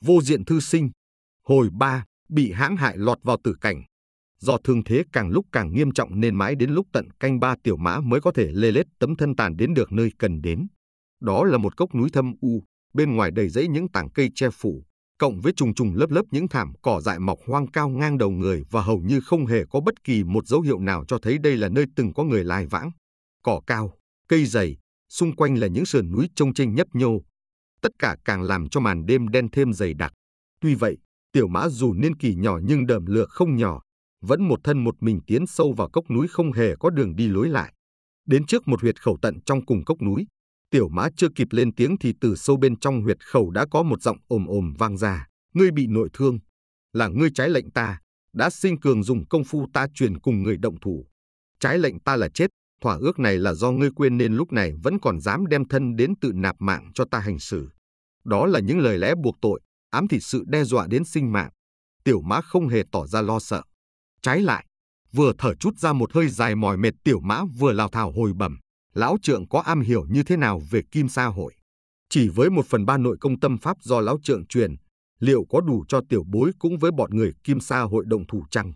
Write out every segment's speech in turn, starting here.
vô diện thư sinh, hồi ba bị hãm hại lọt vào tử cảnh. Do thương thế càng lúc càng nghiêm trọng nên mãi đến lúc tận canh ba tiểu mã mới có thể lê lết tấm thân tàn đến được nơi cần đến. Đó là một cốc núi thâm u, bên ngoài đầy rẫy những tảng cây che phủ, cộng với trùng trùng lớp lớp những thảm cỏ dại mọc hoang cao ngang đầu người và hầu như không hề có bất kỳ một dấu hiệu nào cho thấy đây là nơi từng có người lai vãng. Cỏ cao, cây dày, xung quanh là những sườn núi trông tranh nhấp nhô, Tất cả càng làm cho màn đêm đen thêm dày đặc. Tuy vậy, tiểu mã dù niên kỳ nhỏ nhưng đờm lược không nhỏ, vẫn một thân một mình tiến sâu vào cốc núi không hề có đường đi lối lại. Đến trước một huyệt khẩu tận trong cùng cốc núi, tiểu mã chưa kịp lên tiếng thì từ sâu bên trong huyệt khẩu đã có một giọng ồm ồm vang ra, ngươi bị nội thương, là ngươi trái lệnh ta, đã sinh cường dùng công phu ta truyền cùng người động thủ. Trái lệnh ta là chết, thỏa ước này là do ngươi quên nên lúc này vẫn còn dám đem thân đến tự nạp mạng cho ta hành xử. Đó là những lời lẽ buộc tội, ám thị sự đe dọa đến sinh mạng. Tiểu mã không hề tỏ ra lo sợ. Trái lại, vừa thở chút ra một hơi dài mỏi mệt tiểu mã vừa lào thảo hồi bẩm. Lão trượng có am hiểu như thế nào về kim sa hội? Chỉ với một phần ba nội công tâm pháp do lão trượng truyền, liệu có đủ cho tiểu bối cũng với bọn người kim sa hội động thủ chăng?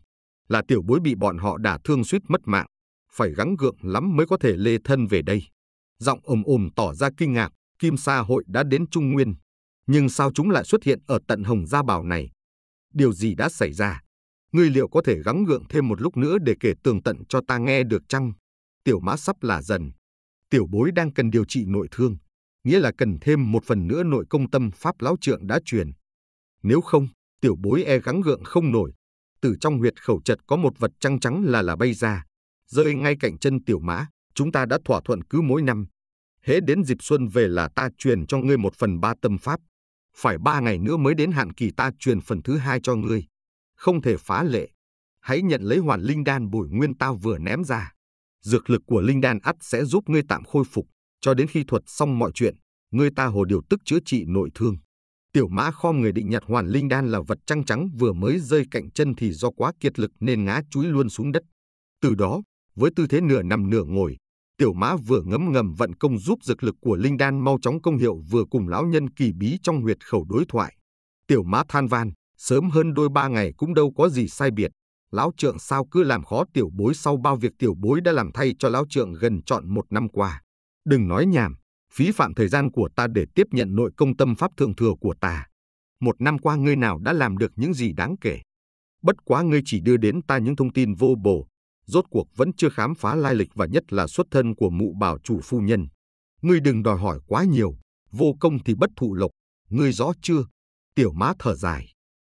Là tiểu bối bị bọn họ đả thương suýt mất mạng, phải gắng gượng lắm mới có thể lê thân về đây. Giọng ồm ồm tỏ ra kinh ngạc, kim sa hội đã đến Trung Nguyên. Nhưng sao chúng lại xuất hiện ở tận Hồng Gia Bảo này? Điều gì đã xảy ra? Ngươi liệu có thể gắng gượng thêm một lúc nữa để kể tường tận cho ta nghe được chăng? Tiểu mã sắp là dần. Tiểu bối đang cần điều trị nội thương, nghĩa là cần thêm một phần nữa nội công tâm pháp lão trượng đã truyền. Nếu không, tiểu bối e gắng gượng không nổi. Từ trong huyệt khẩu chật có một vật trăng trắng là là bay ra, rơi ngay cạnh chân tiểu mã, chúng ta đã thỏa thuận cứ mỗi năm. Hễ đến dịp xuân về là ta truyền cho ngươi một phần ba tâm pháp. Phải ba ngày nữa mới đến hạn kỳ ta truyền phần thứ hai cho ngươi. Không thể phá lệ. Hãy nhận lấy hoàn linh đan bồi nguyên tao vừa ném ra. Dược lực của linh đan ắt sẽ giúp ngươi tạm khôi phục, cho đến khi thuật xong mọi chuyện, ngươi ta hồ điều tức chữa trị nội thương. Tiểu mã khom người định nhặt hoàn linh đan là vật trăng trắng vừa mới rơi cạnh chân thì do quá kiệt lực nên ngã chúi luôn xuống đất. Từ đó, với tư thế nửa nằm nửa ngồi, tiểu mã vừa ngấm ngầm vận công giúp dược lực của linh đan mau chóng công hiệu vừa cùng lão nhân kỳ bí trong huyệt khẩu đối thoại. Tiểu mã than van, sớm hơn đôi ba ngày cũng đâu có gì sai biệt. Lão trượng sao cứ làm khó tiểu bối sau bao việc tiểu bối đã làm thay cho lão trượng gần trọn một năm qua. Đừng nói nhảm, phí phạm thời gian của ta để tiếp nhận nội công tâm pháp thượng thừa của ta. Một năm qua ngươi nào đã làm được những gì đáng kể. Bất quá ngươi chỉ đưa đến ta những thông tin vô bổ, rốt cuộc vẫn chưa khám phá lai lịch và nhất là xuất thân của mụ bảo chủ phu nhân. Ngươi đừng đòi hỏi quá nhiều, vô công thì bất thụ lộc, ngươi rõ chưa? Tiểu má thở dài.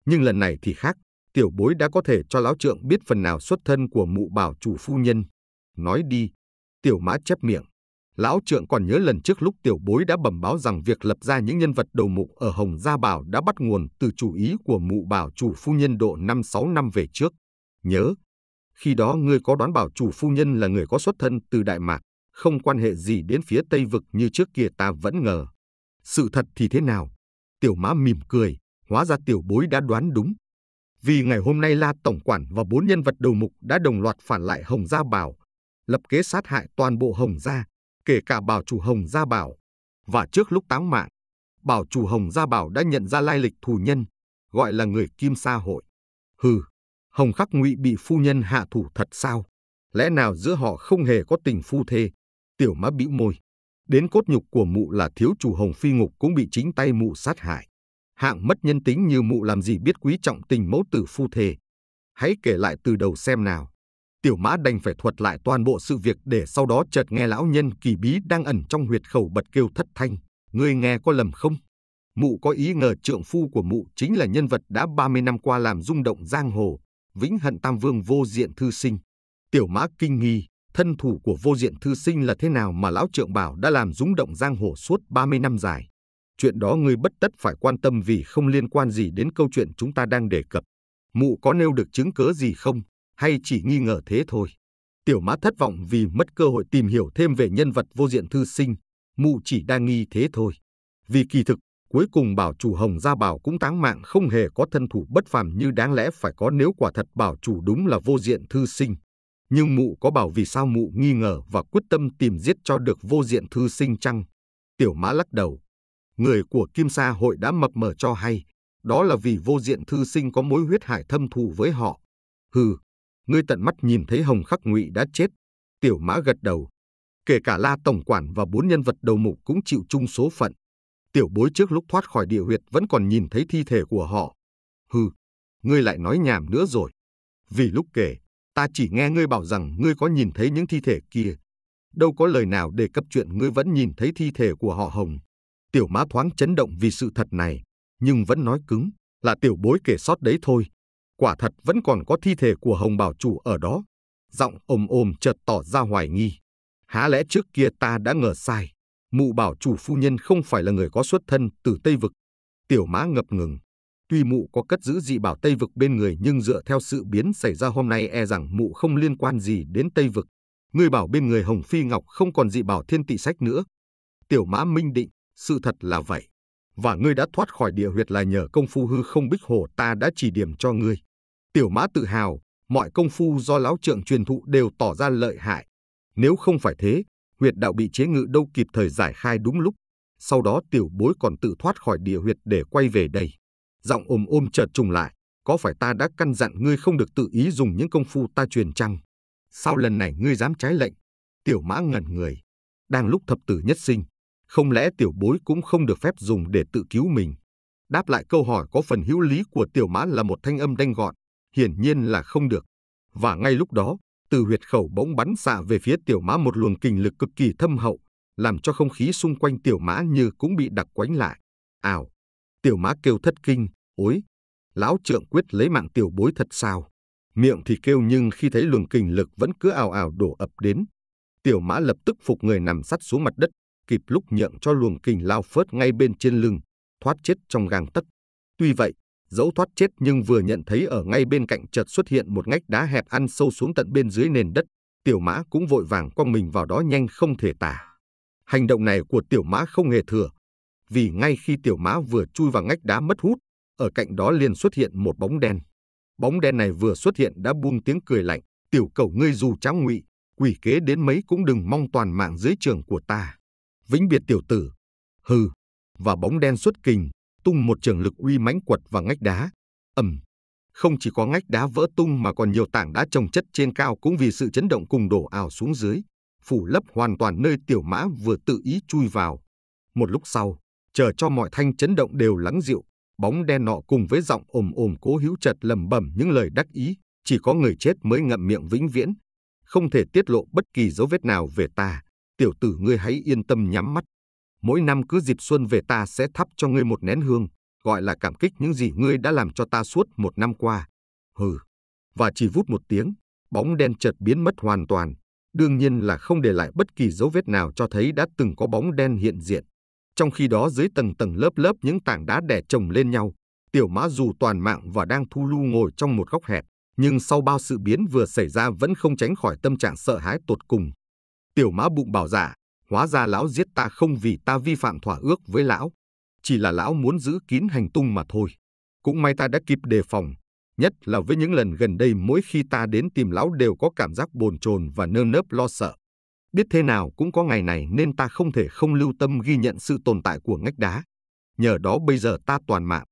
Nhưng lần này thì khác, tiểu bối đã có thể cho lão trượng biết phần nào xuất thân của mụ bảo chủ phu nhân. Nói đi, tiểu mã chép miệng. Lão trượng còn nhớ lần trước lúc tiểu bối đã bẩm báo rằng việc lập ra những nhân vật đầu mục ở Hồng Gia Bảo đã bắt nguồn từ chủ ý của mụ bảo chủ phu nhân độ 5-6 năm về trước. Nhớ, khi đó ngươi có đoán bảo chủ phu nhân là người có xuất thân từ Đại Mạc, không quan hệ gì đến phía Tây Vực như trước kia ta vẫn ngờ. Sự thật thì thế nào? Tiểu mã mỉm cười, hóa ra tiểu bối đã đoán đúng. Vì ngày hôm nay La Tổng Quản và bốn nhân vật đầu mục đã đồng loạt phản lại Hồng Gia Bảo, lập kế sát hại toàn bộ Hồng Gia, kể cả bảo chủ Hồng Gia Bảo. Và trước lúc táng mạng, bảo chủ Hồng Gia Bảo đã nhận ra lai lịch thù nhân, gọi là người Kim Sa Hội. Hừ, Hồng Khắc Ngụy bị phu nhân hạ thủ thật sao? Lẽ nào giữa họ không hề có tình phu thê? Tiểu Mã bĩu môi. Đến cốt nhục của mụ là thiếu chủ Hồng Phi Ngục cũng bị chính tay mụ sát hại. Hạng mất nhân tính như mụ làm gì biết quý trọng tình mẫu tử phu thê. Hãy kể lại từ đầu xem nào. Tiểu Mã đành phải thuật lại toàn bộ sự việc để sau đó chợt nghe lão nhân kỳ bí đang ẩn trong huyệt khẩu bật kêu thất thanh. Ngươi nghe có lầm không? Mụ có ý ngờ trượng phu của mụ chính là nhân vật đã 30 năm qua làm rung động giang hồ, vĩnh hận Tam Vương vô diện thư sinh. Tiểu mã kinh nghi, thân thủ của vô diện thư sinh là thế nào mà lão trượng bảo đã làm rúng động giang hồ suốt 30 năm dài. Chuyện đó người bất tất phải quan tâm vì không liên quan gì đến câu chuyện chúng ta đang đề cập. Mụ có nêu được chứng cớ gì không, hay chỉ nghi ngờ thế thôi. Tiểu mã thất vọng vì mất cơ hội tìm hiểu thêm về nhân vật vô diện thư sinh, mụ chỉ đang nghi thế thôi. Vì kỳ thực Cuối cùng bảo chủ Hồng Gia Bảo cũng táng mạng không hề có thân thủ bất phàm như đáng lẽ phải có nếu quả thật bảo chủ đúng là vô diện thư sinh. Nhưng mụ có bảo vì sao mụ nghi ngờ và quyết tâm tìm giết cho được vô diện thư sinh chăng? Tiểu mã lắc đầu. Người của Kim Sa hội đã mập mờ cho hay, đó là vì vô diện thư sinh có mối huyết hải thâm thù với họ. Hừ, ngươi tận mắt nhìn thấy Hồng Khắc Ngụy đã chết. Tiểu mã gật đầu. Kể cả La Tổng Quản và bốn nhân vật đầu mục cũng chịu chung số phận. Tiểu bối trước lúc thoát khỏi địa huyệt vẫn còn nhìn thấy thi thể của họ. Hừ, ngươi lại nói nhảm nữa rồi. Vì lúc kể, ta chỉ nghe ngươi bảo rằng ngươi có nhìn thấy những thi thể kia. Đâu có lời nào đề cập chuyện ngươi vẫn nhìn thấy thi thể của họ Hồng. Tiểu mã thoáng chấn động vì sự thật này, nhưng vẫn nói cứng là tiểu bối kể sót đấy thôi. Quả thật vẫn còn có thi thể của Hồng Bảo Chủ ở đó. Giọng ôm ôm chợt tỏ ra hoài nghi. Há lẽ trước kia ta đã ngờ sai mụ bảo chủ phu nhân không phải là người có xuất thân từ Tây Vực. Tiểu mã ngập ngừng. Tuy mụ có cất giữ dị bảo Tây Vực bên người nhưng dựa theo sự biến xảy ra hôm nay e rằng mụ không liên quan gì đến Tây Vực. Người bảo bên người Hồng Phi Ngọc không còn dị bảo thiên tị sách nữa. Tiểu mã minh định, sự thật là vậy. Và ngươi đã thoát khỏi địa huyệt là nhờ công phu hư không bích hồ ta đã chỉ điểm cho ngươi. Tiểu mã tự hào, mọi công phu do lão trượng truyền thụ đều tỏ ra lợi hại. Nếu không phải thế, huyệt đạo bị chế ngự đâu kịp thời giải khai đúng lúc. Sau đó tiểu bối còn tự thoát khỏi địa huyệt để quay về đây. Giọng ôm ôm chợt trùng lại, có phải ta đã căn dặn ngươi không được tự ý dùng những công phu ta truyền chăng? Sao lần này ngươi dám trái lệnh? Tiểu mã ngẩn người. Đang lúc thập tử nhất sinh, không lẽ tiểu bối cũng không được phép dùng để tự cứu mình? Đáp lại câu hỏi có phần hữu lý của tiểu mã là một thanh âm đanh gọn, hiển nhiên là không được. Và ngay lúc đó, từ huyệt khẩu bỗng bắn xạ về phía tiểu mã một luồng kình lực cực kỳ thâm hậu, làm cho không khí xung quanh tiểu mã như cũng bị đặc quánh lại. Ảo! Tiểu mã kêu thất kinh, ối! Lão trượng quyết lấy mạng tiểu bối thật sao? Miệng thì kêu nhưng khi thấy luồng kình lực vẫn cứ ào ào đổ ập đến. Tiểu mã lập tức phục người nằm sắt xuống mặt đất, kịp lúc nhượng cho luồng kình lao phớt ngay bên trên lưng, thoát chết trong gang tấc. Tuy vậy, dẫu thoát chết nhưng vừa nhận thấy ở ngay bên cạnh chợt xuất hiện một ngách đá hẹp ăn sâu xuống tận bên dưới nền đất, tiểu mã cũng vội vàng quăng mình vào đó nhanh không thể tả. Hành động này của tiểu mã không hề thừa, vì ngay khi tiểu mã vừa chui vào ngách đá mất hút, ở cạnh đó liền xuất hiện một bóng đen. Bóng đen này vừa xuất hiện đã buông tiếng cười lạnh, tiểu cầu ngươi dù cháo ngụy, quỷ kế đến mấy cũng đừng mong toàn mạng dưới trường của ta. Vĩnh biệt tiểu tử, hừ, và bóng đen xuất kình, tung một trường lực uy mãnh quật vào ngách đá. ầm, không chỉ có ngách đá vỡ tung mà còn nhiều tảng đá trồng chất trên cao cũng vì sự chấn động cùng đổ ảo xuống dưới, phủ lấp hoàn toàn nơi tiểu mã vừa tự ý chui vào. Một lúc sau, chờ cho mọi thanh chấn động đều lắng dịu, bóng đen nọ cùng với giọng ồm ồm cố hữu chật lầm bầm những lời đắc ý, chỉ có người chết mới ngậm miệng vĩnh viễn, không thể tiết lộ bất kỳ dấu vết nào về ta, tiểu tử ngươi hãy yên tâm nhắm mắt mỗi năm cứ dịp xuân về ta sẽ thắp cho ngươi một nén hương, gọi là cảm kích những gì ngươi đã làm cho ta suốt một năm qua. Hừ. Và chỉ vút một tiếng, bóng đen chợt biến mất hoàn toàn, đương nhiên là không để lại bất kỳ dấu vết nào cho thấy đã từng có bóng đen hiện diện. Trong khi đó dưới tầng tầng lớp lớp những tảng đá đè chồng lên nhau, tiểu mã dù toàn mạng và đang thu lu ngồi trong một góc hẹp, nhưng sau bao sự biến vừa xảy ra vẫn không tránh khỏi tâm trạng sợ hãi tột cùng. Tiểu mã bụng bảo giả, dạ, Hóa ra lão giết ta không vì ta vi phạm thỏa ước với lão, chỉ là lão muốn giữ kín hành tung mà thôi. Cũng may ta đã kịp đề phòng, nhất là với những lần gần đây mỗi khi ta đến tìm lão đều có cảm giác bồn chồn và nơm nớp lo sợ. Biết thế nào cũng có ngày này nên ta không thể không lưu tâm ghi nhận sự tồn tại của ngách đá. Nhờ đó bây giờ ta toàn mạng.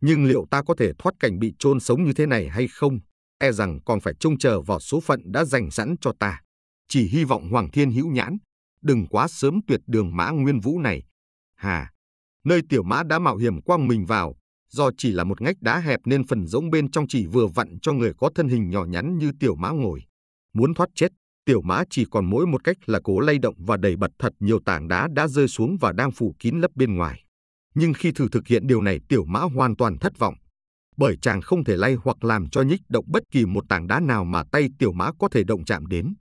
Nhưng liệu ta có thể thoát cảnh bị chôn sống như thế này hay không? E rằng còn phải trông chờ vào số phận đã dành sẵn cho ta. Chỉ hy vọng Hoàng Thiên Hữu Nhãn, đừng quá sớm tuyệt đường mã nguyên vũ này. Hà, nơi tiểu mã đã mạo hiểm quang mình vào, do chỉ là một ngách đá hẹp nên phần rỗng bên trong chỉ vừa vặn cho người có thân hình nhỏ nhắn như tiểu mã ngồi. Muốn thoát chết, tiểu mã chỉ còn mỗi một cách là cố lay động và đẩy bật thật nhiều tảng đá đã rơi xuống và đang phủ kín lấp bên ngoài. Nhưng khi thử thực hiện điều này tiểu mã hoàn toàn thất vọng. Bởi chàng không thể lay hoặc làm cho nhích động bất kỳ một tảng đá nào mà tay tiểu mã có thể động chạm đến.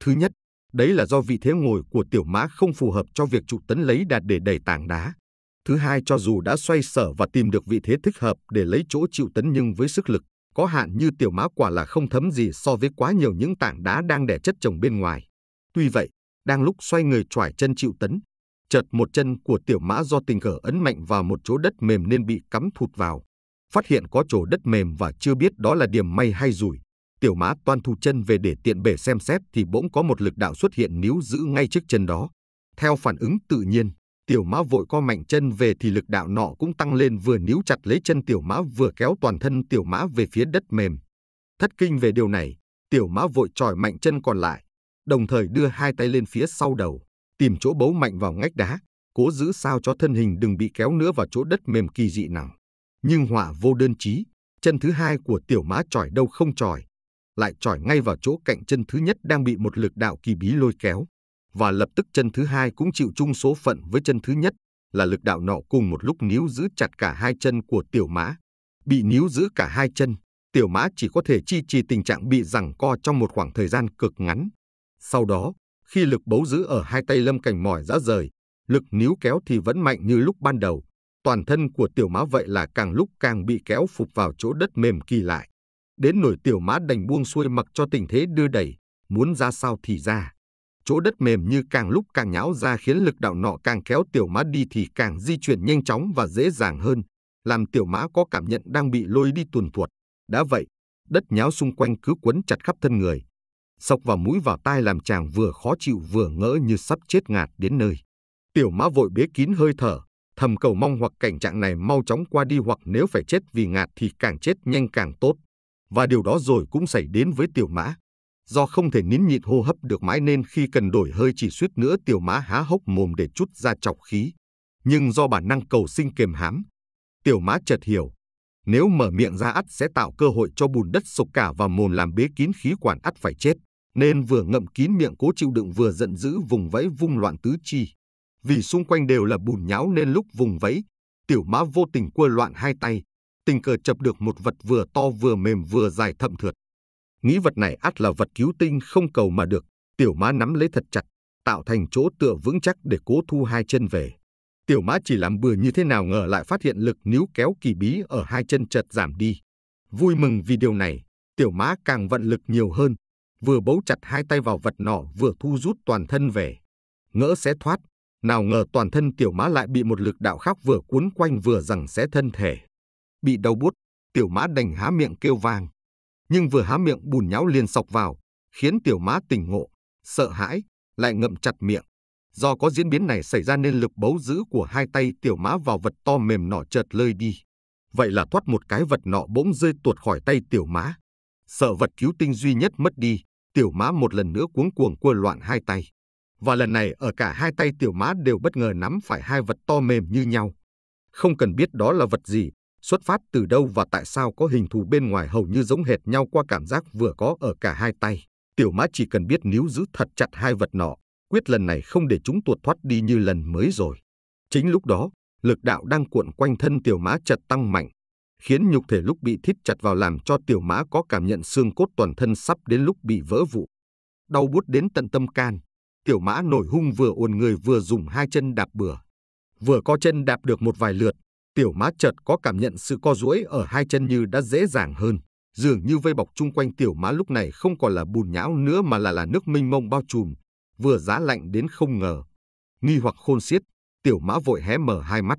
Thứ nhất, Đấy là do vị thế ngồi của tiểu mã không phù hợp cho việc trụ tấn lấy đạt để đẩy tảng đá. Thứ hai cho dù đã xoay sở và tìm được vị thế thích hợp để lấy chỗ chịu tấn nhưng với sức lực có hạn như tiểu mã quả là không thấm gì so với quá nhiều những tảng đá đang đè chất chồng bên ngoài. Tuy vậy, đang lúc xoay người choải chân chịu tấn, chợt một chân của tiểu mã do tình cờ ấn mạnh vào một chỗ đất mềm nên bị cắm thụt vào. Phát hiện có chỗ đất mềm và chưa biết đó là điểm may hay rủi, tiểu mã toan thu chân về để tiện bể xem xét thì bỗng có một lực đạo xuất hiện níu giữ ngay trước chân đó. Theo phản ứng tự nhiên, tiểu mã vội co mạnh chân về thì lực đạo nọ cũng tăng lên vừa níu chặt lấy chân tiểu mã vừa kéo toàn thân tiểu mã về phía đất mềm. Thất kinh về điều này, tiểu mã vội tròi mạnh chân còn lại, đồng thời đưa hai tay lên phía sau đầu, tìm chỗ bấu mạnh vào ngách đá, cố giữ sao cho thân hình đừng bị kéo nữa vào chỗ đất mềm kỳ dị nào. Nhưng họa vô đơn chí, chân thứ hai của tiểu mã tròi đâu không tròi, lại trỏi ngay vào chỗ cạnh chân thứ nhất đang bị một lực đạo kỳ bí lôi kéo, và lập tức chân thứ hai cũng chịu chung số phận với chân thứ nhất, là lực đạo nọ cùng một lúc níu giữ chặt cả hai chân của tiểu mã. Bị níu giữ cả hai chân, tiểu mã chỉ có thể chi trì tình trạng bị giằng co trong một khoảng thời gian cực ngắn. Sau đó, khi lực bấu giữ ở hai tay lâm cảnh mỏi rã rời, lực níu kéo thì vẫn mạnh như lúc ban đầu. Toàn thân của tiểu mã vậy là càng lúc càng bị kéo phục vào chỗ đất mềm kỳ lại đến nổi tiểu mã đành buông xuôi mặc cho tình thế đưa đẩy, muốn ra sao thì ra. Chỗ đất mềm như càng lúc càng nhão ra khiến lực đạo nọ càng kéo tiểu mã đi thì càng di chuyển nhanh chóng và dễ dàng hơn, làm tiểu mã có cảm nhận đang bị lôi đi tuồn tuột. Đã vậy, đất nháo xung quanh cứ quấn chặt khắp thân người. Sọc vào mũi vào tai làm chàng vừa khó chịu vừa ngỡ như sắp chết ngạt đến nơi. Tiểu mã vội bế kín hơi thở, thầm cầu mong hoặc cảnh trạng này mau chóng qua đi hoặc nếu phải chết vì ngạt thì càng chết nhanh càng tốt và điều đó rồi cũng xảy đến với tiểu mã. Do không thể nín nhịn hô hấp được mãi nên khi cần đổi hơi chỉ suýt nữa tiểu mã há hốc mồm để chút ra chọc khí. Nhưng do bản năng cầu sinh kiềm hãm, tiểu mã chợt hiểu. Nếu mở miệng ra ắt sẽ tạo cơ hội cho bùn đất sục cả vào mồm làm bế kín khí quản ắt phải chết. Nên vừa ngậm kín miệng cố chịu đựng vừa giận dữ vùng vẫy vung loạn tứ chi. Vì xung quanh đều là bùn nhão nên lúc vùng vẫy, tiểu mã vô tình quơ loạn hai tay, tình cờ chập được một vật vừa to vừa mềm vừa dài thậm thượt. Nghĩ vật này ắt là vật cứu tinh không cầu mà được, tiểu mã nắm lấy thật chặt, tạo thành chỗ tựa vững chắc để cố thu hai chân về. Tiểu mã chỉ làm bừa như thế nào ngờ lại phát hiện lực níu kéo kỳ bí ở hai chân chợt giảm đi. Vui mừng vì điều này, tiểu mã càng vận lực nhiều hơn, vừa bấu chặt hai tay vào vật nỏ vừa thu rút toàn thân về. Ngỡ sẽ thoát, nào ngờ toàn thân tiểu mã lại bị một lực đạo khác vừa cuốn quanh vừa rằng sẽ thân thể. Bị đau bút, tiểu mã đành há miệng kêu vang. Nhưng vừa há miệng bùn nháo liền sọc vào, khiến tiểu mã tỉnh ngộ, sợ hãi, lại ngậm chặt miệng. Do có diễn biến này xảy ra nên lực bấu giữ của hai tay tiểu mã vào vật to mềm nọ chợt lơi đi. Vậy là thoát một cái vật nọ bỗng rơi tuột khỏi tay tiểu mã. Sợ vật cứu tinh duy nhất mất đi, tiểu mã một lần nữa cuống cuồng cua loạn hai tay. Và lần này ở cả hai tay tiểu mã đều bất ngờ nắm phải hai vật to mềm như nhau. Không cần biết đó là vật gì, xuất phát từ đâu và tại sao có hình thù bên ngoài hầu như giống hệt nhau qua cảm giác vừa có ở cả hai tay. Tiểu mã chỉ cần biết níu giữ thật chặt hai vật nọ, quyết lần này không để chúng tuột thoát đi như lần mới rồi. Chính lúc đó, lực đạo đang cuộn quanh thân tiểu mã chật tăng mạnh, khiến nhục thể lúc bị thít chặt vào làm cho tiểu mã có cảm nhận xương cốt toàn thân sắp đến lúc bị vỡ vụ. Đau bút đến tận tâm can, tiểu mã nổi hung vừa ồn người vừa dùng hai chân đạp bừa. Vừa có chân đạp được một vài lượt, Tiểu mã chợt có cảm nhận sự co duỗi ở hai chân như đã dễ dàng hơn. Dường như vây bọc chung quanh tiểu mã lúc này không còn là bùn nhão nữa mà là là nước mênh mông bao trùm, vừa giá lạnh đến không ngờ. Nghi hoặc khôn xiết, tiểu mã vội hé mở hai mắt.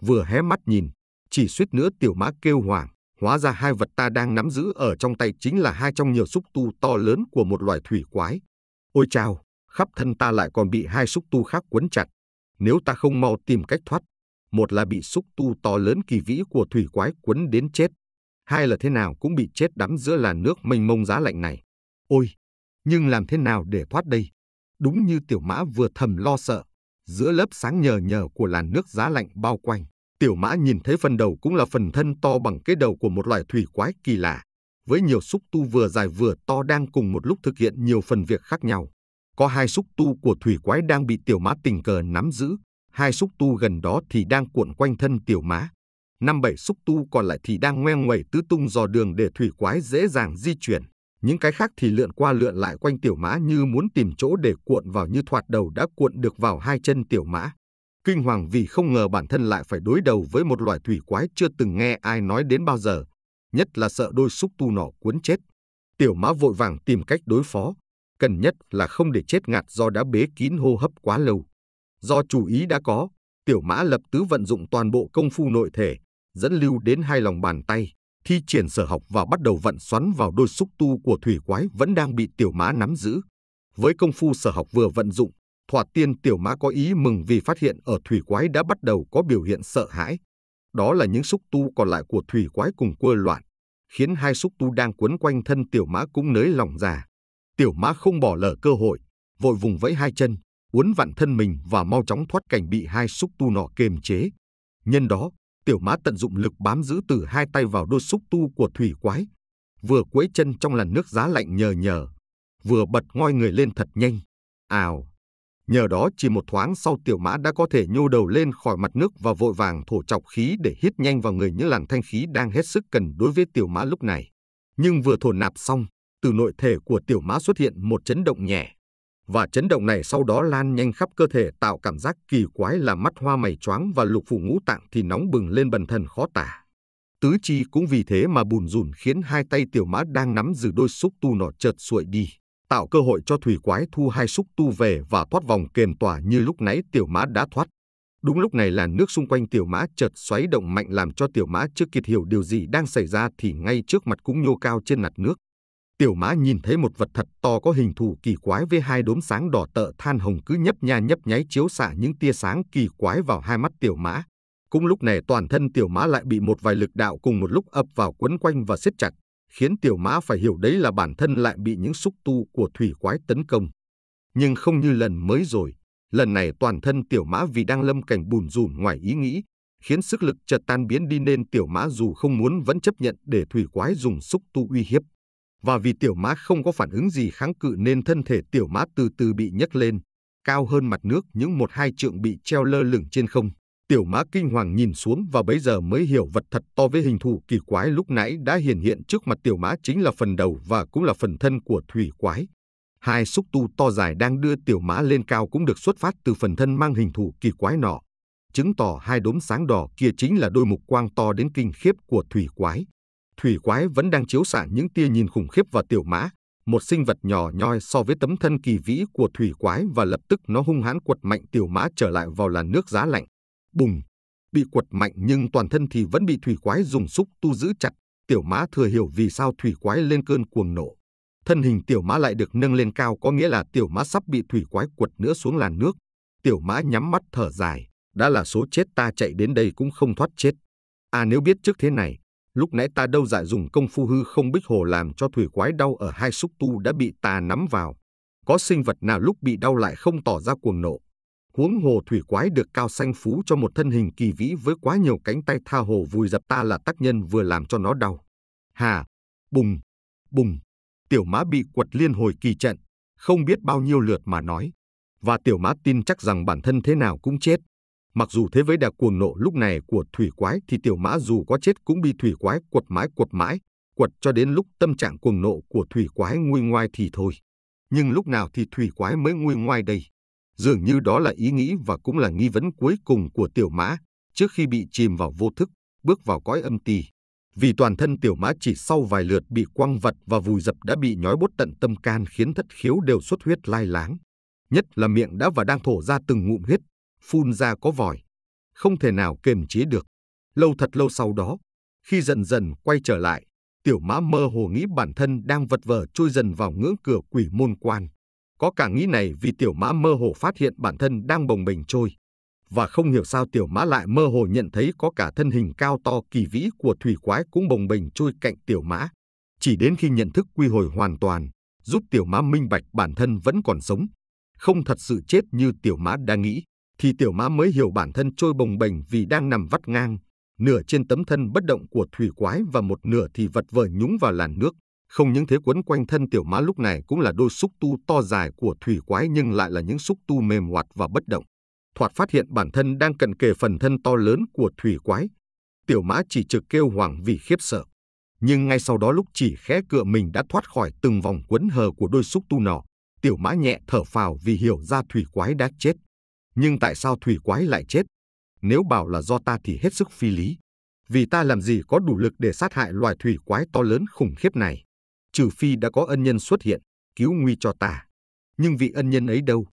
Vừa hé mắt nhìn, chỉ suýt nữa tiểu mã kêu hoàng, Hóa ra hai vật ta đang nắm giữ ở trong tay chính là hai trong nhiều xúc tu to lớn của một loài thủy quái. Ôi chao, khắp thân ta lại còn bị hai xúc tu khác quấn chặt. Nếu ta không mau tìm cách thoát một là bị xúc tu to lớn kỳ vĩ của thủy quái quấn đến chết, hai là thế nào cũng bị chết đắm giữa làn nước mênh mông giá lạnh này. Ôi, nhưng làm thế nào để thoát đây? Đúng như tiểu mã vừa thầm lo sợ, giữa lớp sáng nhờ nhờ của làn nước giá lạnh bao quanh, tiểu mã nhìn thấy phần đầu cũng là phần thân to bằng cái đầu của một loài thủy quái kỳ lạ, với nhiều xúc tu vừa dài vừa to đang cùng một lúc thực hiện nhiều phần việc khác nhau. Có hai xúc tu của thủy quái đang bị tiểu mã tình cờ nắm giữ, hai xúc tu gần đó thì đang cuộn quanh thân tiểu mã. Năm bảy xúc tu còn lại thì đang ngoe ngoẩy tứ tung dò đường để thủy quái dễ dàng di chuyển. Những cái khác thì lượn qua lượn lại quanh tiểu mã như muốn tìm chỗ để cuộn vào như thoạt đầu đã cuộn được vào hai chân tiểu mã. Kinh hoàng vì không ngờ bản thân lại phải đối đầu với một loài thủy quái chưa từng nghe ai nói đến bao giờ, nhất là sợ đôi xúc tu nỏ cuốn chết. Tiểu mã vội vàng tìm cách đối phó, cần nhất là không để chết ngạt do đã bế kín hô hấp quá lâu. Do chủ ý đã có, Tiểu Mã lập tứ vận dụng toàn bộ công phu nội thể, dẫn lưu đến hai lòng bàn tay, thi triển sở học và bắt đầu vận xoắn vào đôi xúc tu của thủy quái vẫn đang bị Tiểu Mã nắm giữ. Với công phu sở học vừa vận dụng, Thoạt tiên tiểu mã có ý mừng vì phát hiện ở thủy quái đã bắt đầu có biểu hiện sợ hãi. Đó là những xúc tu còn lại của thủy quái cùng cua loạn, khiến hai xúc tu đang quấn quanh thân tiểu mã cũng nới lòng ra. Tiểu mã không bỏ lỡ cơ hội, vội vùng vẫy hai chân, uốn vặn thân mình và mau chóng thoát cảnh bị hai xúc tu nọ kềm chế. Nhân đó, tiểu mã tận dụng lực bám giữ từ hai tay vào đôi xúc tu của thủy quái, vừa quấy chân trong làn nước giá lạnh nhờ nhờ, vừa bật ngoi người lên thật nhanh. Ào! Nhờ đó chỉ một thoáng sau tiểu mã đã có thể nhô đầu lên khỏi mặt nước và vội vàng thổ chọc khí để hít nhanh vào người những làn thanh khí đang hết sức cần đối với tiểu mã lúc này. Nhưng vừa thổ nạp xong, từ nội thể của tiểu mã xuất hiện một chấn động nhẹ và chấn động này sau đó lan nhanh khắp cơ thể tạo cảm giác kỳ quái là mắt hoa mày choáng và lục phủ ngũ tạng thì nóng bừng lên bần thần khó tả. Tứ chi cũng vì thế mà bùn rùn khiến hai tay tiểu mã đang nắm giữ đôi xúc tu nọ chợt xuội đi, tạo cơ hội cho thủy quái thu hai xúc tu về và thoát vòng kềm tỏa như lúc nãy tiểu mã đã thoát. Đúng lúc này là nước xung quanh tiểu mã chợt xoáy động mạnh làm cho tiểu mã chưa kịp hiểu điều gì đang xảy ra thì ngay trước mặt cũng nhô cao trên mặt nước Tiểu mã nhìn thấy một vật thật to có hình thù kỳ quái với hai đốm sáng đỏ tợ than hồng cứ nhấp nha nhấp nháy chiếu xạ những tia sáng kỳ quái vào hai mắt tiểu mã. Cũng lúc này toàn thân tiểu mã lại bị một vài lực đạo cùng một lúc ập vào quấn quanh và siết chặt, khiến tiểu mã phải hiểu đấy là bản thân lại bị những xúc tu của thủy quái tấn công. Nhưng không như lần mới rồi, lần này toàn thân tiểu mã vì đang lâm cảnh bùn rùn ngoài ý nghĩ, khiến sức lực chợt tan biến đi nên tiểu mã dù không muốn vẫn chấp nhận để thủy quái dùng xúc tu uy hiếp và vì tiểu mã không có phản ứng gì kháng cự nên thân thể tiểu mã từ từ bị nhấc lên, cao hơn mặt nước những một hai trượng bị treo lơ lửng trên không. Tiểu mã kinh hoàng nhìn xuống và bấy giờ mới hiểu vật thật to với hình thù kỳ quái lúc nãy đã hiện hiện trước mặt tiểu mã chính là phần đầu và cũng là phần thân của thủy quái. Hai xúc tu to dài đang đưa tiểu mã lên cao cũng được xuất phát từ phần thân mang hình thù kỳ quái nọ, chứng tỏ hai đốm sáng đỏ kia chính là đôi mục quang to đến kinh khiếp của thủy quái thủy quái vẫn đang chiếu xạ những tia nhìn khủng khiếp vào tiểu mã, một sinh vật nhỏ nhoi so với tấm thân kỳ vĩ của thủy quái và lập tức nó hung hãn quật mạnh tiểu mã trở lại vào làn nước giá lạnh. Bùng! Bị quật mạnh nhưng toàn thân thì vẫn bị thủy quái dùng xúc tu giữ chặt, tiểu mã thừa hiểu vì sao thủy quái lên cơn cuồng nổ. Thân hình tiểu mã lại được nâng lên cao có nghĩa là tiểu mã sắp bị thủy quái quật nữa xuống làn nước. Tiểu mã nhắm mắt thở dài, đã là số chết ta chạy đến đây cũng không thoát chết. À nếu biết trước thế này, Lúc nãy ta đâu giải dùng công phu hư không bích hồ làm cho thủy quái đau ở hai xúc tu đã bị ta nắm vào. Có sinh vật nào lúc bị đau lại không tỏ ra cuồng nộ. Huống hồ thủy quái được cao xanh phú cho một thân hình kỳ vĩ với quá nhiều cánh tay tha hồ vùi dập ta là tác nhân vừa làm cho nó đau. Hà, bùng, bùng, tiểu mã bị quật liên hồi kỳ trận, không biết bao nhiêu lượt mà nói. Và tiểu mã tin chắc rằng bản thân thế nào cũng chết. Mặc dù thế với đà cuồng nộ lúc này của thủy quái thì tiểu mã dù có chết cũng bị thủy quái quật mãi quật mãi, quật cho đến lúc tâm trạng cuồng nộ của thủy quái nguôi ngoai thì thôi. Nhưng lúc nào thì thủy quái mới nguôi ngoai đây? Dường như đó là ý nghĩ và cũng là nghi vấn cuối cùng của tiểu mã trước khi bị chìm vào vô thức, bước vào cõi âm tì Vì toàn thân tiểu mã chỉ sau vài lượt bị quăng vật và vùi dập đã bị nhói bốt tận tâm can khiến thất khiếu đều xuất huyết lai láng. Nhất là miệng đã và đang thổ ra từng ngụm huyết phun ra có vòi, không thể nào kềm chế được. Lâu thật lâu sau đó, khi dần dần quay trở lại, tiểu mã mơ hồ nghĩ bản thân đang vật vờ trôi dần vào ngưỡng cửa quỷ môn quan. Có cả nghĩ này vì tiểu mã mơ hồ phát hiện bản thân đang bồng bềnh trôi. Và không hiểu sao tiểu mã lại mơ hồ nhận thấy có cả thân hình cao to kỳ vĩ của thủy quái cũng bồng bềnh trôi cạnh tiểu mã. Chỉ đến khi nhận thức quy hồi hoàn toàn, giúp tiểu mã minh bạch bản thân vẫn còn sống, không thật sự chết như tiểu mã đã nghĩ thì tiểu mã mới hiểu bản thân trôi bồng bềnh vì đang nằm vắt ngang, nửa trên tấm thân bất động của thủy quái và một nửa thì vật vờ nhúng vào làn nước. Không những thế quấn quanh thân tiểu mã lúc này cũng là đôi xúc tu to dài của thủy quái nhưng lại là những xúc tu mềm hoạt và bất động. Thoạt phát hiện bản thân đang cận kề phần thân to lớn của thủy quái. Tiểu mã chỉ trực kêu hoàng vì khiếp sợ. Nhưng ngay sau đó lúc chỉ khẽ cựa mình đã thoát khỏi từng vòng quấn hờ của đôi xúc tu nọ, tiểu mã nhẹ thở phào vì hiểu ra thủy quái đã chết nhưng tại sao thủy quái lại chết? Nếu bảo là do ta thì hết sức phi lý. Vì ta làm gì có đủ lực để sát hại loài thủy quái to lớn khủng khiếp này. Trừ phi đã có ân nhân xuất hiện, cứu nguy cho ta. Nhưng vị ân nhân ấy đâu?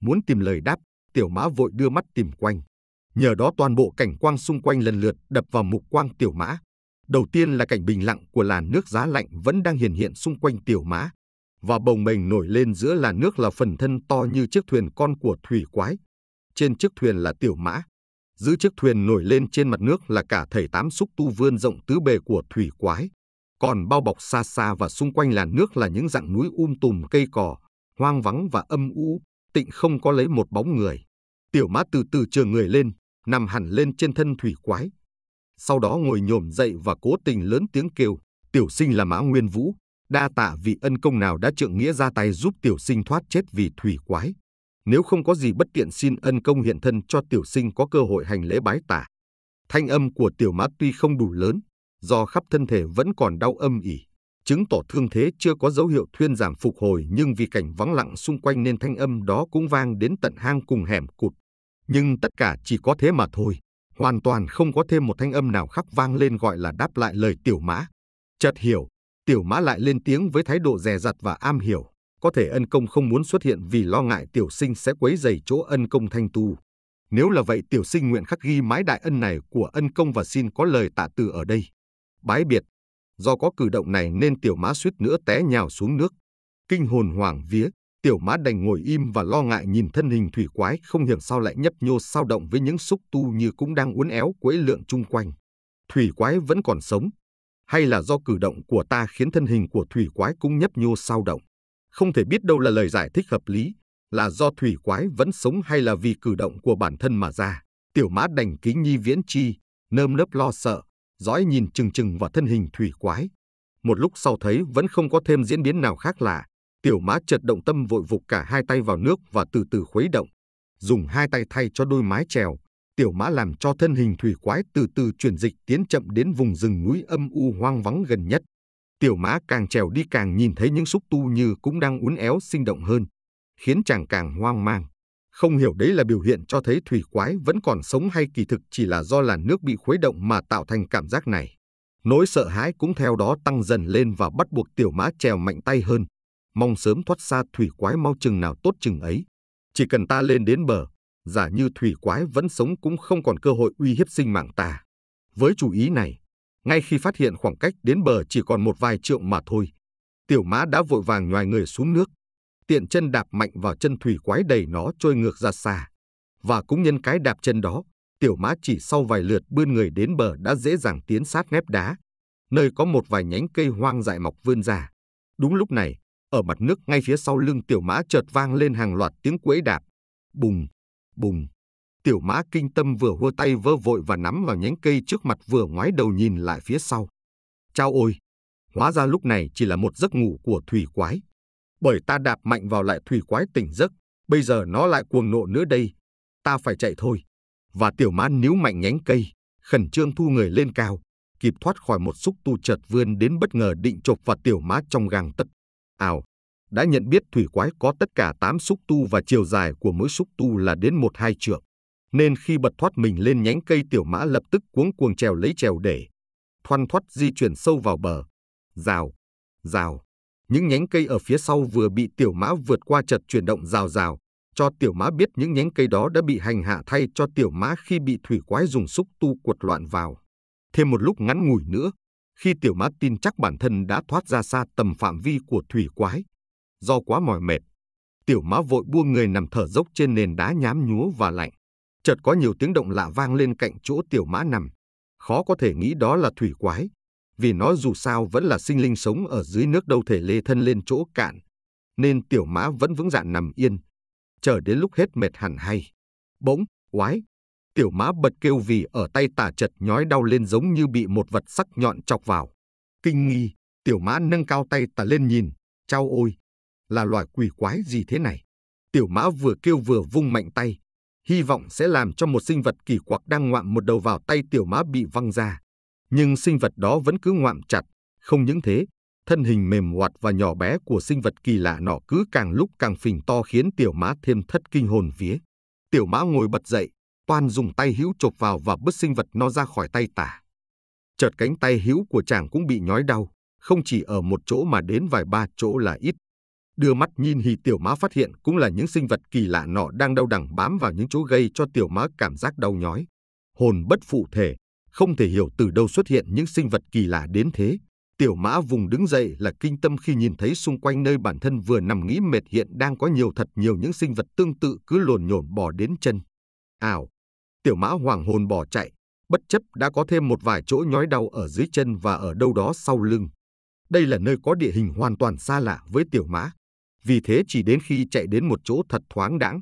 Muốn tìm lời đáp, tiểu mã vội đưa mắt tìm quanh. Nhờ đó toàn bộ cảnh quang xung quanh lần lượt đập vào mục quang tiểu mã. Đầu tiên là cảnh bình lặng của làn nước giá lạnh vẫn đang hiện hiện xung quanh tiểu mã. Và bồng bềnh nổi lên giữa làn nước là phần thân to như chiếc thuyền con của thủy quái, trên chiếc thuyền là tiểu mã. Giữ chiếc thuyền nổi lên trên mặt nước là cả thầy tám xúc tu vươn rộng tứ bề của thủy quái. Còn bao bọc xa xa và xung quanh là nước là những dạng núi um tùm cây cỏ, hoang vắng và âm u, tịnh không có lấy một bóng người. Tiểu mã từ từ trường người lên, nằm hẳn lên trên thân thủy quái. Sau đó ngồi nhổm dậy và cố tình lớn tiếng kêu, tiểu sinh là mã nguyên vũ, đa tạ vị ân công nào đã trượng nghĩa ra tay giúp tiểu sinh thoát chết vì thủy quái nếu không có gì bất tiện xin ân công hiện thân cho tiểu sinh có cơ hội hành lễ bái tả. Thanh âm của tiểu mã tuy không đủ lớn, do khắp thân thể vẫn còn đau âm ỉ, chứng tỏ thương thế chưa có dấu hiệu thuyên giảm phục hồi nhưng vì cảnh vắng lặng xung quanh nên thanh âm đó cũng vang đến tận hang cùng hẻm cụt. Nhưng tất cả chỉ có thế mà thôi, hoàn toàn không có thêm một thanh âm nào khác vang lên gọi là đáp lại lời tiểu mã. Chợt hiểu, tiểu mã lại lên tiếng với thái độ dè dặt và am hiểu có thể ân công không muốn xuất hiện vì lo ngại tiểu sinh sẽ quấy dày chỗ ân công thanh tu. Nếu là vậy tiểu sinh nguyện khắc ghi mái đại ân này của ân công và xin có lời tạ từ ở đây. Bái biệt, do có cử động này nên tiểu mã suýt nữa té nhào xuống nước. Kinh hồn hoảng vía, tiểu mã đành ngồi im và lo ngại nhìn thân hình thủy quái không hiểu sao lại nhấp nhô sao động với những xúc tu như cũng đang uốn éo quấy lượng chung quanh. Thủy quái vẫn còn sống, hay là do cử động của ta khiến thân hình của thủy quái cũng nhấp nhô sao động không thể biết đâu là lời giải thích hợp lý, là do thủy quái vẫn sống hay là vì cử động của bản thân mà ra. Tiểu mã đành kính nhi viễn chi, nơm nớp lo sợ, dõi nhìn chừng chừng vào thân hình thủy quái. Một lúc sau thấy vẫn không có thêm diễn biến nào khác lạ, tiểu mã chợt động tâm vội vục cả hai tay vào nước và từ từ khuấy động. Dùng hai tay thay cho đôi mái chèo, tiểu mã làm cho thân hình thủy quái từ từ chuyển dịch tiến chậm đến vùng rừng núi âm u hoang vắng gần nhất. Tiểu mã càng trèo đi càng nhìn thấy những xúc tu như cũng đang uốn éo sinh động hơn, khiến chàng càng hoang mang. Không hiểu đấy là biểu hiện cho thấy thủy quái vẫn còn sống hay kỳ thực chỉ là do làn nước bị khuấy động mà tạo thành cảm giác này. Nỗi sợ hãi cũng theo đó tăng dần lên và bắt buộc tiểu mã trèo mạnh tay hơn, mong sớm thoát xa thủy quái mau chừng nào tốt chừng ấy. Chỉ cần ta lên đến bờ, giả như thủy quái vẫn sống cũng không còn cơ hội uy hiếp sinh mạng ta. Với chủ ý này, ngay khi phát hiện khoảng cách đến bờ chỉ còn một vài triệu mà thôi, tiểu mã đã vội vàng nhoài người xuống nước, tiện chân đạp mạnh vào chân thủy quái đầy nó trôi ngược ra xa. Và cũng nhân cái đạp chân đó, tiểu mã chỉ sau vài lượt bươn người đến bờ đã dễ dàng tiến sát mép đá, nơi có một vài nhánh cây hoang dại mọc vươn ra. Đúng lúc này, ở mặt nước ngay phía sau lưng tiểu mã chợt vang lên hàng loạt tiếng quẫy đạp. Bùng, bùng, Tiểu mã kinh tâm vừa hua tay vơ vội và nắm vào nhánh cây trước mặt vừa ngoái đầu nhìn lại phía sau. Chao ôi! Hóa ra lúc này chỉ là một giấc ngủ của thủy quái. Bởi ta đạp mạnh vào lại thủy quái tỉnh giấc, bây giờ nó lại cuồng nộ nữa đây. Ta phải chạy thôi. Và tiểu mã níu mạnh nhánh cây, khẩn trương thu người lên cao, kịp thoát khỏi một xúc tu chợt vươn đến bất ngờ định chộp vào tiểu mã trong gang tất. Ào! Đã nhận biết thủy quái có tất cả 8 xúc tu và chiều dài của mỗi xúc tu là đến một hai trượng nên khi bật thoát mình lên nhánh cây tiểu mã lập tức cuống cuồng trèo lấy trèo để, thoăn thoắt di chuyển sâu vào bờ. Rào, rào, những nhánh cây ở phía sau vừa bị tiểu mã vượt qua chật chuyển động rào rào, cho tiểu mã biết những nhánh cây đó đã bị hành hạ thay cho tiểu mã khi bị thủy quái dùng xúc tu cuột loạn vào. Thêm một lúc ngắn ngủi nữa, khi tiểu mã tin chắc bản thân đã thoát ra xa tầm phạm vi của thủy quái. Do quá mỏi mệt, tiểu mã vội buông người nằm thở dốc trên nền đá nhám nhúa và lạnh chợt có nhiều tiếng động lạ vang lên cạnh chỗ tiểu mã nằm. Khó có thể nghĩ đó là thủy quái, vì nó dù sao vẫn là sinh linh sống ở dưới nước đâu thể lê thân lên chỗ cạn, nên tiểu mã vẫn vững dạn nằm yên, chờ đến lúc hết mệt hẳn hay. Bỗng, quái, tiểu mã bật kêu vì ở tay tả chật nhói đau lên giống như bị một vật sắc nhọn chọc vào. Kinh nghi, tiểu mã nâng cao tay tả lên nhìn, trao ôi, là loài quỷ quái gì thế này? Tiểu mã vừa kêu vừa vung mạnh tay, hy vọng sẽ làm cho một sinh vật kỳ quặc đang ngoạm một đầu vào tay tiểu mã bị văng ra. Nhưng sinh vật đó vẫn cứ ngoạm chặt, không những thế, thân hình mềm hoạt và nhỏ bé của sinh vật kỳ lạ nọ cứ càng lúc càng phình to khiến tiểu mã thêm thất kinh hồn vía. Tiểu mã ngồi bật dậy, toan dùng tay hữu chộp vào và bứt sinh vật nó ra khỏi tay tả. Chợt cánh tay hữu của chàng cũng bị nhói đau, không chỉ ở một chỗ mà đến vài ba chỗ là ít. Đưa mắt nhìn thì tiểu mã phát hiện cũng là những sinh vật kỳ lạ nọ đang đau đằng bám vào những chỗ gây cho tiểu mã cảm giác đau nhói. Hồn bất phụ thể, không thể hiểu từ đâu xuất hiện những sinh vật kỳ lạ đến thế. Tiểu mã vùng đứng dậy là kinh tâm khi nhìn thấy xung quanh nơi bản thân vừa nằm nghĩ mệt hiện đang có nhiều thật nhiều những sinh vật tương tự cứ lồn nhổn bò đến chân. Ảo! Tiểu mã hoàng hồn bỏ chạy, bất chấp đã có thêm một vài chỗ nhói đau ở dưới chân và ở đâu đó sau lưng. Đây là nơi có địa hình hoàn toàn xa lạ với tiểu mã. Vì thế chỉ đến khi chạy đến một chỗ thật thoáng đãng,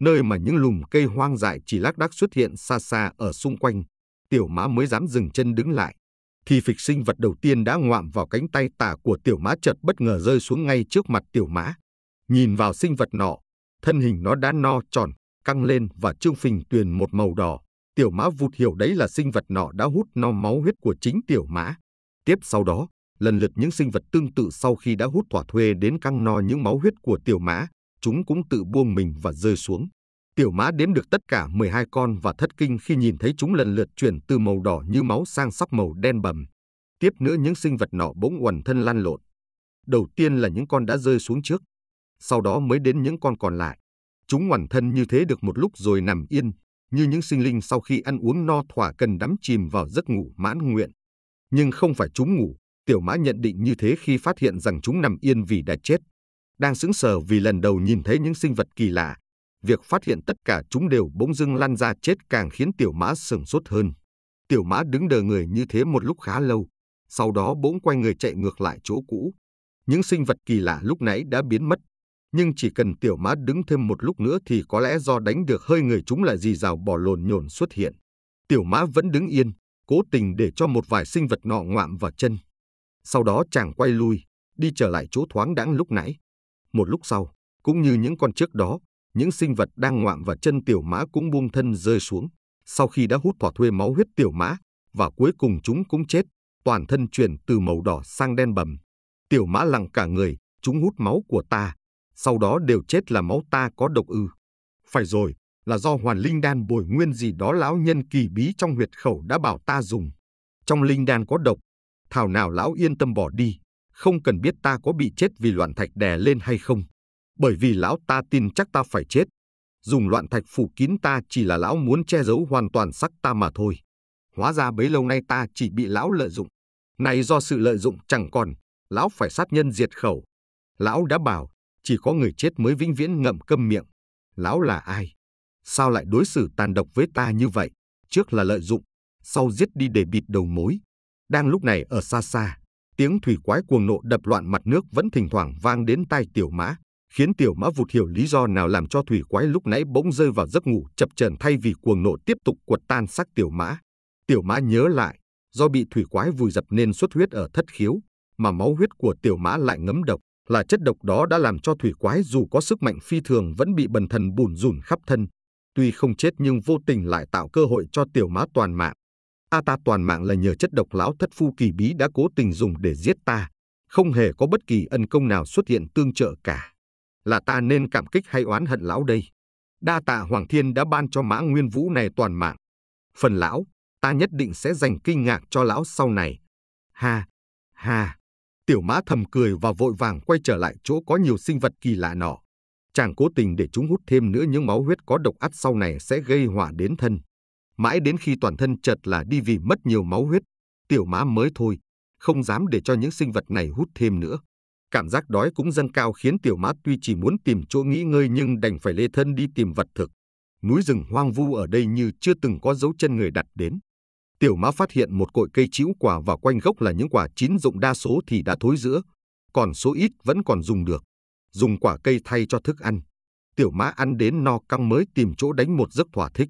nơi mà những lùm cây hoang dại chỉ lác đác xuất hiện xa xa ở xung quanh, tiểu mã mới dám dừng chân đứng lại. Thì phịch sinh vật đầu tiên đã ngoạm vào cánh tay tả của tiểu mã chợt bất ngờ rơi xuống ngay trước mặt tiểu mã. Nhìn vào sinh vật nọ, thân hình nó đã no tròn, căng lên và trương phình tuyền một màu đỏ. Tiểu mã vụt hiểu đấy là sinh vật nọ đã hút no máu huyết của chính tiểu mã. Tiếp sau đó, lần lượt những sinh vật tương tự sau khi đã hút thỏa thuê đến căng no những máu huyết của tiểu mã, chúng cũng tự buông mình và rơi xuống. Tiểu mã đếm được tất cả 12 con và thất kinh khi nhìn thấy chúng lần lượt chuyển từ màu đỏ như máu sang sắc màu đen bầm. Tiếp nữa những sinh vật nọ bỗng quằn thân lăn lộn. Đầu tiên là những con đã rơi xuống trước, sau đó mới đến những con còn lại. Chúng quằn thân như thế được một lúc rồi nằm yên, như những sinh linh sau khi ăn uống no thỏa cần đắm chìm vào giấc ngủ mãn nguyện. Nhưng không phải chúng ngủ Tiểu mã nhận định như thế khi phát hiện rằng chúng nằm yên vì đã chết. Đang sững sờ vì lần đầu nhìn thấy những sinh vật kỳ lạ, việc phát hiện tất cả chúng đều bỗng dưng lăn ra chết càng khiến tiểu mã sừng sốt hơn. Tiểu mã đứng đờ người như thế một lúc khá lâu, sau đó bỗng quay người chạy ngược lại chỗ cũ. Những sinh vật kỳ lạ lúc nãy đã biến mất, nhưng chỉ cần tiểu mã đứng thêm một lúc nữa thì có lẽ do đánh được hơi người chúng lại dì rào bỏ lồn nhồn xuất hiện. Tiểu mã vẫn đứng yên, cố tình để cho một vài sinh vật nọ ngoạm vào chân. Sau đó chàng quay lui, đi trở lại chỗ thoáng đãng lúc nãy. Một lúc sau, cũng như những con trước đó, những sinh vật đang ngoạm vào chân tiểu mã cũng buông thân rơi xuống. Sau khi đã hút thỏa thuê máu huyết tiểu mã, và cuối cùng chúng cũng chết, toàn thân chuyển từ màu đỏ sang đen bầm. Tiểu mã lặng cả người, chúng hút máu của ta, sau đó đều chết là máu ta có độc ư. Phải rồi, là do hoàn linh đan bồi nguyên gì đó lão nhân kỳ bí trong huyệt khẩu đã bảo ta dùng. Trong linh đan có độc, thảo nào lão yên tâm bỏ đi, không cần biết ta có bị chết vì loạn thạch đè lên hay không. Bởi vì lão ta tin chắc ta phải chết. Dùng loạn thạch phủ kín ta chỉ là lão muốn che giấu hoàn toàn sắc ta mà thôi. Hóa ra bấy lâu nay ta chỉ bị lão lợi dụng. Này do sự lợi dụng chẳng còn, lão phải sát nhân diệt khẩu. Lão đã bảo, chỉ có người chết mới vĩnh viễn ngậm câm miệng. Lão là ai? Sao lại đối xử tàn độc với ta như vậy? Trước là lợi dụng, sau giết đi để bịt đầu mối, đang lúc này ở xa xa, tiếng thủy quái cuồng nộ đập loạn mặt nước vẫn thỉnh thoảng vang đến tai tiểu mã, khiến tiểu mã vụt hiểu lý do nào làm cho thủy quái lúc nãy bỗng rơi vào giấc ngủ chập chờn thay vì cuồng nộ tiếp tục quật tan xác tiểu mã. Tiểu mã nhớ lại, do bị thủy quái vùi dập nên xuất huyết ở thất khiếu, mà máu huyết của tiểu mã lại ngấm độc, là chất độc đó đã làm cho thủy quái dù có sức mạnh phi thường vẫn bị bần thần bùn rùn khắp thân. Tuy không chết nhưng vô tình lại tạo cơ hội cho tiểu mã toàn mạng. A ta toàn mạng là nhờ chất độc lão thất phu kỳ bí đã cố tình dùng để giết ta, không hề có bất kỳ ân công nào xuất hiện tương trợ cả. Là ta nên cảm kích hay oán hận lão đây? Đa tạ Hoàng Thiên đã ban cho mã nguyên vũ này toàn mạng. Phần lão, ta nhất định sẽ dành kinh ngạc cho lão sau này. Ha, ha. Tiểu mã thầm cười và vội vàng quay trở lại chỗ có nhiều sinh vật kỳ lạ nọ. Chàng cố tình để chúng hút thêm nữa những máu huyết có độc ắt sau này sẽ gây họa đến thân. Mãi đến khi toàn thân chật là đi vì mất nhiều máu huyết, tiểu mã mới thôi, không dám để cho những sinh vật này hút thêm nữa. Cảm giác đói cũng dâng cao khiến tiểu mã tuy chỉ muốn tìm chỗ nghỉ ngơi nhưng đành phải lê thân đi tìm vật thực. Núi rừng hoang vu ở đây như chưa từng có dấu chân người đặt đến. Tiểu mã phát hiện một cội cây chĩu quả và quanh gốc là những quả chín rụng đa số thì đã thối rữa, còn số ít vẫn còn dùng được. Dùng quả cây thay cho thức ăn. Tiểu mã ăn đến no căng mới tìm chỗ đánh một giấc thỏa thích.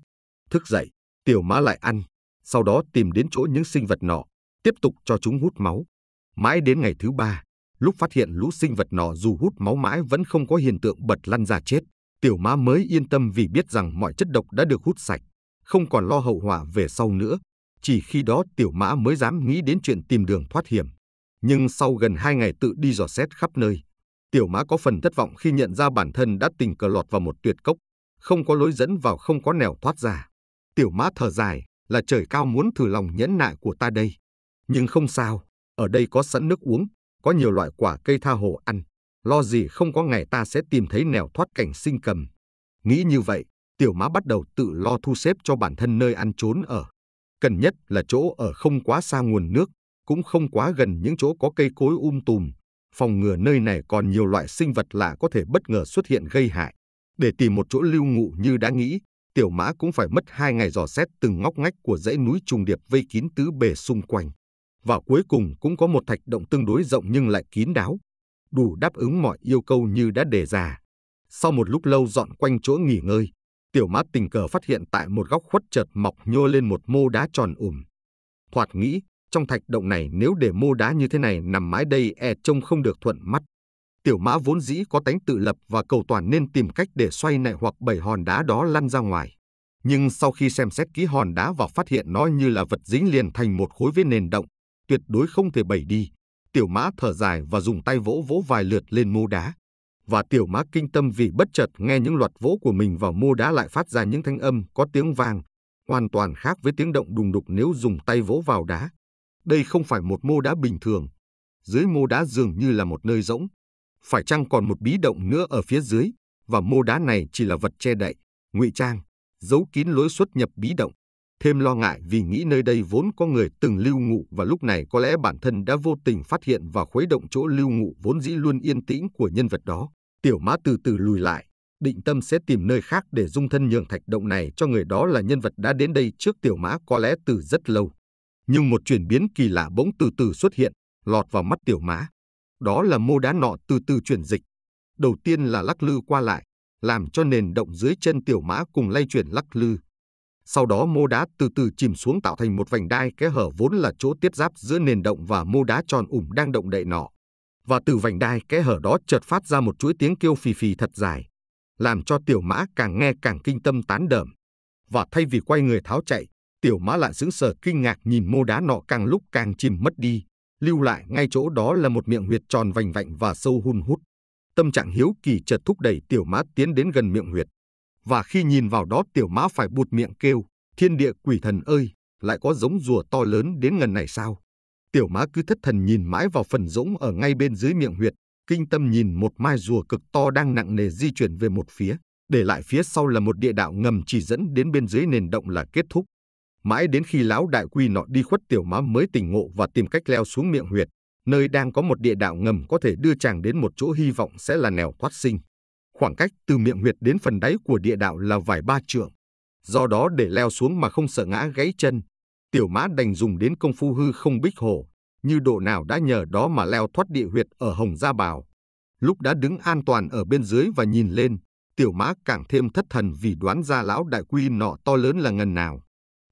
Thức dậy, tiểu mã lại ăn, sau đó tìm đến chỗ những sinh vật nọ, tiếp tục cho chúng hút máu. Mãi đến ngày thứ ba, lúc phát hiện lũ sinh vật nọ dù hút máu mãi vẫn không có hiện tượng bật lăn ra chết, tiểu mã mới yên tâm vì biết rằng mọi chất độc đã được hút sạch, không còn lo hậu họa về sau nữa. Chỉ khi đó tiểu mã mới dám nghĩ đến chuyện tìm đường thoát hiểm. Nhưng sau gần hai ngày tự đi dò xét khắp nơi, tiểu mã có phần thất vọng khi nhận ra bản thân đã tình cờ lọt vào một tuyệt cốc, không có lối dẫn vào không có nẻo thoát ra. Tiểu mã thở dài là trời cao muốn thử lòng nhẫn nại của ta đây. Nhưng không sao, ở đây có sẵn nước uống, có nhiều loại quả cây tha hồ ăn. Lo gì không có ngày ta sẽ tìm thấy nẻo thoát cảnh sinh cầm. Nghĩ như vậy, tiểu mã bắt đầu tự lo thu xếp cho bản thân nơi ăn trốn ở. Cần nhất là chỗ ở không quá xa nguồn nước, cũng không quá gần những chỗ có cây cối um tùm. Phòng ngừa nơi này còn nhiều loại sinh vật lạ có thể bất ngờ xuất hiện gây hại. Để tìm một chỗ lưu ngụ như đã nghĩ, tiểu mã cũng phải mất hai ngày dò xét từng ngóc ngách của dãy núi trùng điệp vây kín tứ bề xung quanh. Và cuối cùng cũng có một thạch động tương đối rộng nhưng lại kín đáo, đủ đáp ứng mọi yêu cầu như đã đề ra. Sau một lúc lâu dọn quanh chỗ nghỉ ngơi, tiểu mã tình cờ phát hiện tại một góc khuất chợt mọc nhô lên một mô đá tròn ủm. Thoạt nghĩ, trong thạch động này nếu để mô đá như thế này nằm mãi đây e trông không được thuận mắt tiểu mã vốn dĩ có tánh tự lập và cầu toàn nên tìm cách để xoay nại hoặc bẩy hòn đá đó lăn ra ngoài. Nhưng sau khi xem xét kỹ hòn đá và phát hiện nó như là vật dính liền thành một khối với nền động, tuyệt đối không thể bẩy đi. Tiểu mã thở dài và dùng tay vỗ vỗ vài lượt lên mô đá. Và tiểu mã kinh tâm vì bất chợt nghe những loạt vỗ của mình vào mô đá lại phát ra những thanh âm có tiếng vang, hoàn toàn khác với tiếng động đùng đục nếu dùng tay vỗ vào đá. Đây không phải một mô đá bình thường. Dưới mô đá dường như là một nơi rỗng, phải chăng còn một bí động nữa ở phía dưới và mô đá này chỉ là vật che đậy, ngụy trang, giấu kín lối xuất nhập bí động. Thêm lo ngại vì nghĩ nơi đây vốn có người từng lưu ngụ và lúc này có lẽ bản thân đã vô tình phát hiện và khuấy động chỗ lưu ngụ vốn dĩ luôn yên tĩnh của nhân vật đó. Tiểu mã từ từ lùi lại, định tâm sẽ tìm nơi khác để dung thân nhường thạch động này cho người đó là nhân vật đã đến đây trước tiểu mã có lẽ từ rất lâu. Nhưng một chuyển biến kỳ lạ bỗng từ từ xuất hiện, lọt vào mắt tiểu mã. Đó là mô đá nọ từ từ chuyển dịch. Đầu tiên là lắc lư qua lại, làm cho nền động dưới chân tiểu mã cùng lay chuyển lắc lư. Sau đó mô đá từ từ chìm xuống tạo thành một vành đai kẽ hở vốn là chỗ tiếp giáp giữa nền động và mô đá tròn ủng đang động đậy nọ. Và từ vành đai kẽ hở đó chợt phát ra một chuỗi tiếng kêu phì phì thật dài, làm cho tiểu mã càng nghe càng kinh tâm tán đờm. Và thay vì quay người tháo chạy, tiểu mã lại sững sờ kinh ngạc nhìn mô đá nọ càng lúc càng chìm mất đi lưu lại ngay chỗ đó là một miệng huyệt tròn vành vạnh và sâu hun hút. Tâm trạng hiếu kỳ chợt thúc đẩy tiểu mã tiến đến gần miệng huyệt. Và khi nhìn vào đó tiểu mã phải bụt miệng kêu, thiên địa quỷ thần ơi, lại có giống rùa to lớn đến ngần này sao? Tiểu mã cứ thất thần nhìn mãi vào phần rỗng ở ngay bên dưới miệng huyệt, kinh tâm nhìn một mai rùa cực to đang nặng nề di chuyển về một phía, để lại phía sau là một địa đạo ngầm chỉ dẫn đến bên dưới nền động là kết thúc. Mãi đến khi lão đại quy nọ đi khuất tiểu má mới tỉnh ngộ và tìm cách leo xuống miệng huyệt, nơi đang có một địa đạo ngầm có thể đưa chàng đến một chỗ hy vọng sẽ là nẻo thoát sinh. Khoảng cách từ miệng huyệt đến phần đáy của địa đạo là vài ba trượng. Do đó để leo xuống mà không sợ ngã gãy chân, tiểu mã đành dùng đến công phu hư không bích hổ, như độ nào đã nhờ đó mà leo thoát địa huyệt ở Hồng Gia bào. Lúc đã đứng an toàn ở bên dưới và nhìn lên, tiểu mã càng thêm thất thần vì đoán ra lão đại quy nọ to lớn là ngần nào.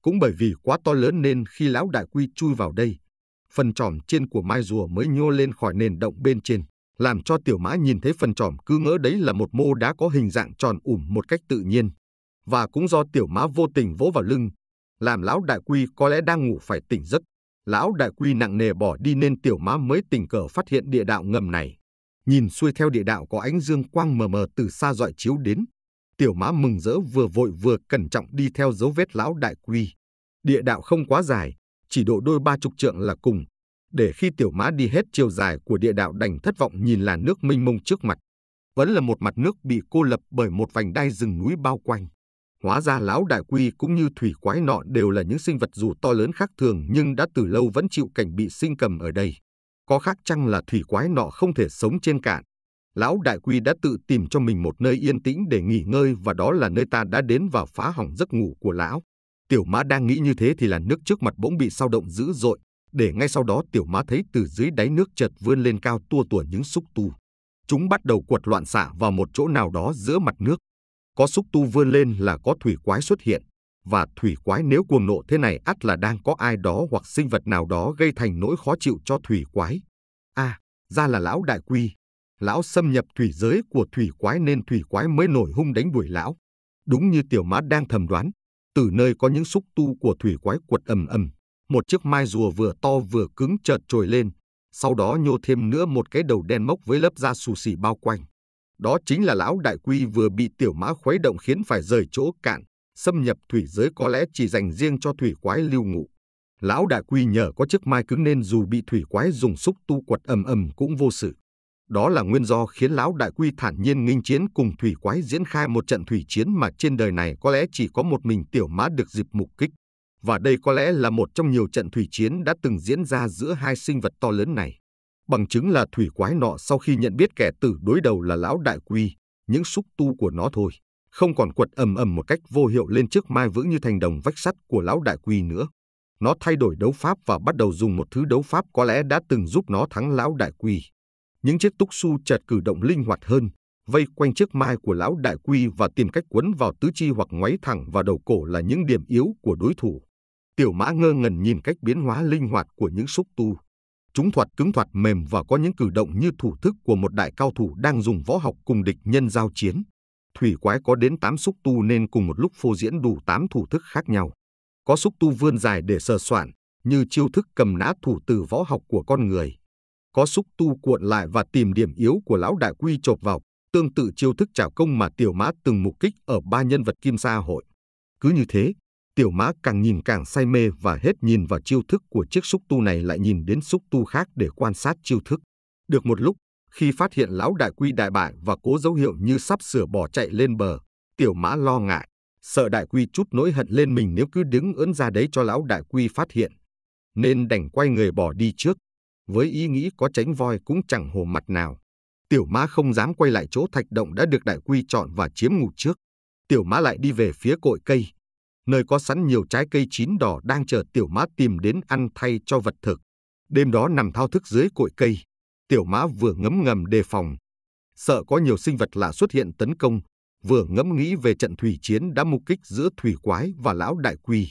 Cũng bởi vì quá to lớn nên khi lão đại quy chui vào đây, phần tròm trên của mai rùa mới nhô lên khỏi nền động bên trên, làm cho tiểu mã nhìn thấy phần tròm cứ ngỡ đấy là một mô đá có hình dạng tròn ủm một cách tự nhiên. Và cũng do tiểu mã vô tình vỗ vào lưng, làm lão đại quy có lẽ đang ngủ phải tỉnh giấc. Lão đại quy nặng nề bỏ đi nên tiểu mã mới tình cờ phát hiện địa đạo ngầm này. Nhìn xuôi theo địa đạo có ánh dương quang mờ mờ từ xa dọi chiếu đến, Tiểu mã mừng rỡ vừa vội vừa cẩn trọng đi theo dấu vết lão đại quy. Địa đạo không quá dài, chỉ độ đôi ba chục trượng là cùng. Để khi tiểu mã đi hết chiều dài của địa đạo đành thất vọng nhìn là nước mênh mông trước mặt. Vẫn là một mặt nước bị cô lập bởi một vành đai rừng núi bao quanh. Hóa ra lão đại quy cũng như thủy quái nọ đều là những sinh vật dù to lớn khác thường nhưng đã từ lâu vẫn chịu cảnh bị sinh cầm ở đây. Có khác chăng là thủy quái nọ không thể sống trên cạn, lão đại quy đã tự tìm cho mình một nơi yên tĩnh để nghỉ ngơi và đó là nơi ta đã đến và phá hỏng giấc ngủ của lão. Tiểu mã đang nghĩ như thế thì là nước trước mặt bỗng bị sao động dữ dội, để ngay sau đó tiểu mã thấy từ dưới đáy nước chợt vươn lên cao tua tủa những xúc tu. Chúng bắt đầu quật loạn xạ vào một chỗ nào đó giữa mặt nước. Có xúc tu vươn lên là có thủy quái xuất hiện, và thủy quái nếu cuồng nộ thế này ắt là đang có ai đó hoặc sinh vật nào đó gây thành nỗi khó chịu cho thủy quái. A, à, ra là lão đại quy, lão xâm nhập thủy giới của thủy quái nên thủy quái mới nổi hung đánh đuổi lão. Đúng như tiểu mã đang thầm đoán, từ nơi có những xúc tu của thủy quái quật ầm ầm, một chiếc mai rùa vừa to vừa cứng chợt trồi lên, sau đó nhô thêm nữa một cái đầu đen mốc với lớp da xù xì bao quanh. Đó chính là lão đại quy vừa bị tiểu mã khuấy động khiến phải rời chỗ cạn, xâm nhập thủy giới có lẽ chỉ dành riêng cho thủy quái lưu ngụ. Lão đại quy nhờ có chiếc mai cứng nên dù bị thủy quái dùng xúc tu quật ầm ầm cũng vô sự. Đó là nguyên do khiến Lão Đại Quy thản nhiên nghinh chiến cùng Thủy Quái diễn khai một trận thủy chiến mà trên đời này có lẽ chỉ có một mình Tiểu Mã được dịp mục kích. Và đây có lẽ là một trong nhiều trận thủy chiến đã từng diễn ra giữa hai sinh vật to lớn này. Bằng chứng là Thủy Quái nọ sau khi nhận biết kẻ tử đối đầu là Lão Đại Quy, những xúc tu của nó thôi, không còn quật ầm ầm một cách vô hiệu lên trước mai vững như thành đồng vách sắt của Lão Đại Quy nữa nó thay đổi đấu pháp và bắt đầu dùng một thứ đấu pháp có lẽ đã từng giúp nó thắng lão đại quy những chiếc túc su chợt cử động linh hoạt hơn, vây quanh chiếc mai của lão đại quy và tìm cách quấn vào tứ chi hoặc ngoáy thẳng vào đầu cổ là những điểm yếu của đối thủ. Tiểu mã ngơ ngẩn nhìn cách biến hóa linh hoạt của những xúc tu. Chúng thoạt cứng thoạt mềm và có những cử động như thủ thức của một đại cao thủ đang dùng võ học cùng địch nhân giao chiến. Thủy quái có đến 8 xúc tu nên cùng một lúc phô diễn đủ 8 thủ thức khác nhau. Có xúc tu vươn dài để sờ soạn, như chiêu thức cầm nã thủ từ võ học của con người có xúc tu cuộn lại và tìm điểm yếu của lão đại quy chộp vào, tương tự chiêu thức chảo công mà tiểu mã từng mục kích ở ba nhân vật kim sa hội. Cứ như thế, tiểu mã càng nhìn càng say mê và hết nhìn vào chiêu thức của chiếc xúc tu này lại nhìn đến xúc tu khác để quan sát chiêu thức. Được một lúc, khi phát hiện lão đại quy đại bại và cố dấu hiệu như sắp sửa bỏ chạy lên bờ, tiểu mã lo ngại, sợ đại quy chút nỗi hận lên mình nếu cứ đứng ưỡn ra đấy cho lão đại quy phát hiện. Nên đành quay người bỏ đi trước với ý nghĩ có tránh voi cũng chẳng hồ mặt nào. Tiểu mã không dám quay lại chỗ thạch động đã được đại quy chọn và chiếm ngủ trước. Tiểu mã lại đi về phía cội cây, nơi có sẵn nhiều trái cây chín đỏ đang chờ tiểu mã tìm đến ăn thay cho vật thực. Đêm đó nằm thao thức dưới cội cây, tiểu mã vừa ngấm ngầm đề phòng, sợ có nhiều sinh vật lạ xuất hiện tấn công, vừa ngẫm nghĩ về trận thủy chiến đã mục kích giữa thủy quái và lão đại quy.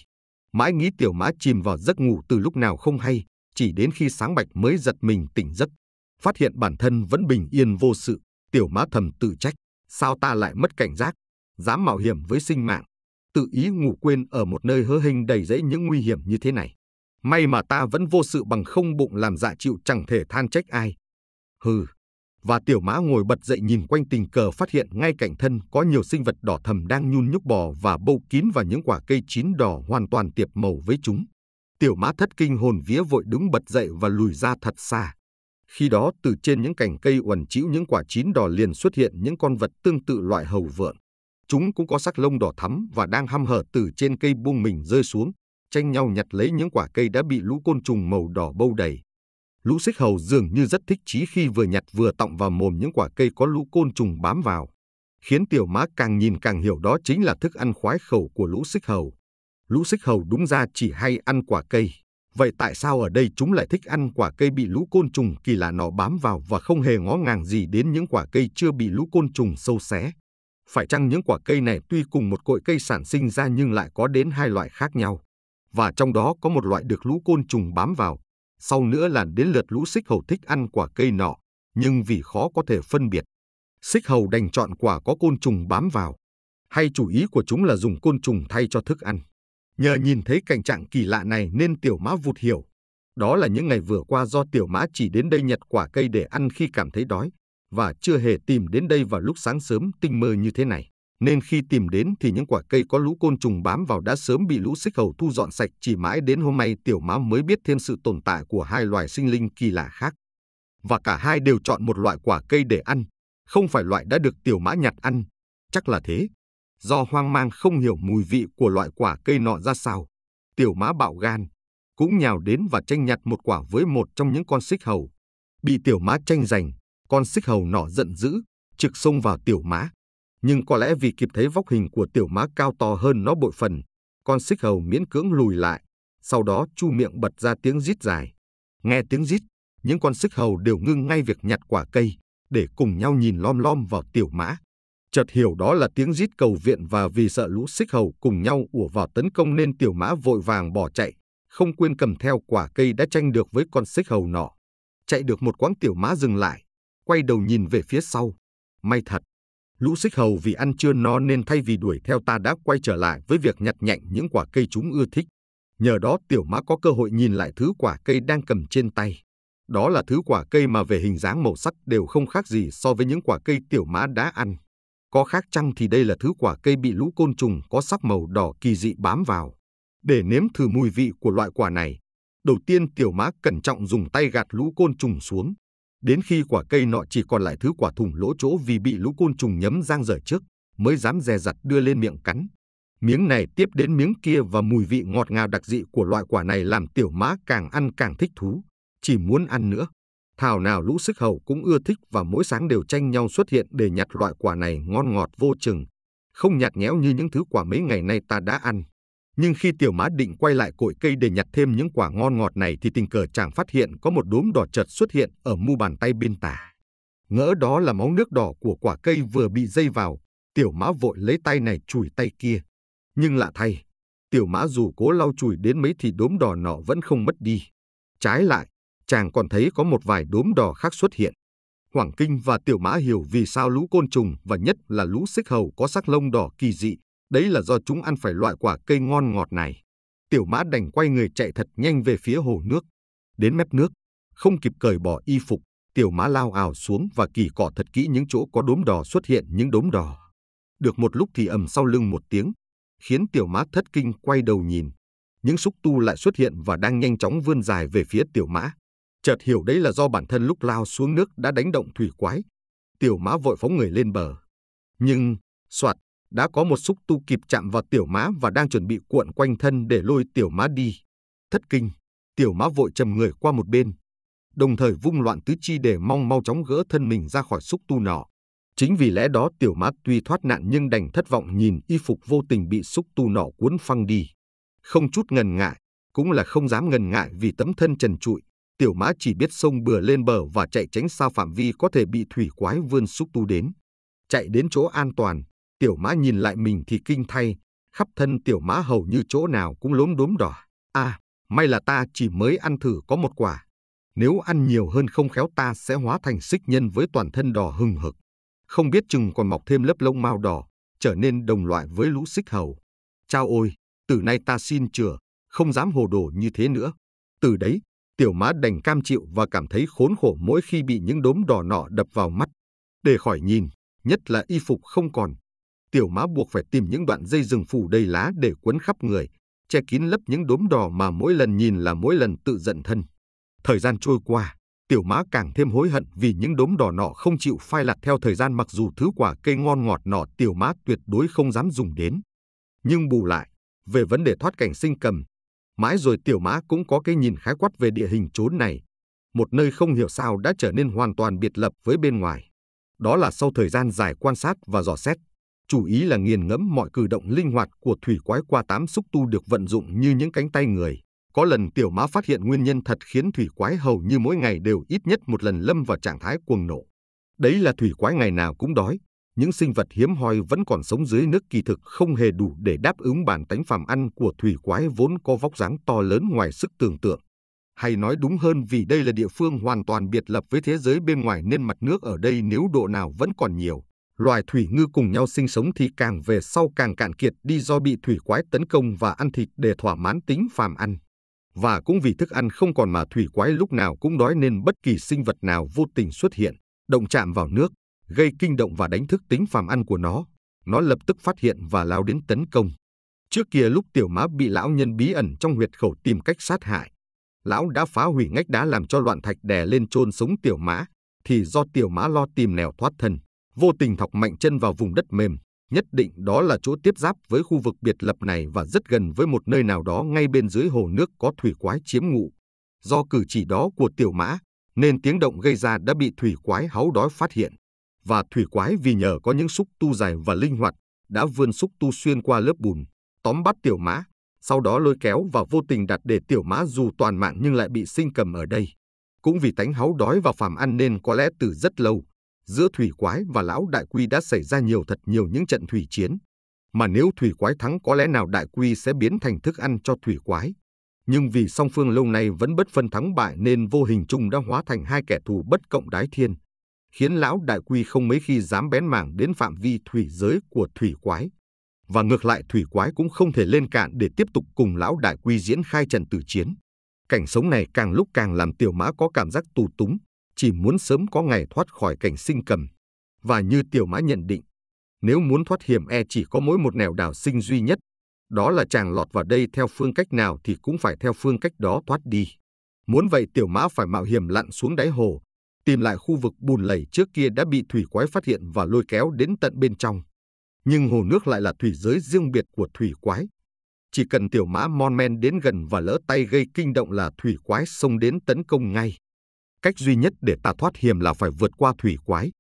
Mãi nghĩ tiểu mã chìm vào giấc ngủ từ lúc nào không hay, chỉ đến khi sáng bạch mới giật mình tỉnh giấc, phát hiện bản thân vẫn bình yên vô sự, tiểu mã thầm tự trách, sao ta lại mất cảnh giác, dám mạo hiểm với sinh mạng, tự ý ngủ quên ở một nơi hớ hình đầy rẫy những nguy hiểm như thế này. May mà ta vẫn vô sự bằng không bụng làm dạ chịu chẳng thể than trách ai. Hừ, và tiểu mã ngồi bật dậy nhìn quanh tình cờ phát hiện ngay cạnh thân có nhiều sinh vật đỏ thầm đang nhun nhúc bò và bâu kín vào những quả cây chín đỏ hoàn toàn tiệp màu với chúng. Tiểu mã thất kinh hồn vía vội đứng bật dậy và lùi ra thật xa. Khi đó từ trên những cành cây uẩn chĩu những quả chín đỏ liền xuất hiện những con vật tương tự loại hầu vượn. Chúng cũng có sắc lông đỏ thắm và đang hăm hở từ trên cây buông mình rơi xuống, tranh nhau nhặt lấy những quả cây đã bị lũ côn trùng màu đỏ bâu đầy. Lũ xích hầu dường như rất thích chí khi vừa nhặt vừa tọng vào mồm những quả cây có lũ côn trùng bám vào, khiến tiểu mã càng nhìn càng hiểu đó chính là thức ăn khoái khẩu của lũ xích hầu lũ xích hầu đúng ra chỉ hay ăn quả cây. Vậy tại sao ở đây chúng lại thích ăn quả cây bị lũ côn trùng kỳ lạ nó bám vào và không hề ngó ngàng gì đến những quả cây chưa bị lũ côn trùng sâu xé? Phải chăng những quả cây này tuy cùng một cội cây sản sinh ra nhưng lại có đến hai loại khác nhau? Và trong đó có một loại được lũ côn trùng bám vào, sau nữa là đến lượt lũ xích hầu thích ăn quả cây nọ, nhưng vì khó có thể phân biệt. Xích hầu đành chọn quả có côn trùng bám vào, hay chủ ý của chúng là dùng côn trùng thay cho thức ăn. Nhờ nhìn thấy cảnh trạng kỳ lạ này nên tiểu mã vụt hiểu. Đó là những ngày vừa qua do tiểu mã chỉ đến đây nhặt quả cây để ăn khi cảm thấy đói, và chưa hề tìm đến đây vào lúc sáng sớm tinh mơ như thế này. Nên khi tìm đến thì những quả cây có lũ côn trùng bám vào đã sớm bị lũ xích hầu thu dọn sạch chỉ mãi đến hôm nay tiểu mã mới biết thêm sự tồn tại của hai loài sinh linh kỳ lạ khác. Và cả hai đều chọn một loại quả cây để ăn, không phải loại đã được tiểu mã nhặt ăn, chắc là thế do hoang mang không hiểu mùi vị của loại quả cây nọ ra sao, tiểu mã bạo gan, cũng nhào đến và tranh nhặt một quả với một trong những con xích hầu. Bị tiểu mã tranh giành, con xích hầu nọ giận dữ, trực xông vào tiểu mã. Nhưng có lẽ vì kịp thấy vóc hình của tiểu mã cao to hơn nó bội phần, con xích hầu miễn cưỡng lùi lại, sau đó chu miệng bật ra tiếng rít dài. Nghe tiếng rít, những con xích hầu đều ngưng ngay việc nhặt quả cây để cùng nhau nhìn lom lom vào tiểu mã chợt hiểu đó là tiếng rít cầu viện và vì sợ lũ xích hầu cùng nhau ùa vào tấn công nên tiểu mã vội vàng bỏ chạy, không quên cầm theo quả cây đã tranh được với con xích hầu nọ. Chạy được một quãng tiểu mã dừng lại, quay đầu nhìn về phía sau. May thật, lũ xích hầu vì ăn chưa no nên thay vì đuổi theo ta đã quay trở lại với việc nhặt nhạnh những quả cây chúng ưa thích. Nhờ đó tiểu mã có cơ hội nhìn lại thứ quả cây đang cầm trên tay. Đó là thứ quả cây mà về hình dáng màu sắc đều không khác gì so với những quả cây tiểu mã đã ăn. Có khác chăng thì đây là thứ quả cây bị lũ côn trùng có sắc màu đỏ kỳ dị bám vào. Để nếm thử mùi vị của loại quả này, đầu tiên tiểu mã cẩn trọng dùng tay gạt lũ côn trùng xuống. Đến khi quả cây nọ chỉ còn lại thứ quả thủng lỗ chỗ vì bị lũ côn trùng nhấm giang rời trước, mới dám dè dặt đưa lên miệng cắn. Miếng này tiếp đến miếng kia và mùi vị ngọt ngào đặc dị của loại quả này làm tiểu mã càng ăn càng thích thú, chỉ muốn ăn nữa thảo nào lũ sức hầu cũng ưa thích và mỗi sáng đều tranh nhau xuất hiện để nhặt loại quả này ngon ngọt vô chừng, không nhạt nhẽo như những thứ quả mấy ngày nay ta đã ăn. Nhưng khi tiểu mã định quay lại cội cây để nhặt thêm những quả ngon ngọt này thì tình cờ chàng phát hiện có một đốm đỏ chợt xuất hiện ở mu bàn tay bên tả. Ngỡ đó là máu nước đỏ của quả cây vừa bị dây vào, tiểu mã vội lấy tay này chùi tay kia. Nhưng lạ thay, tiểu mã dù cố lau chùi đến mấy thì đốm đỏ nọ vẫn không mất đi. Trái lại, chàng còn thấy có một vài đốm đỏ khác xuất hiện. Hoàng Kinh và Tiểu Mã hiểu vì sao lũ côn trùng và nhất là lũ xích hầu có sắc lông đỏ kỳ dị, đấy là do chúng ăn phải loại quả cây ngon ngọt này. Tiểu Mã đành quay người chạy thật nhanh về phía hồ nước. Đến mép nước, không kịp cởi bỏ y phục, Tiểu Mã lao ảo xuống và kỳ cọ thật kỹ những chỗ có đốm đỏ xuất hiện những đốm đỏ. Được một lúc thì ầm sau lưng một tiếng, khiến Tiểu Mã thất kinh quay đầu nhìn. Những xúc tu lại xuất hiện và đang nhanh chóng vươn dài về phía Tiểu Mã. Chợt hiểu đấy là do bản thân lúc lao xuống nước đã đánh động thủy quái. Tiểu mã vội phóng người lên bờ. Nhưng, soạt, đã có một xúc tu kịp chạm vào tiểu mã và đang chuẩn bị cuộn quanh thân để lôi tiểu mã đi. Thất kinh, tiểu mã vội trầm người qua một bên, đồng thời vung loạn tứ chi để mong mau chóng gỡ thân mình ra khỏi xúc tu nọ. Chính vì lẽ đó tiểu mã tuy thoát nạn nhưng đành thất vọng nhìn y phục vô tình bị xúc tu nọ cuốn phăng đi. Không chút ngần ngại, cũng là không dám ngần ngại vì tấm thân trần trụi, tiểu mã chỉ biết sông bừa lên bờ và chạy tránh xa phạm vi có thể bị thủy quái vươn xúc tu đến. Chạy đến chỗ an toàn, tiểu mã nhìn lại mình thì kinh thay, khắp thân tiểu mã hầu như chỗ nào cũng lốm đốm đỏ. à, may là ta chỉ mới ăn thử có một quả. Nếu ăn nhiều hơn không khéo ta sẽ hóa thành xích nhân với toàn thân đỏ hừng hực. Không biết chừng còn mọc thêm lớp lông mau đỏ, trở nên đồng loại với lũ xích hầu. Chao ôi, từ nay ta xin chừa, không dám hồ đồ như thế nữa. Từ đấy, Tiểu mã đành cam chịu và cảm thấy khốn khổ mỗi khi bị những đốm đỏ nỏ đập vào mắt. Để khỏi nhìn, nhất là y phục không còn. Tiểu mã buộc phải tìm những đoạn dây rừng phủ đầy lá để quấn khắp người, che kín lấp những đốm đỏ mà mỗi lần nhìn là mỗi lần tự giận thân. Thời gian trôi qua, tiểu mã càng thêm hối hận vì những đốm đỏ nọ không chịu phai lặt theo thời gian mặc dù thứ quả cây ngon ngọt nọ tiểu mã tuyệt đối không dám dùng đến. Nhưng bù lại, về vấn đề thoát cảnh sinh cầm, Mãi rồi Tiểu Mã cũng có cái nhìn khái quát về địa hình chốn này, một nơi không hiểu sao đã trở nên hoàn toàn biệt lập với bên ngoài. Đó là sau thời gian dài quan sát và dò xét, chủ ý là nghiền ngẫm mọi cử động linh hoạt của thủy quái qua tám xúc tu được vận dụng như những cánh tay người. Có lần Tiểu Mã phát hiện nguyên nhân thật khiến thủy quái hầu như mỗi ngày đều ít nhất một lần lâm vào trạng thái cuồng nộ. Đấy là thủy quái ngày nào cũng đói, những sinh vật hiếm hoi vẫn còn sống dưới nước kỳ thực không hề đủ để đáp ứng bản tánh phàm ăn của thủy quái vốn có vóc dáng to lớn ngoài sức tưởng tượng. Hay nói đúng hơn vì đây là địa phương hoàn toàn biệt lập với thế giới bên ngoài nên mặt nước ở đây nếu độ nào vẫn còn nhiều. Loài thủy ngư cùng nhau sinh sống thì càng về sau càng cạn kiệt đi do bị thủy quái tấn công và ăn thịt để thỏa mãn tính phàm ăn. Và cũng vì thức ăn không còn mà thủy quái lúc nào cũng đói nên bất kỳ sinh vật nào vô tình xuất hiện, động chạm vào nước gây kinh động và đánh thức tính phàm ăn của nó. Nó lập tức phát hiện và lao đến tấn công. Trước kia lúc tiểu mã bị lão nhân bí ẩn trong huyệt khẩu tìm cách sát hại, lão đã phá hủy ngách đá làm cho loạn thạch đè lên chôn sống tiểu mã, thì do tiểu mã lo tìm nẻo thoát thân, vô tình thọc mạnh chân vào vùng đất mềm, nhất định đó là chỗ tiếp giáp với khu vực biệt lập này và rất gần với một nơi nào đó ngay bên dưới hồ nước có thủy quái chiếm ngụ. Do cử chỉ đó của tiểu mã, nên tiếng động gây ra đã bị thủy quái háu đói phát hiện và thủy quái vì nhờ có những xúc tu dài và linh hoạt, đã vươn xúc tu xuyên qua lớp bùn, tóm bắt tiểu mã, sau đó lôi kéo và vô tình đặt để tiểu mã dù toàn mạng nhưng lại bị sinh cầm ở đây. Cũng vì tánh háu đói và phàm ăn nên có lẽ từ rất lâu, giữa thủy quái và lão đại quy đã xảy ra nhiều thật nhiều những trận thủy chiến. Mà nếu thủy quái thắng có lẽ nào đại quy sẽ biến thành thức ăn cho thủy quái. Nhưng vì song phương lâu nay vẫn bất phân thắng bại nên vô hình chung đã hóa thành hai kẻ thù bất cộng đái thiên khiến lão đại quy không mấy khi dám bén mảng đến phạm vi thủy giới của thủy quái. Và ngược lại thủy quái cũng không thể lên cạn để tiếp tục cùng lão đại quy diễn khai trần tử chiến. Cảnh sống này càng lúc càng làm tiểu mã có cảm giác tù túng, chỉ muốn sớm có ngày thoát khỏi cảnh sinh cầm. Và như tiểu mã nhận định, nếu muốn thoát hiểm e chỉ có mỗi một nẻo đảo sinh duy nhất, đó là chàng lọt vào đây theo phương cách nào thì cũng phải theo phương cách đó thoát đi. Muốn vậy tiểu mã phải mạo hiểm lặn xuống đáy hồ, tìm lại khu vực bùn lầy trước kia đã bị thủy quái phát hiện và lôi kéo đến tận bên trong. Nhưng hồ nước lại là thủy giới riêng biệt của thủy quái. Chỉ cần tiểu mã Mon Men đến gần và lỡ tay gây kinh động là thủy quái xông đến tấn công ngay. Cách duy nhất để ta thoát hiểm là phải vượt qua thủy quái,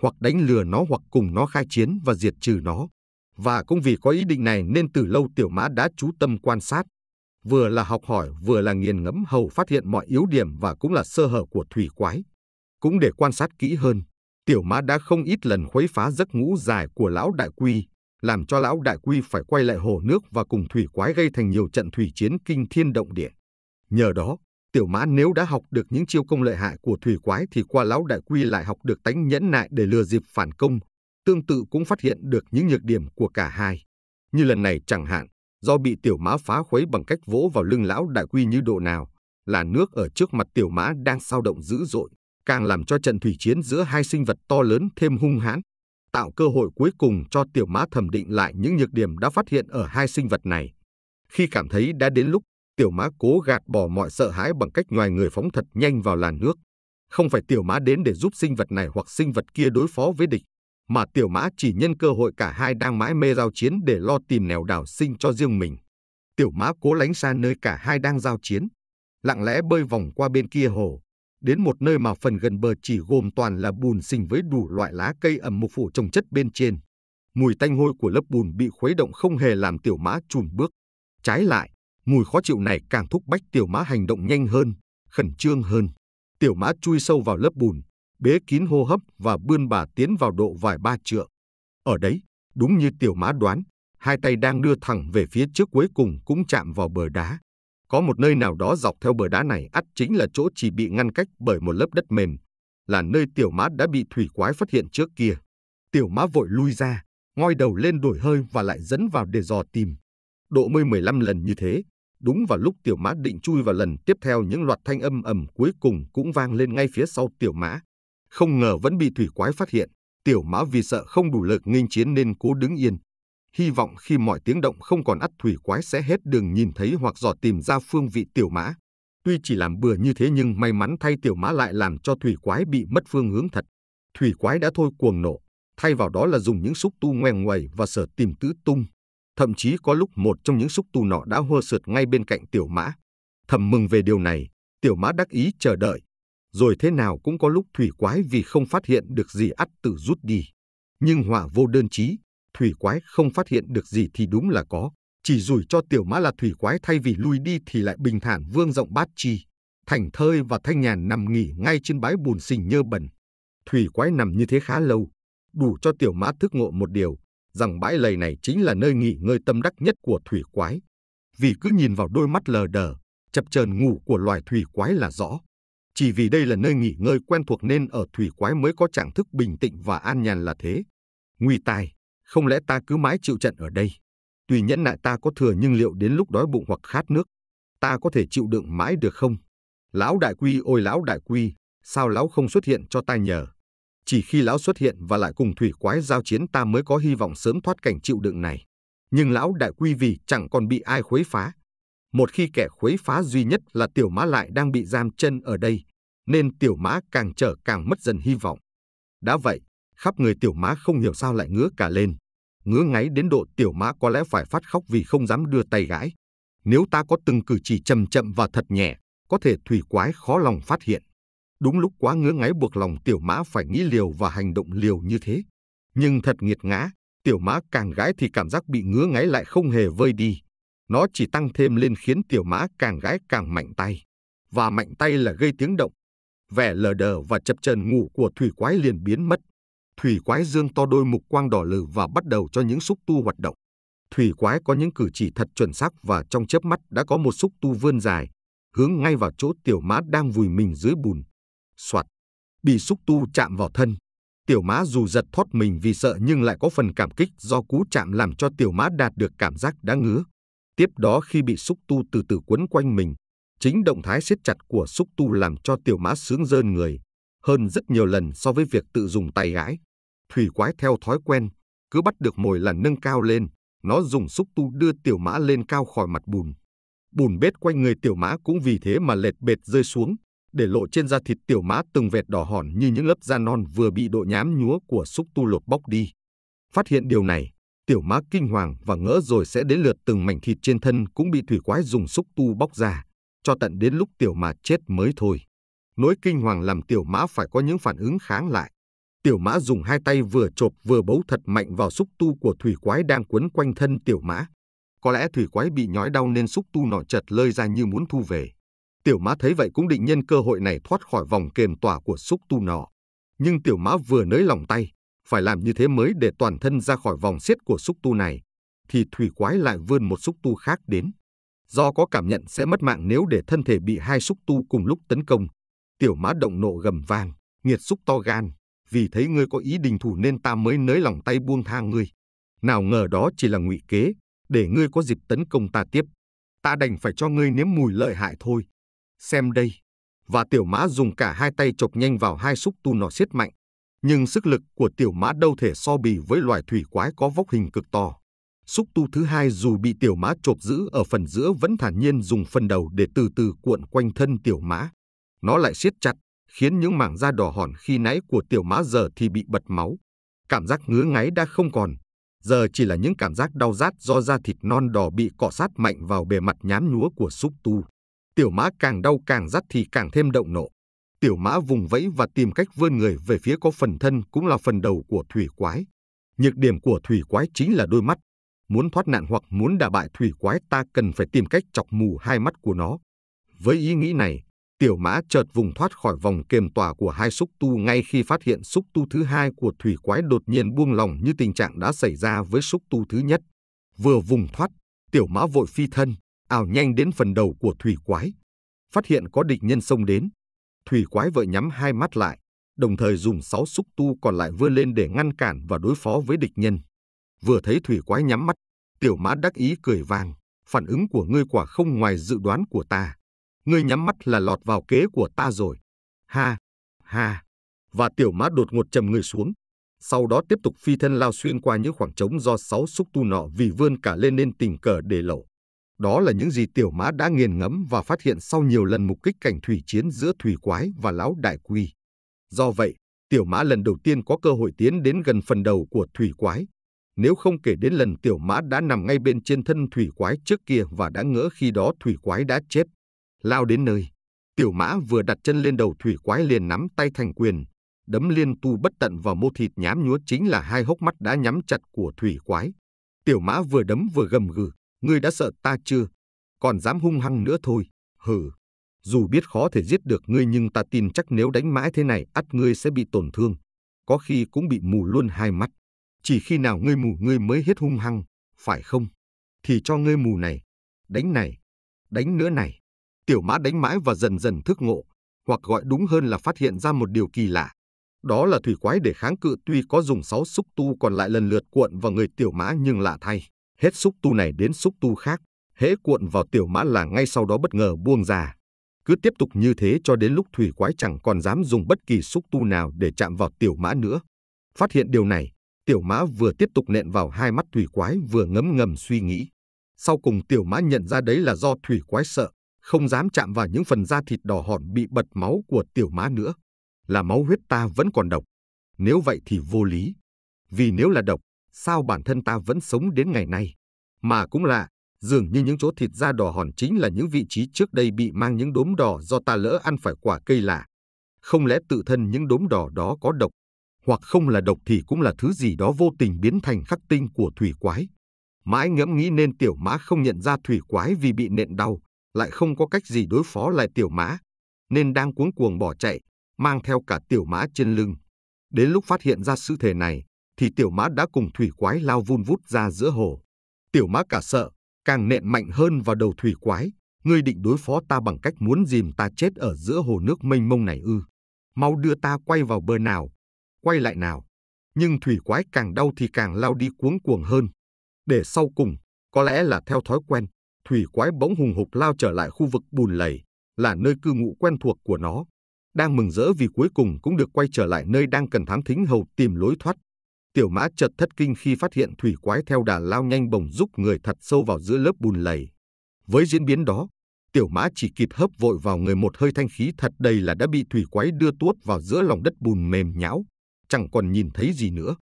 hoặc đánh lừa nó hoặc cùng nó khai chiến và diệt trừ nó. Và cũng vì có ý định này nên từ lâu tiểu mã đã chú tâm quan sát, vừa là học hỏi vừa là nghiền ngẫm hầu phát hiện mọi yếu điểm và cũng là sơ hở của thủy quái. Cũng để quan sát kỹ hơn, tiểu mã đã không ít lần khuấy phá giấc ngủ dài của lão đại quy, làm cho lão đại quy phải quay lại hồ nước và cùng thủy quái gây thành nhiều trận thủy chiến kinh thiên động địa. Nhờ đó, tiểu mã nếu đã học được những chiêu công lợi hại của thủy quái thì qua lão đại quy lại học được tánh nhẫn nại để lừa dịp phản công, tương tự cũng phát hiện được những nhược điểm của cả hai. Như lần này chẳng hạn, do bị tiểu mã phá khuấy bằng cách vỗ vào lưng lão đại quy như độ nào, là nước ở trước mặt tiểu mã đang sao động dữ dội càng làm cho trận thủy chiến giữa hai sinh vật to lớn thêm hung hãn, tạo cơ hội cuối cùng cho tiểu mã thẩm định lại những nhược điểm đã phát hiện ở hai sinh vật này. Khi cảm thấy đã đến lúc, tiểu mã cố gạt bỏ mọi sợ hãi bằng cách ngoài người phóng thật nhanh vào làn nước. Không phải tiểu mã đến để giúp sinh vật này hoặc sinh vật kia đối phó với địch, mà tiểu mã chỉ nhân cơ hội cả hai đang mãi mê giao chiến để lo tìm nẻo đảo sinh cho riêng mình. Tiểu mã cố lánh xa nơi cả hai đang giao chiến, lặng lẽ bơi vòng qua bên kia hồ, đến một nơi mà phần gần bờ chỉ gồm toàn là bùn xình với đủ loại lá cây ẩm mục phủ trồng chất bên trên. Mùi tanh hôi của lớp bùn bị khuấy động không hề làm tiểu mã chùn bước. Trái lại, mùi khó chịu này càng thúc bách tiểu mã hành động nhanh hơn, khẩn trương hơn. Tiểu mã chui sâu vào lớp bùn, bế kín hô hấp và bươn bà tiến vào độ vài ba trượng. Ở đấy, đúng như tiểu mã đoán, hai tay đang đưa thẳng về phía trước cuối cùng cũng chạm vào bờ đá. Có một nơi nào đó dọc theo bờ đá này ắt chính là chỗ chỉ bị ngăn cách bởi một lớp đất mềm, là nơi tiểu mã đã bị thủy quái phát hiện trước kia. Tiểu mã vội lui ra, ngoi đầu lên đổi hơi và lại dẫn vào để dò tìm. Độ mười mười lăm lần như thế, đúng vào lúc tiểu mã định chui vào lần tiếp theo những loạt thanh âm ầm cuối cùng cũng vang lên ngay phía sau tiểu mã. Không ngờ vẫn bị thủy quái phát hiện, tiểu mã vì sợ không đủ lực nghênh chiến nên cố đứng yên, hy vọng khi mọi tiếng động không còn ắt thủy quái sẽ hết đường nhìn thấy hoặc dò tìm ra phương vị tiểu mã. Tuy chỉ làm bừa như thế nhưng may mắn thay tiểu mã lại làm cho thủy quái bị mất phương hướng thật. Thủy quái đã thôi cuồng nộ, thay vào đó là dùng những xúc tu ngoèn ngoầy và sở tìm tứ tung. Thậm chí có lúc một trong những xúc tu nọ đã hơ sượt ngay bên cạnh tiểu mã. Thầm mừng về điều này, tiểu mã đắc ý chờ đợi. Rồi thế nào cũng có lúc thủy quái vì không phát hiện được gì ắt tự rút đi. Nhưng họa vô đơn chí, thủy quái không phát hiện được gì thì đúng là có, chỉ rủi cho tiểu mã là thủy quái thay vì lui đi thì lại bình thản vương rộng bát chi. Thành thơi và thanh nhàn nằm nghỉ ngay trên bãi bùn xình nhơ bẩn. Thủy quái nằm như thế khá lâu, đủ cho tiểu mã thức ngộ một điều, rằng bãi lầy này chính là nơi nghỉ ngơi tâm đắc nhất của thủy quái. Vì cứ nhìn vào đôi mắt lờ đờ, chập chờn ngủ của loài thủy quái là rõ. Chỉ vì đây là nơi nghỉ ngơi quen thuộc nên ở thủy quái mới có trạng thức bình tĩnh và an nhàn là thế. Nguy tài. Không lẽ ta cứ mãi chịu trận ở đây? Tuy nhẫn nại ta có thừa nhưng liệu đến lúc đói bụng hoặc khát nước, ta có thể chịu đựng mãi được không? Lão đại quy ôi lão đại quy, sao lão không xuất hiện cho ta nhờ? Chỉ khi lão xuất hiện và lại cùng thủy quái giao chiến ta mới có hy vọng sớm thoát cảnh chịu đựng này. Nhưng lão đại quy vì chẳng còn bị ai khuấy phá. Một khi kẻ khuấy phá duy nhất là tiểu mã lại đang bị giam chân ở đây, nên tiểu mã càng trở càng mất dần hy vọng. Đã vậy, khắp người tiểu mã không hiểu sao lại ngứa cả lên. Ngứa ngáy đến độ tiểu mã có lẽ phải phát khóc vì không dám đưa tay gãi. Nếu ta có từng cử chỉ chậm chậm và thật nhẹ, có thể thủy quái khó lòng phát hiện. Đúng lúc quá ngứa ngáy buộc lòng tiểu mã phải nghĩ liều và hành động liều như thế. Nhưng thật nghiệt ngã, tiểu mã càng gãi thì cảm giác bị ngứa ngáy lại không hề vơi đi. Nó chỉ tăng thêm lên khiến tiểu mã càng gãi càng mạnh tay. Và mạnh tay là gây tiếng động. Vẻ lờ đờ và chập chờn ngủ của thủy quái liền biến mất thủy quái dương to đôi mục quang đỏ lử và bắt đầu cho những xúc tu hoạt động. Thủy quái có những cử chỉ thật chuẩn xác và trong chớp mắt đã có một xúc tu vươn dài, hướng ngay vào chỗ tiểu mã đang vùi mình dưới bùn. Soạt, bị xúc tu chạm vào thân. Tiểu mã dù giật thoát mình vì sợ nhưng lại có phần cảm kích do cú chạm làm cho tiểu mã đạt được cảm giác đã ngứa. Tiếp đó khi bị xúc tu từ từ quấn quanh mình, chính động thái siết chặt của xúc tu làm cho tiểu mã sướng rơn người, hơn rất nhiều lần so với việc tự dùng tay gãi. Thủy quái theo thói quen, cứ bắt được mồi là nâng cao lên, nó dùng xúc tu đưa tiểu mã lên cao khỏi mặt bùn. Bùn bết quanh người tiểu mã cũng vì thế mà lệt bệt rơi xuống, để lộ trên da thịt tiểu mã từng vệt đỏ hòn như những lớp da non vừa bị độ nhám nhúa của xúc tu lột bóc đi. Phát hiện điều này, tiểu mã kinh hoàng và ngỡ rồi sẽ đến lượt từng mảnh thịt trên thân cũng bị thủy quái dùng xúc tu bóc ra, cho tận đến lúc tiểu mã chết mới thôi. Nỗi kinh hoàng làm tiểu mã phải có những phản ứng kháng lại. Tiểu mã dùng hai tay vừa chộp vừa bấu thật mạnh vào xúc tu của thủy quái đang quấn quanh thân tiểu mã. Có lẽ thủy quái bị nhói đau nên xúc tu nọ chật lơi ra như muốn thu về. Tiểu mã thấy vậy cũng định nhân cơ hội này thoát khỏi vòng kềm tỏa của xúc tu nọ. Nhưng tiểu mã vừa nới lòng tay, phải làm như thế mới để toàn thân ra khỏi vòng siết của xúc tu này, thì thủy quái lại vươn một xúc tu khác đến. Do có cảm nhận sẽ mất mạng nếu để thân thể bị hai xúc tu cùng lúc tấn công, tiểu mã động nộ gầm vang, nghiệt xúc to gan, vì thấy ngươi có ý đình thủ nên ta mới nới lòng tay buông tha ngươi. Nào ngờ đó chỉ là ngụy kế, để ngươi có dịp tấn công ta tiếp. Ta đành phải cho ngươi nếm mùi lợi hại thôi. Xem đây. Và tiểu mã dùng cả hai tay chọc nhanh vào hai xúc tu nó siết mạnh. Nhưng sức lực của tiểu mã đâu thể so bì với loài thủy quái có vóc hình cực to. Xúc tu thứ hai dù bị tiểu mã chộp giữ ở phần giữa vẫn thản nhiên dùng phần đầu để từ từ cuộn quanh thân tiểu mã. Nó lại siết chặt, khiến những mảng da đỏ hòn khi nãy của tiểu mã giờ thì bị bật máu. Cảm giác ngứa ngáy đã không còn, giờ chỉ là những cảm giác đau rát do da thịt non đỏ bị cọ sát mạnh vào bề mặt nhám nhúa của xúc tu. Tiểu mã càng đau càng rát thì càng thêm động nộ. Tiểu mã vùng vẫy và tìm cách vươn người về phía có phần thân cũng là phần đầu của thủy quái. Nhược điểm của thủy quái chính là đôi mắt. Muốn thoát nạn hoặc muốn đả bại thủy quái ta cần phải tìm cách chọc mù hai mắt của nó. Với ý nghĩ này, Tiểu mã chợt vùng thoát khỏi vòng kiềm tỏa của hai xúc tu ngay khi phát hiện xúc tu thứ hai của thủy quái đột nhiên buông lỏng như tình trạng đã xảy ra với xúc tu thứ nhất. Vừa vùng thoát, tiểu mã vội phi thân, ảo nhanh đến phần đầu của thủy quái. Phát hiện có địch nhân xông đến. Thủy quái vợ nhắm hai mắt lại, đồng thời dùng sáu xúc tu còn lại vươn lên để ngăn cản và đối phó với địch nhân. Vừa thấy thủy quái nhắm mắt, tiểu mã đắc ý cười vàng. phản ứng của ngươi quả không ngoài dự đoán của ta ngươi nhắm mắt là lọt vào kế của ta rồi. Ha, ha. Và tiểu mã đột ngột trầm người xuống. Sau đó tiếp tục phi thân lao xuyên qua những khoảng trống do sáu xúc tu nọ vì vươn cả lên nên tình cờ để lẩu. Đó là những gì tiểu mã đã nghiền ngẫm và phát hiện sau nhiều lần mục kích cảnh thủy chiến giữa thủy quái và lão đại quy. Do vậy, tiểu mã lần đầu tiên có cơ hội tiến đến gần phần đầu của thủy quái. Nếu không kể đến lần tiểu mã đã nằm ngay bên trên thân thủy quái trước kia và đã ngỡ khi đó thủy quái đã chết Lao đến nơi, tiểu mã vừa đặt chân lên đầu thủy quái liền nắm tay thành quyền, đấm liên tu bất tận vào mô thịt nhám nhúa chính là hai hốc mắt đã nhắm chặt của thủy quái. Tiểu mã vừa đấm vừa gầm gừ, ngươi đã sợ ta chưa? Còn dám hung hăng nữa thôi, hừ. Dù biết khó thể giết được ngươi nhưng ta tin chắc nếu đánh mãi thế này ắt ngươi sẽ bị tổn thương. Có khi cũng bị mù luôn hai mắt. Chỉ khi nào ngươi mù ngươi mới hết hung hăng, phải không? Thì cho ngươi mù này, đánh này, đánh nữa này. Tiểu mã đánh mãi và dần dần thức ngộ, hoặc gọi đúng hơn là phát hiện ra một điều kỳ lạ. Đó là thủy quái để kháng cự tuy có dùng sáu xúc tu còn lại lần lượt cuộn vào người tiểu mã nhưng lạ thay. Hết xúc tu này đến xúc tu khác, hễ cuộn vào tiểu mã là ngay sau đó bất ngờ buông ra. Cứ tiếp tục như thế cho đến lúc thủy quái chẳng còn dám dùng bất kỳ xúc tu nào để chạm vào tiểu mã nữa. Phát hiện điều này, tiểu mã vừa tiếp tục nện vào hai mắt thủy quái vừa ngấm ngầm suy nghĩ. Sau cùng tiểu mã nhận ra đấy là do thủy quái sợ, không dám chạm vào những phần da thịt đỏ hòn bị bật máu của tiểu mã nữa, là máu huyết ta vẫn còn độc. Nếu vậy thì vô lý. Vì nếu là độc, sao bản thân ta vẫn sống đến ngày nay? Mà cũng lạ, dường như những chỗ thịt da đỏ hòn chính là những vị trí trước đây bị mang những đốm đỏ do ta lỡ ăn phải quả cây lạ. Không lẽ tự thân những đốm đỏ đó có độc? Hoặc không là độc thì cũng là thứ gì đó vô tình biến thành khắc tinh của thủy quái. Mãi ngẫm nghĩ nên tiểu mã không nhận ra thủy quái vì bị nện đau, lại không có cách gì đối phó lại tiểu mã, nên đang cuống cuồng bỏ chạy, mang theo cả tiểu mã trên lưng. Đến lúc phát hiện ra sự thể này, thì tiểu mã đã cùng thủy quái lao vun vút ra giữa hồ. Tiểu mã cả sợ, càng nện mạnh hơn vào đầu thủy quái. Ngươi định đối phó ta bằng cách muốn dìm ta chết ở giữa hồ nước mênh mông này ư. Mau đưa ta quay vào bờ nào, quay lại nào. Nhưng thủy quái càng đau thì càng lao đi cuống cuồng hơn. Để sau cùng, có lẽ là theo thói quen, thủy quái bỗng hùng hục lao trở lại khu vực bùn lầy, là nơi cư ngụ quen thuộc của nó. Đang mừng rỡ vì cuối cùng cũng được quay trở lại nơi đang cần thám thính hầu tìm lối thoát. Tiểu mã chợt thất kinh khi phát hiện thủy quái theo đà lao nhanh bồng giúp người thật sâu vào giữa lớp bùn lầy. Với diễn biến đó, tiểu mã chỉ kịp hấp vội vào người một hơi thanh khí thật đầy là đã bị thủy quái đưa tuốt vào giữa lòng đất bùn mềm nhão, chẳng còn nhìn thấy gì nữa.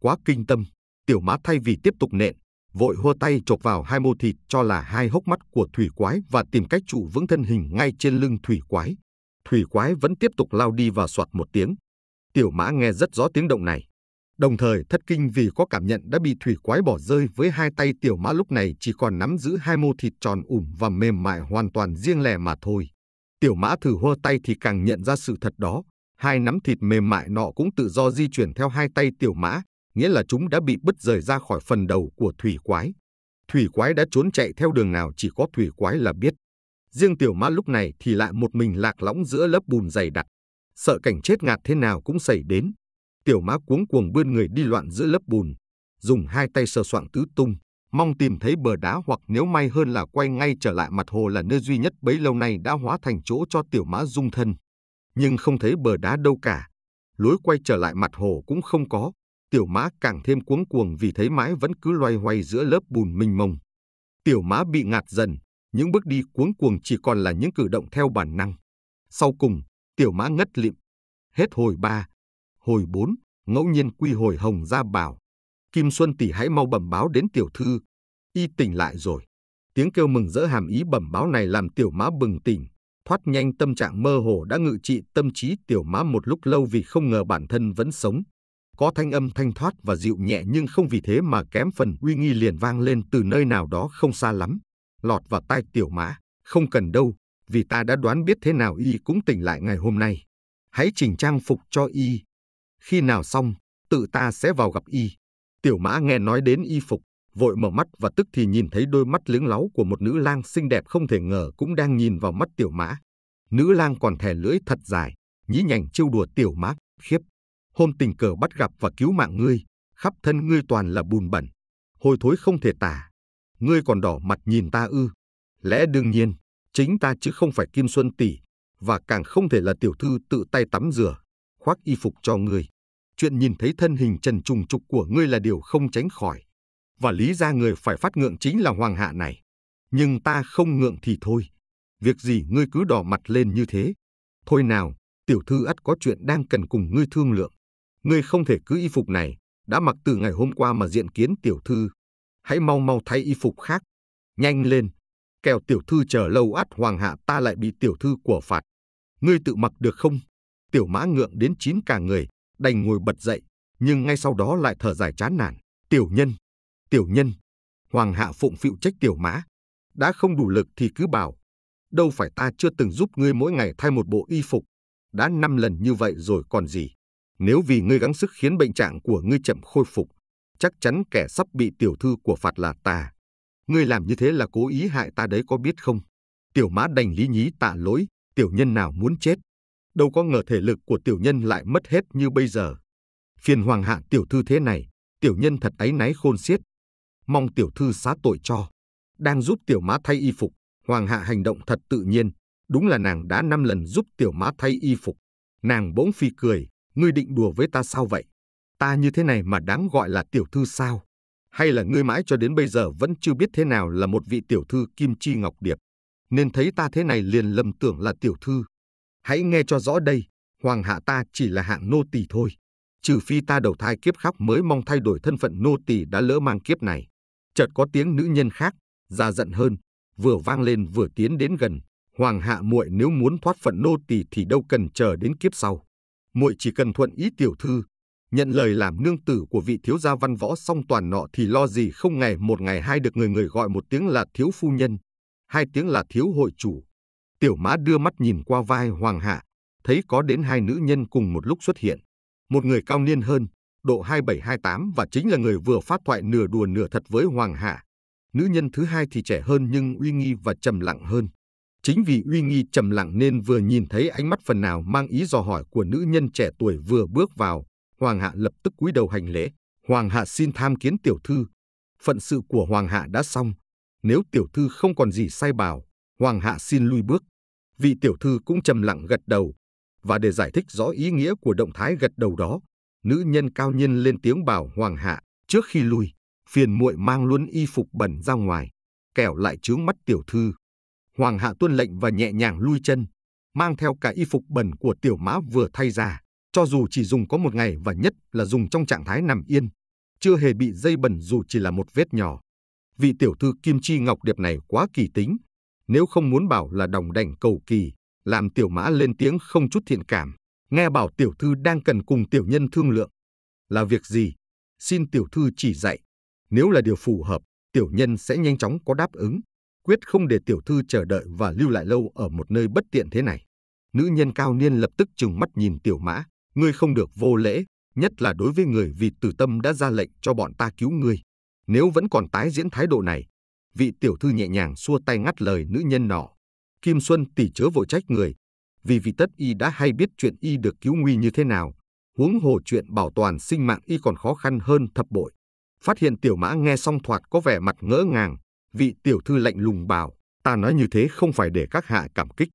Quá kinh tâm, tiểu mã thay vì tiếp tục nện, vội hua tay chộp vào hai mô thịt cho là hai hốc mắt của thủy quái và tìm cách trụ vững thân hình ngay trên lưng thủy quái. Thủy quái vẫn tiếp tục lao đi và soạt một tiếng. Tiểu mã nghe rất rõ tiếng động này. Đồng thời thất kinh vì có cảm nhận đã bị thủy quái bỏ rơi với hai tay tiểu mã lúc này chỉ còn nắm giữ hai mô thịt tròn ủm và mềm mại hoàn toàn riêng lẻ mà thôi. Tiểu mã thử hô tay thì càng nhận ra sự thật đó. Hai nắm thịt mềm mại nọ cũng tự do di chuyển theo hai tay tiểu mã, nghĩa là chúng đã bị bứt rời ra khỏi phần đầu của thủy quái. Thủy quái đã trốn chạy theo đường nào chỉ có thủy quái là biết. Riêng tiểu mã lúc này thì lại một mình lạc lõng giữa lớp bùn dày đặc. Sợ cảnh chết ngạt thế nào cũng xảy đến. Tiểu mã cuống cuồng bươn người đi loạn giữa lớp bùn. Dùng hai tay sờ soạn tứ tung, mong tìm thấy bờ đá hoặc nếu may hơn là quay ngay trở lại mặt hồ là nơi duy nhất bấy lâu nay đã hóa thành chỗ cho tiểu mã dung thân. Nhưng không thấy bờ đá đâu cả. Lối quay trở lại mặt hồ cũng không có, tiểu mã càng thêm cuống cuồng vì thấy mãi vẫn cứ loay hoay giữa lớp bùn mênh mông. Tiểu mã bị ngạt dần, những bước đi cuống cuồng chỉ còn là những cử động theo bản năng. Sau cùng, tiểu mã ngất lịm. Hết hồi ba, hồi bốn, ngẫu nhiên quy hồi hồng ra bảo. Kim Xuân tỷ hãy mau bẩm báo đến tiểu thư. Y tỉnh lại rồi. Tiếng kêu mừng rỡ hàm ý bẩm báo này làm tiểu mã bừng tỉnh, thoát nhanh tâm trạng mơ hồ đã ngự trị tâm trí tiểu mã một lúc lâu vì không ngờ bản thân vẫn sống có thanh âm thanh thoát và dịu nhẹ nhưng không vì thế mà kém phần uy nghi liền vang lên từ nơi nào đó không xa lắm, lọt vào tai tiểu mã, không cần đâu, vì ta đã đoán biết thế nào y cũng tỉnh lại ngày hôm nay. Hãy chỉnh trang phục cho y. Khi nào xong, tự ta sẽ vào gặp y. Tiểu mã nghe nói đến y phục, vội mở mắt và tức thì nhìn thấy đôi mắt liếng láu của một nữ lang xinh đẹp không thể ngờ cũng đang nhìn vào mắt tiểu mã. Nữ lang còn thè lưỡi thật dài, nhí nhảnh trêu đùa tiểu mã, khiếp hôm tình cờ bắt gặp và cứu mạng ngươi, khắp thân ngươi toàn là bùn bẩn, hôi thối không thể tả. Ngươi còn đỏ mặt nhìn ta ư? Lẽ đương nhiên, chính ta chứ không phải Kim Xuân tỷ, và càng không thể là tiểu thư tự tay tắm rửa, khoác y phục cho ngươi. Chuyện nhìn thấy thân hình trần trùng trục của ngươi là điều không tránh khỏi, và lý ra người phải phát ngượng chính là hoàng hạ này. Nhưng ta không ngượng thì thôi, việc gì ngươi cứ đỏ mặt lên như thế? Thôi nào, tiểu thư ắt có chuyện đang cần cùng ngươi thương lượng. Ngươi không thể cứ y phục này, đã mặc từ ngày hôm qua mà diện kiến tiểu thư. Hãy mau mau thay y phục khác. Nhanh lên, kẻo tiểu thư chờ lâu át hoàng hạ ta lại bị tiểu thư của phạt. Ngươi tự mặc được không? Tiểu mã ngượng đến chín cả người, đành ngồi bật dậy, nhưng ngay sau đó lại thở dài chán nản. Tiểu nhân, tiểu nhân, hoàng hạ phụng phịu trách tiểu mã. Đã không đủ lực thì cứ bảo, đâu phải ta chưa từng giúp ngươi mỗi ngày thay một bộ y phục. Đã năm lần như vậy rồi còn gì. Nếu vì ngươi gắng sức khiến bệnh trạng của ngươi chậm khôi phục, chắc chắn kẻ sắp bị tiểu thư của phạt là ta. Ngươi làm như thế là cố ý hại ta đấy có biết không? Tiểu mã đành lý nhí tạ lỗi, tiểu nhân nào muốn chết. Đâu có ngờ thể lực của tiểu nhân lại mất hết như bây giờ. Phiền hoàng hạ tiểu thư thế này, tiểu nhân thật ấy náy khôn xiết. Mong tiểu thư xá tội cho. Đang giúp tiểu mã thay y phục, hoàng hạ hành động thật tự nhiên. Đúng là nàng đã năm lần giúp tiểu mã thay y phục. Nàng bỗng phi cười, ngươi định đùa với ta sao vậy? Ta như thế này mà đáng gọi là tiểu thư sao? Hay là ngươi mãi cho đến bây giờ vẫn chưa biết thế nào là một vị tiểu thư kim chi ngọc điệp, nên thấy ta thế này liền lầm tưởng là tiểu thư. Hãy nghe cho rõ đây, hoàng hạ ta chỉ là hạng nô tỳ thôi, trừ phi ta đầu thai kiếp khác mới mong thay đổi thân phận nô tỳ đã lỡ mang kiếp này. Chợt có tiếng nữ nhân khác, ra giận hơn, vừa vang lên vừa tiến đến gần, hoàng hạ muội nếu muốn thoát phận nô tỳ thì đâu cần chờ đến kiếp sau muội chỉ cần thuận ý tiểu thư, nhận lời làm nương tử của vị thiếu gia văn võ song toàn nọ thì lo gì không ngày một ngày hai được người người gọi một tiếng là thiếu phu nhân, hai tiếng là thiếu hội chủ. Tiểu mã đưa mắt nhìn qua vai hoàng hạ, thấy có đến hai nữ nhân cùng một lúc xuất hiện. Một người cao niên hơn, độ 27-28 và chính là người vừa phát thoại nửa đùa nửa thật với hoàng hạ. Nữ nhân thứ hai thì trẻ hơn nhưng uy nghi và trầm lặng hơn. Chính vì uy nghi trầm lặng nên vừa nhìn thấy ánh mắt phần nào mang ý dò hỏi của nữ nhân trẻ tuổi vừa bước vào, Hoàng hạ lập tức cúi đầu hành lễ. Hoàng hạ xin tham kiến tiểu thư. Phận sự của Hoàng hạ đã xong. Nếu tiểu thư không còn gì sai bảo, Hoàng hạ xin lui bước. Vị tiểu thư cũng trầm lặng gật đầu. Và để giải thích rõ ý nghĩa của động thái gật đầu đó, nữ nhân cao nhân lên tiếng bảo Hoàng hạ trước khi lui, phiền muội mang luôn y phục bẩn ra ngoài, kẻo lại chướng mắt tiểu thư. Hoàng hạ tuân lệnh và nhẹ nhàng lui chân, mang theo cả y phục bẩn của tiểu mã vừa thay ra, cho dù chỉ dùng có một ngày và nhất là dùng trong trạng thái nằm yên, chưa hề bị dây bẩn dù chỉ là một vết nhỏ. Vị tiểu thư Kim Chi Ngọc Điệp này quá kỳ tính, nếu không muốn bảo là đồng đành cầu kỳ, làm tiểu mã lên tiếng không chút thiện cảm, nghe bảo tiểu thư đang cần cùng tiểu nhân thương lượng. Là việc gì? Xin tiểu thư chỉ dạy. Nếu là điều phù hợp, tiểu nhân sẽ nhanh chóng có đáp ứng quyết không để tiểu thư chờ đợi và lưu lại lâu ở một nơi bất tiện thế này. Nữ nhân cao niên lập tức trừng mắt nhìn tiểu mã, ngươi không được vô lễ, nhất là đối với người vì tử tâm đã ra lệnh cho bọn ta cứu ngươi. Nếu vẫn còn tái diễn thái độ này, vị tiểu thư nhẹ nhàng xua tay ngắt lời nữ nhân nọ. Kim Xuân tỷ chớ vội trách người, vì vị tất y đã hay biết chuyện y được cứu nguy như thế nào. Huống hồ chuyện bảo toàn sinh mạng y còn khó khăn hơn thập bội. Phát hiện tiểu mã nghe xong thoạt có vẻ mặt ngỡ ngàng, vị tiểu thư lạnh lùng bảo, ta nói như thế không phải để các hạ cảm kích.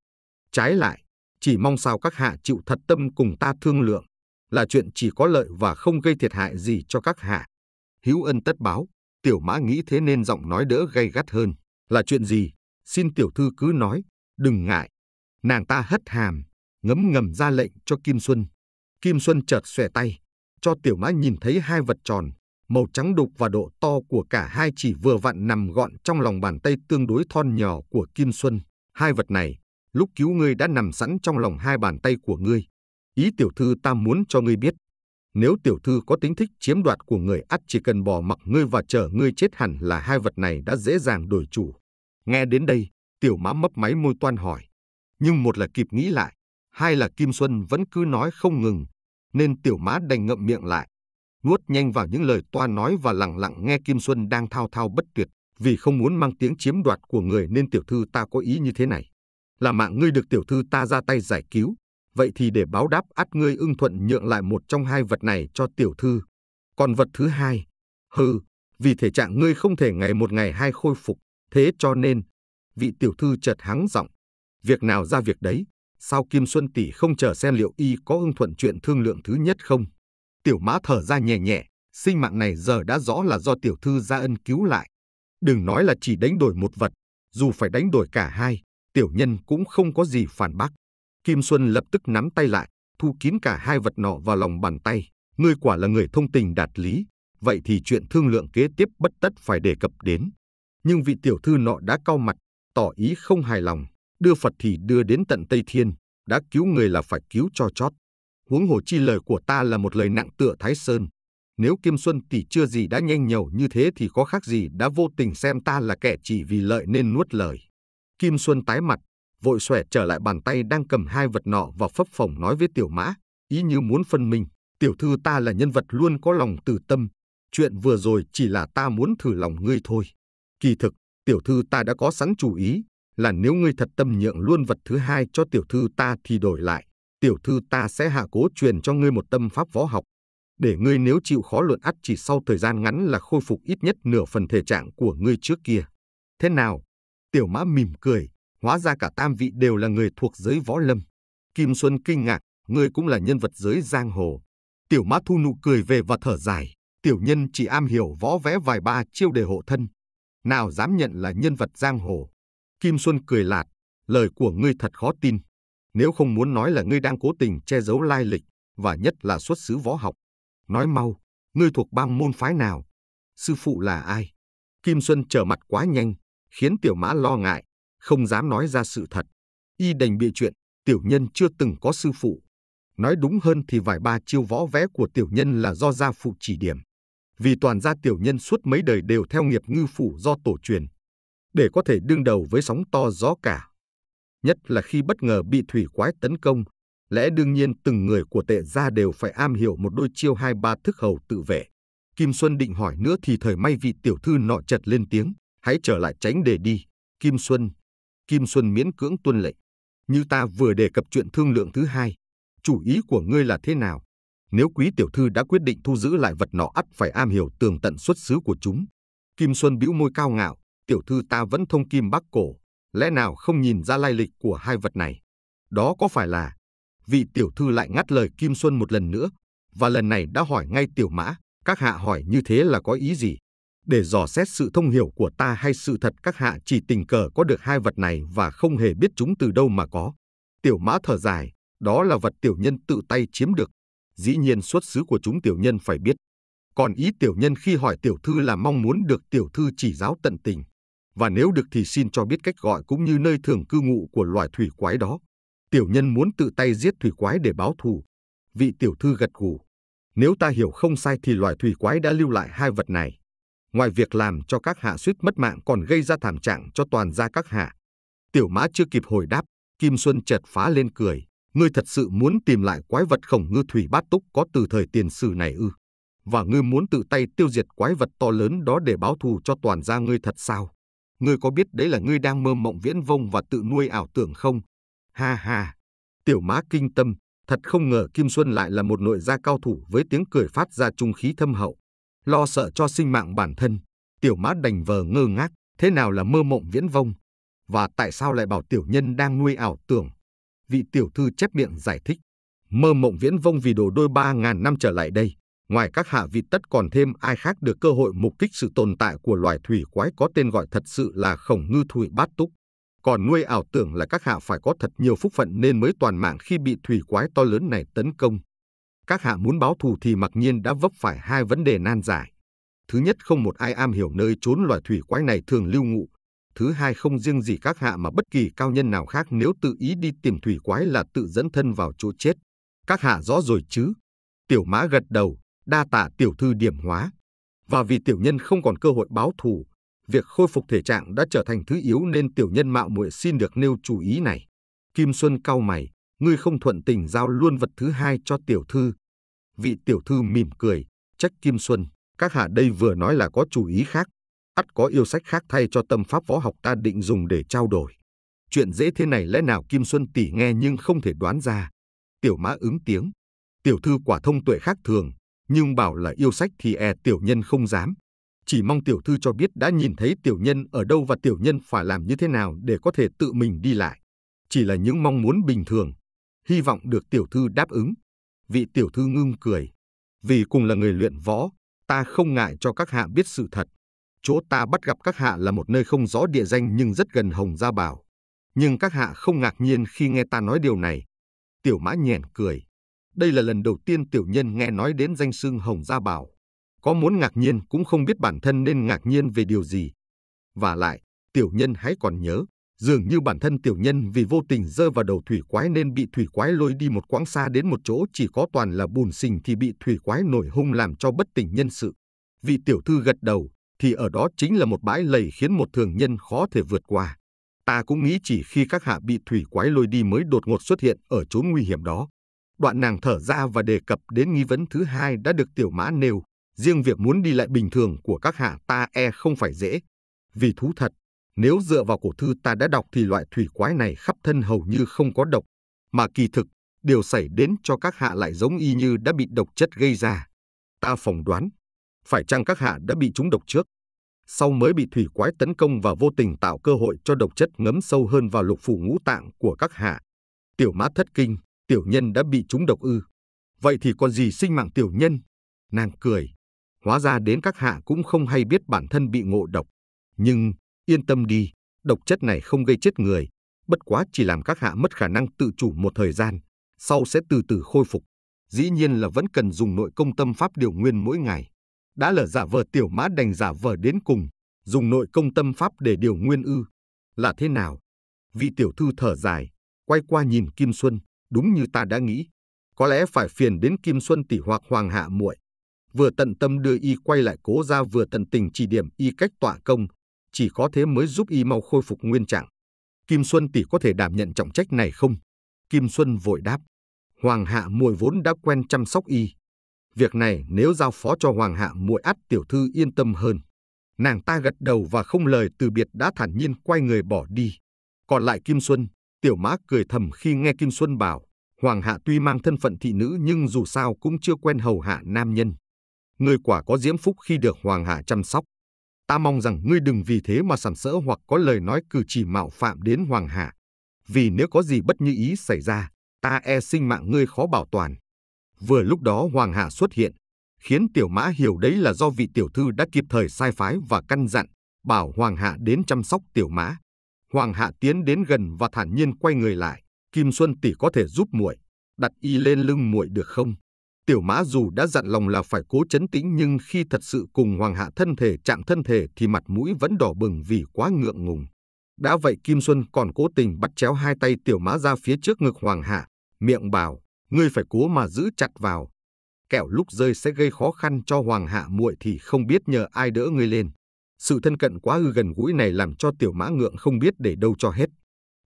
Trái lại, chỉ mong sao các hạ chịu thật tâm cùng ta thương lượng, là chuyện chỉ có lợi và không gây thiệt hại gì cho các hạ. hữu ân tất báo, tiểu mã nghĩ thế nên giọng nói đỡ gay gắt hơn. Là chuyện gì? Xin tiểu thư cứ nói, đừng ngại. Nàng ta hất hàm, ngấm ngầm ra lệnh cho Kim Xuân. Kim Xuân chợt xòe tay, cho tiểu mã nhìn thấy hai vật tròn, màu trắng đục và độ to của cả hai chỉ vừa vặn nằm gọn trong lòng bàn tay tương đối thon nhỏ của Kim Xuân. Hai vật này, lúc cứu ngươi đã nằm sẵn trong lòng hai bàn tay của ngươi. Ý tiểu thư ta muốn cho ngươi biết, nếu tiểu thư có tính thích chiếm đoạt của người ắt chỉ cần bỏ mặc ngươi và chờ ngươi chết hẳn là hai vật này đã dễ dàng đổi chủ. Nghe đến đây, tiểu mã mấp máy môi toan hỏi. Nhưng một là kịp nghĩ lại, hai là Kim Xuân vẫn cứ nói không ngừng, nên tiểu mã đành ngậm miệng lại nuốt nhanh vào những lời toa nói và lặng lặng nghe Kim Xuân đang thao thao bất tuyệt vì không muốn mang tiếng chiếm đoạt của người nên tiểu thư ta có ý như thế này. Là mạng ngươi được tiểu thư ta ra tay giải cứu, vậy thì để báo đáp át ngươi ưng thuận nhượng lại một trong hai vật này cho tiểu thư. Còn vật thứ hai, hừ, vì thể trạng ngươi không thể ngày một ngày hai khôi phục, thế cho nên, vị tiểu thư chợt hắng giọng, việc nào ra việc đấy, sao Kim Xuân tỷ không chờ xem liệu y có ưng thuận chuyện thương lượng thứ nhất không? Tiểu mã thở ra nhẹ nhẹ, sinh mạng này giờ đã rõ là do tiểu thư gia ân cứu lại. Đừng nói là chỉ đánh đổi một vật, dù phải đánh đổi cả hai, tiểu nhân cũng không có gì phản bác. Kim Xuân lập tức nắm tay lại, thu kín cả hai vật nọ vào lòng bàn tay. Ngươi quả là người thông tình đạt lý, vậy thì chuyện thương lượng kế tiếp bất tất phải đề cập đến. Nhưng vị tiểu thư nọ đã cau mặt, tỏ ý không hài lòng, đưa Phật thì đưa đến tận Tây Thiên, đã cứu người là phải cứu cho chót huống hồ chi lời của ta là một lời nặng tựa Thái Sơn. Nếu Kim Xuân tỷ chưa gì đã nhanh nhầu như thế thì có khác gì đã vô tình xem ta là kẻ chỉ vì lợi nên nuốt lời. Kim Xuân tái mặt, vội xòe trở lại bàn tay đang cầm hai vật nọ và phấp phồng nói với tiểu mã, ý như muốn phân minh, tiểu thư ta là nhân vật luôn có lòng từ tâm, chuyện vừa rồi chỉ là ta muốn thử lòng ngươi thôi. Kỳ thực, tiểu thư ta đã có sẵn chủ ý, là nếu ngươi thật tâm nhượng luôn vật thứ hai cho tiểu thư ta thì đổi lại, tiểu thư ta sẽ hạ cố truyền cho ngươi một tâm pháp võ học, để ngươi nếu chịu khó luận ắt chỉ sau thời gian ngắn là khôi phục ít nhất nửa phần thể trạng của ngươi trước kia. Thế nào? Tiểu mã mỉm cười, hóa ra cả tam vị đều là người thuộc giới võ lâm. Kim Xuân kinh ngạc, ngươi cũng là nhân vật giới giang hồ. Tiểu mã thu nụ cười về và thở dài, tiểu nhân chỉ am hiểu võ vẽ vài ba chiêu để hộ thân. Nào dám nhận là nhân vật giang hồ. Kim Xuân cười lạt, lời của ngươi thật khó tin. Nếu không muốn nói là ngươi đang cố tình che giấu lai lịch và nhất là xuất xứ võ học. Nói mau, ngươi thuộc bang môn phái nào? Sư phụ là ai? Kim Xuân trở mặt quá nhanh, khiến Tiểu Mã lo ngại, không dám nói ra sự thật. Y đành bịa chuyện, tiểu nhân chưa từng có sư phụ. Nói đúng hơn thì vài ba chiêu võ vẽ của tiểu nhân là do gia phụ chỉ điểm. Vì toàn gia tiểu nhân suốt mấy đời đều theo nghiệp ngư phụ do tổ truyền. Để có thể đương đầu với sóng to gió cả, nhất là khi bất ngờ bị thủy quái tấn công, lẽ đương nhiên từng người của tệ gia đều phải am hiểu một đôi chiêu hai ba thức hầu tự vệ. Kim Xuân định hỏi nữa thì thời may vị tiểu thư nọ chật lên tiếng, hãy trở lại tránh đề đi, Kim Xuân. Kim Xuân miễn cưỡng tuân lệnh. Như ta vừa đề cập chuyện thương lượng thứ hai, chủ ý của ngươi là thế nào? Nếu quý tiểu thư đã quyết định thu giữ lại vật nọ ắt phải am hiểu tường tận xuất xứ của chúng. Kim Xuân bĩu môi cao ngạo, tiểu thư ta vẫn thông kim bắc cổ, lẽ nào không nhìn ra lai lịch của hai vật này? Đó có phải là vị tiểu thư lại ngắt lời Kim Xuân một lần nữa và lần này đã hỏi ngay tiểu mã, các hạ hỏi như thế là có ý gì? Để dò xét sự thông hiểu của ta hay sự thật các hạ chỉ tình cờ có được hai vật này và không hề biết chúng từ đâu mà có. Tiểu mã thở dài, đó là vật tiểu nhân tự tay chiếm được. Dĩ nhiên xuất xứ của chúng tiểu nhân phải biết. Còn ý tiểu nhân khi hỏi tiểu thư là mong muốn được tiểu thư chỉ giáo tận tình và nếu được thì xin cho biết cách gọi cũng như nơi thường cư ngụ của loài thủy quái đó. Tiểu nhân muốn tự tay giết thủy quái để báo thù. Vị tiểu thư gật gù. Nếu ta hiểu không sai thì loài thủy quái đã lưu lại hai vật này. Ngoài việc làm cho các hạ suýt mất mạng còn gây ra thảm trạng cho toàn gia các hạ. Tiểu mã chưa kịp hồi đáp, Kim Xuân chợt phá lên cười. Ngươi thật sự muốn tìm lại quái vật khổng ngư thủy bát túc có từ thời tiền sử này ư? Và ngươi muốn tự tay tiêu diệt quái vật to lớn đó để báo thù cho toàn gia ngươi thật sao? ngươi có biết đấy là ngươi đang mơ mộng viễn vông và tự nuôi ảo tưởng không? Ha ha, tiểu má kinh tâm, thật không ngờ Kim Xuân lại là một nội gia cao thủ với tiếng cười phát ra trung khí thâm hậu. Lo sợ cho sinh mạng bản thân, tiểu má đành vờ ngơ ngác, thế nào là mơ mộng viễn vông? Và tại sao lại bảo tiểu nhân đang nuôi ảo tưởng? Vị tiểu thư chép miệng giải thích, mơ mộng viễn vông vì đồ đôi ba ngàn năm trở lại đây, Ngoài các hạ vị tất còn thêm ai khác được cơ hội mục kích sự tồn tại của loài thủy quái có tên gọi thật sự là khổng ngư thủy bát túc. Còn nuôi ảo tưởng là các hạ phải có thật nhiều phúc phận nên mới toàn mạng khi bị thủy quái to lớn này tấn công. Các hạ muốn báo thù thì mặc nhiên đã vấp phải hai vấn đề nan giải. Thứ nhất không một ai am hiểu nơi trốn loài thủy quái này thường lưu ngụ. Thứ hai không riêng gì các hạ mà bất kỳ cao nhân nào khác nếu tự ý đi tìm thủy quái là tự dẫn thân vào chỗ chết. Các hạ rõ rồi chứ? Tiểu mã gật đầu, đa tạ tiểu thư điểm hóa. Và vì tiểu nhân không còn cơ hội báo thù, việc khôi phục thể trạng đã trở thành thứ yếu nên tiểu nhân mạo muội xin được nêu chú ý này. Kim Xuân cau mày, ngươi không thuận tình giao luôn vật thứ hai cho tiểu thư. Vị tiểu thư mỉm cười, trách Kim Xuân, các hạ đây vừa nói là có chủ ý khác, ắt có yêu sách khác thay cho tâm pháp võ học ta định dùng để trao đổi. Chuyện dễ thế này lẽ nào Kim Xuân tỷ nghe nhưng không thể đoán ra. Tiểu mã ứng tiếng, tiểu thư quả thông tuệ khác thường, nhưng bảo là yêu sách thì e tiểu nhân không dám. Chỉ mong tiểu thư cho biết đã nhìn thấy tiểu nhân ở đâu và tiểu nhân phải làm như thế nào để có thể tự mình đi lại. Chỉ là những mong muốn bình thường, hy vọng được tiểu thư đáp ứng. Vị tiểu thư ngưng cười. Vì cùng là người luyện võ, ta không ngại cho các hạ biết sự thật. Chỗ ta bắt gặp các hạ là một nơi không rõ địa danh nhưng rất gần Hồng Gia Bảo. Nhưng các hạ không ngạc nhiên khi nghe ta nói điều này. Tiểu mã nhẹn cười. Đây là lần đầu tiên tiểu nhân nghe nói đến danh xưng Hồng Gia Bảo. Có muốn ngạc nhiên cũng không biết bản thân nên ngạc nhiên về điều gì. Và lại, tiểu nhân hãy còn nhớ, dường như bản thân tiểu nhân vì vô tình rơi vào đầu thủy quái nên bị thủy quái lôi đi một quãng xa đến một chỗ chỉ có toàn là bùn sình thì bị thủy quái nổi hung làm cho bất tỉnh nhân sự. Vị tiểu thư gật đầu, thì ở đó chính là một bãi lầy khiến một thường nhân khó thể vượt qua. Ta cũng nghĩ chỉ khi các hạ bị thủy quái lôi đi mới đột ngột xuất hiện ở chỗ nguy hiểm đó. Đoạn nàng thở ra và đề cập đến nghi vấn thứ hai đã được tiểu mã nêu, riêng việc muốn đi lại bình thường của các hạ ta e không phải dễ. Vì thú thật, nếu dựa vào cổ thư ta đã đọc thì loại thủy quái này khắp thân hầu như không có độc, mà kỳ thực, điều xảy đến cho các hạ lại giống y như đã bị độc chất gây ra. Ta phỏng đoán, phải chăng các hạ đã bị chúng độc trước, sau mới bị thủy quái tấn công và vô tình tạo cơ hội cho độc chất ngấm sâu hơn vào lục phủ ngũ tạng của các hạ. Tiểu mã thất kinh, tiểu nhân đã bị trúng độc ư. Vậy thì còn gì sinh mạng tiểu nhân? Nàng cười. Hóa ra đến các hạ cũng không hay biết bản thân bị ngộ độc. Nhưng, yên tâm đi, độc chất này không gây chết người. Bất quá chỉ làm các hạ mất khả năng tự chủ một thời gian, sau sẽ từ từ khôi phục. Dĩ nhiên là vẫn cần dùng nội công tâm pháp điều nguyên mỗi ngày. Đã lỡ giả vờ tiểu mã đành giả vờ đến cùng, dùng nội công tâm pháp để điều nguyên ư. Là thế nào? Vị tiểu thư thở dài, quay qua nhìn Kim Xuân, đúng như ta đã nghĩ, có lẽ phải phiền đến Kim Xuân tỷ hoặc Hoàng Hạ muội, vừa tận tâm đưa y quay lại cố ra vừa tận tình chỉ điểm y cách tọa công, chỉ có thế mới giúp y mau khôi phục nguyên trạng. Kim Xuân tỷ có thể đảm nhận trọng trách này không? Kim Xuân vội đáp. Hoàng Hạ muội vốn đã quen chăm sóc y, việc này nếu giao phó cho Hoàng Hạ muội ắt tiểu thư yên tâm hơn. Nàng ta gật đầu và không lời từ biệt đã thản nhiên quay người bỏ đi. Còn lại Kim Xuân, Tiểu Mã cười thầm khi nghe Kim Xuân bảo, Hoàng hạ tuy mang thân phận thị nữ nhưng dù sao cũng chưa quen hầu hạ nam nhân. Ngươi quả có diễm phúc khi được Hoàng hạ chăm sóc. Ta mong rằng ngươi đừng vì thế mà sảm sỡ hoặc có lời nói cử chỉ mạo phạm đến Hoàng hạ. Vì nếu có gì bất như ý xảy ra, ta e sinh mạng ngươi khó bảo toàn. Vừa lúc đó Hoàng hạ xuất hiện, khiến Tiểu Mã hiểu đấy là do vị tiểu thư đã kịp thời sai phái và căn dặn, bảo Hoàng hạ đến chăm sóc Tiểu Mã. Hoàng hạ tiến đến gần và thản nhiên quay người lại. Kim Xuân tỷ có thể giúp muội, đặt y lên lưng muội được không? Tiểu mã dù đã dặn lòng là phải cố chấn tĩnh nhưng khi thật sự cùng hoàng hạ thân thể chạm thân thể thì mặt mũi vẫn đỏ bừng vì quá ngượng ngùng. Đã vậy Kim Xuân còn cố tình bắt chéo hai tay tiểu mã ra phía trước ngực hoàng hạ, miệng bảo, ngươi phải cố mà giữ chặt vào. Kẻo lúc rơi sẽ gây khó khăn cho hoàng hạ muội thì không biết nhờ ai đỡ ngươi lên. Sự thân cận quá ư gần gũi này làm cho tiểu mã ngượng không biết để đâu cho hết.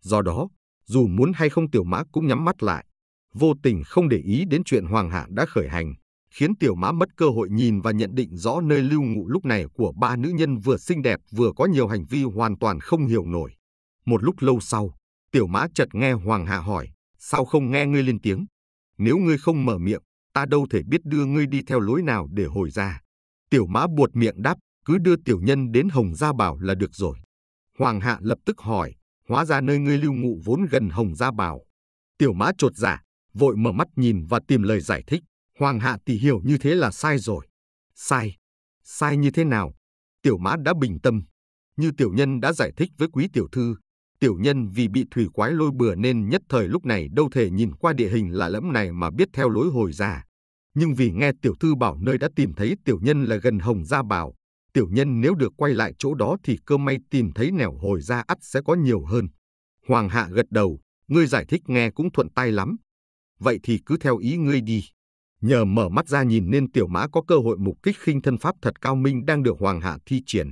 Do đó, dù muốn hay không tiểu mã cũng nhắm mắt lại, vô tình không để ý đến chuyện Hoàng Hạ đã khởi hành, khiến tiểu mã mất cơ hội nhìn và nhận định rõ nơi lưu ngụ lúc này của ba nữ nhân vừa xinh đẹp vừa có nhiều hành vi hoàn toàn không hiểu nổi. Một lúc lâu sau, tiểu mã chợt nghe Hoàng Hạ hỏi, sao không nghe ngươi lên tiếng? Nếu ngươi không mở miệng, ta đâu thể biết đưa ngươi đi theo lối nào để hồi ra. Tiểu mã buột miệng đáp, cứ đưa tiểu nhân đến Hồng Gia Bảo là được rồi. Hoàng hạ lập tức hỏi, hóa ra nơi ngươi lưu ngụ vốn gần Hồng Gia Bảo. Tiểu mã trột giả, dạ, vội mở mắt nhìn và tìm lời giải thích. Hoàng hạ thì hiểu như thế là sai rồi. Sai? Sai như thế nào? Tiểu mã đã bình tâm. Như tiểu nhân đã giải thích với quý tiểu thư, tiểu nhân vì bị thủy quái lôi bừa nên nhất thời lúc này đâu thể nhìn qua địa hình lạ lẫm này mà biết theo lối hồi ra. Nhưng vì nghe tiểu thư bảo nơi đã tìm thấy tiểu nhân là gần Hồng Gia Bảo, tiểu nhân nếu được quay lại chỗ đó thì cơ may tìm thấy nẻo hồi ra ắt sẽ có nhiều hơn. Hoàng hạ gật đầu, ngươi giải thích nghe cũng thuận tay lắm. Vậy thì cứ theo ý ngươi đi. Nhờ mở mắt ra nhìn nên tiểu mã có cơ hội mục kích khinh thân pháp thật cao minh đang được Hoàng hạ thi triển.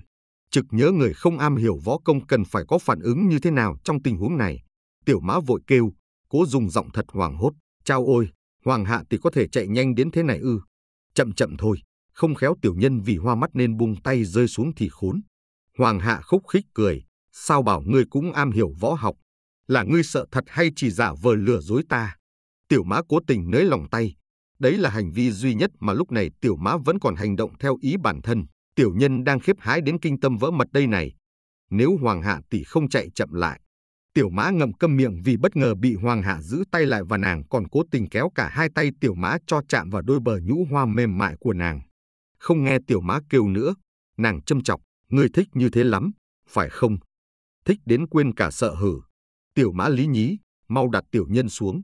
Trực nhớ người không am hiểu võ công cần phải có phản ứng như thế nào trong tình huống này. Tiểu mã vội kêu, cố dùng giọng thật hoàng hốt. Chao ôi, Hoàng hạ thì có thể chạy nhanh đến thế này ư. Chậm chậm thôi, không khéo tiểu nhân vì hoa mắt nên buông tay rơi xuống thì khốn. Hoàng hạ khúc khích cười, sao bảo ngươi cũng am hiểu võ học, là ngươi sợ thật hay chỉ giả vờ lừa dối ta. Tiểu mã cố tình nới lòng tay, đấy là hành vi duy nhất mà lúc này tiểu mã vẫn còn hành động theo ý bản thân, tiểu nhân đang khiếp hái đến kinh tâm vỡ mật đây này. Nếu hoàng hạ tỷ không chạy chậm lại, tiểu mã ngậm câm miệng vì bất ngờ bị hoàng hạ giữ tay lại và nàng còn cố tình kéo cả hai tay tiểu mã cho chạm vào đôi bờ nhũ hoa mềm mại của nàng không nghe tiểu mã kêu nữa, nàng châm chọc, ngươi thích như thế lắm, phải không? Thích đến quên cả sợ hử. Tiểu mã lý nhí, mau đặt tiểu nhân xuống.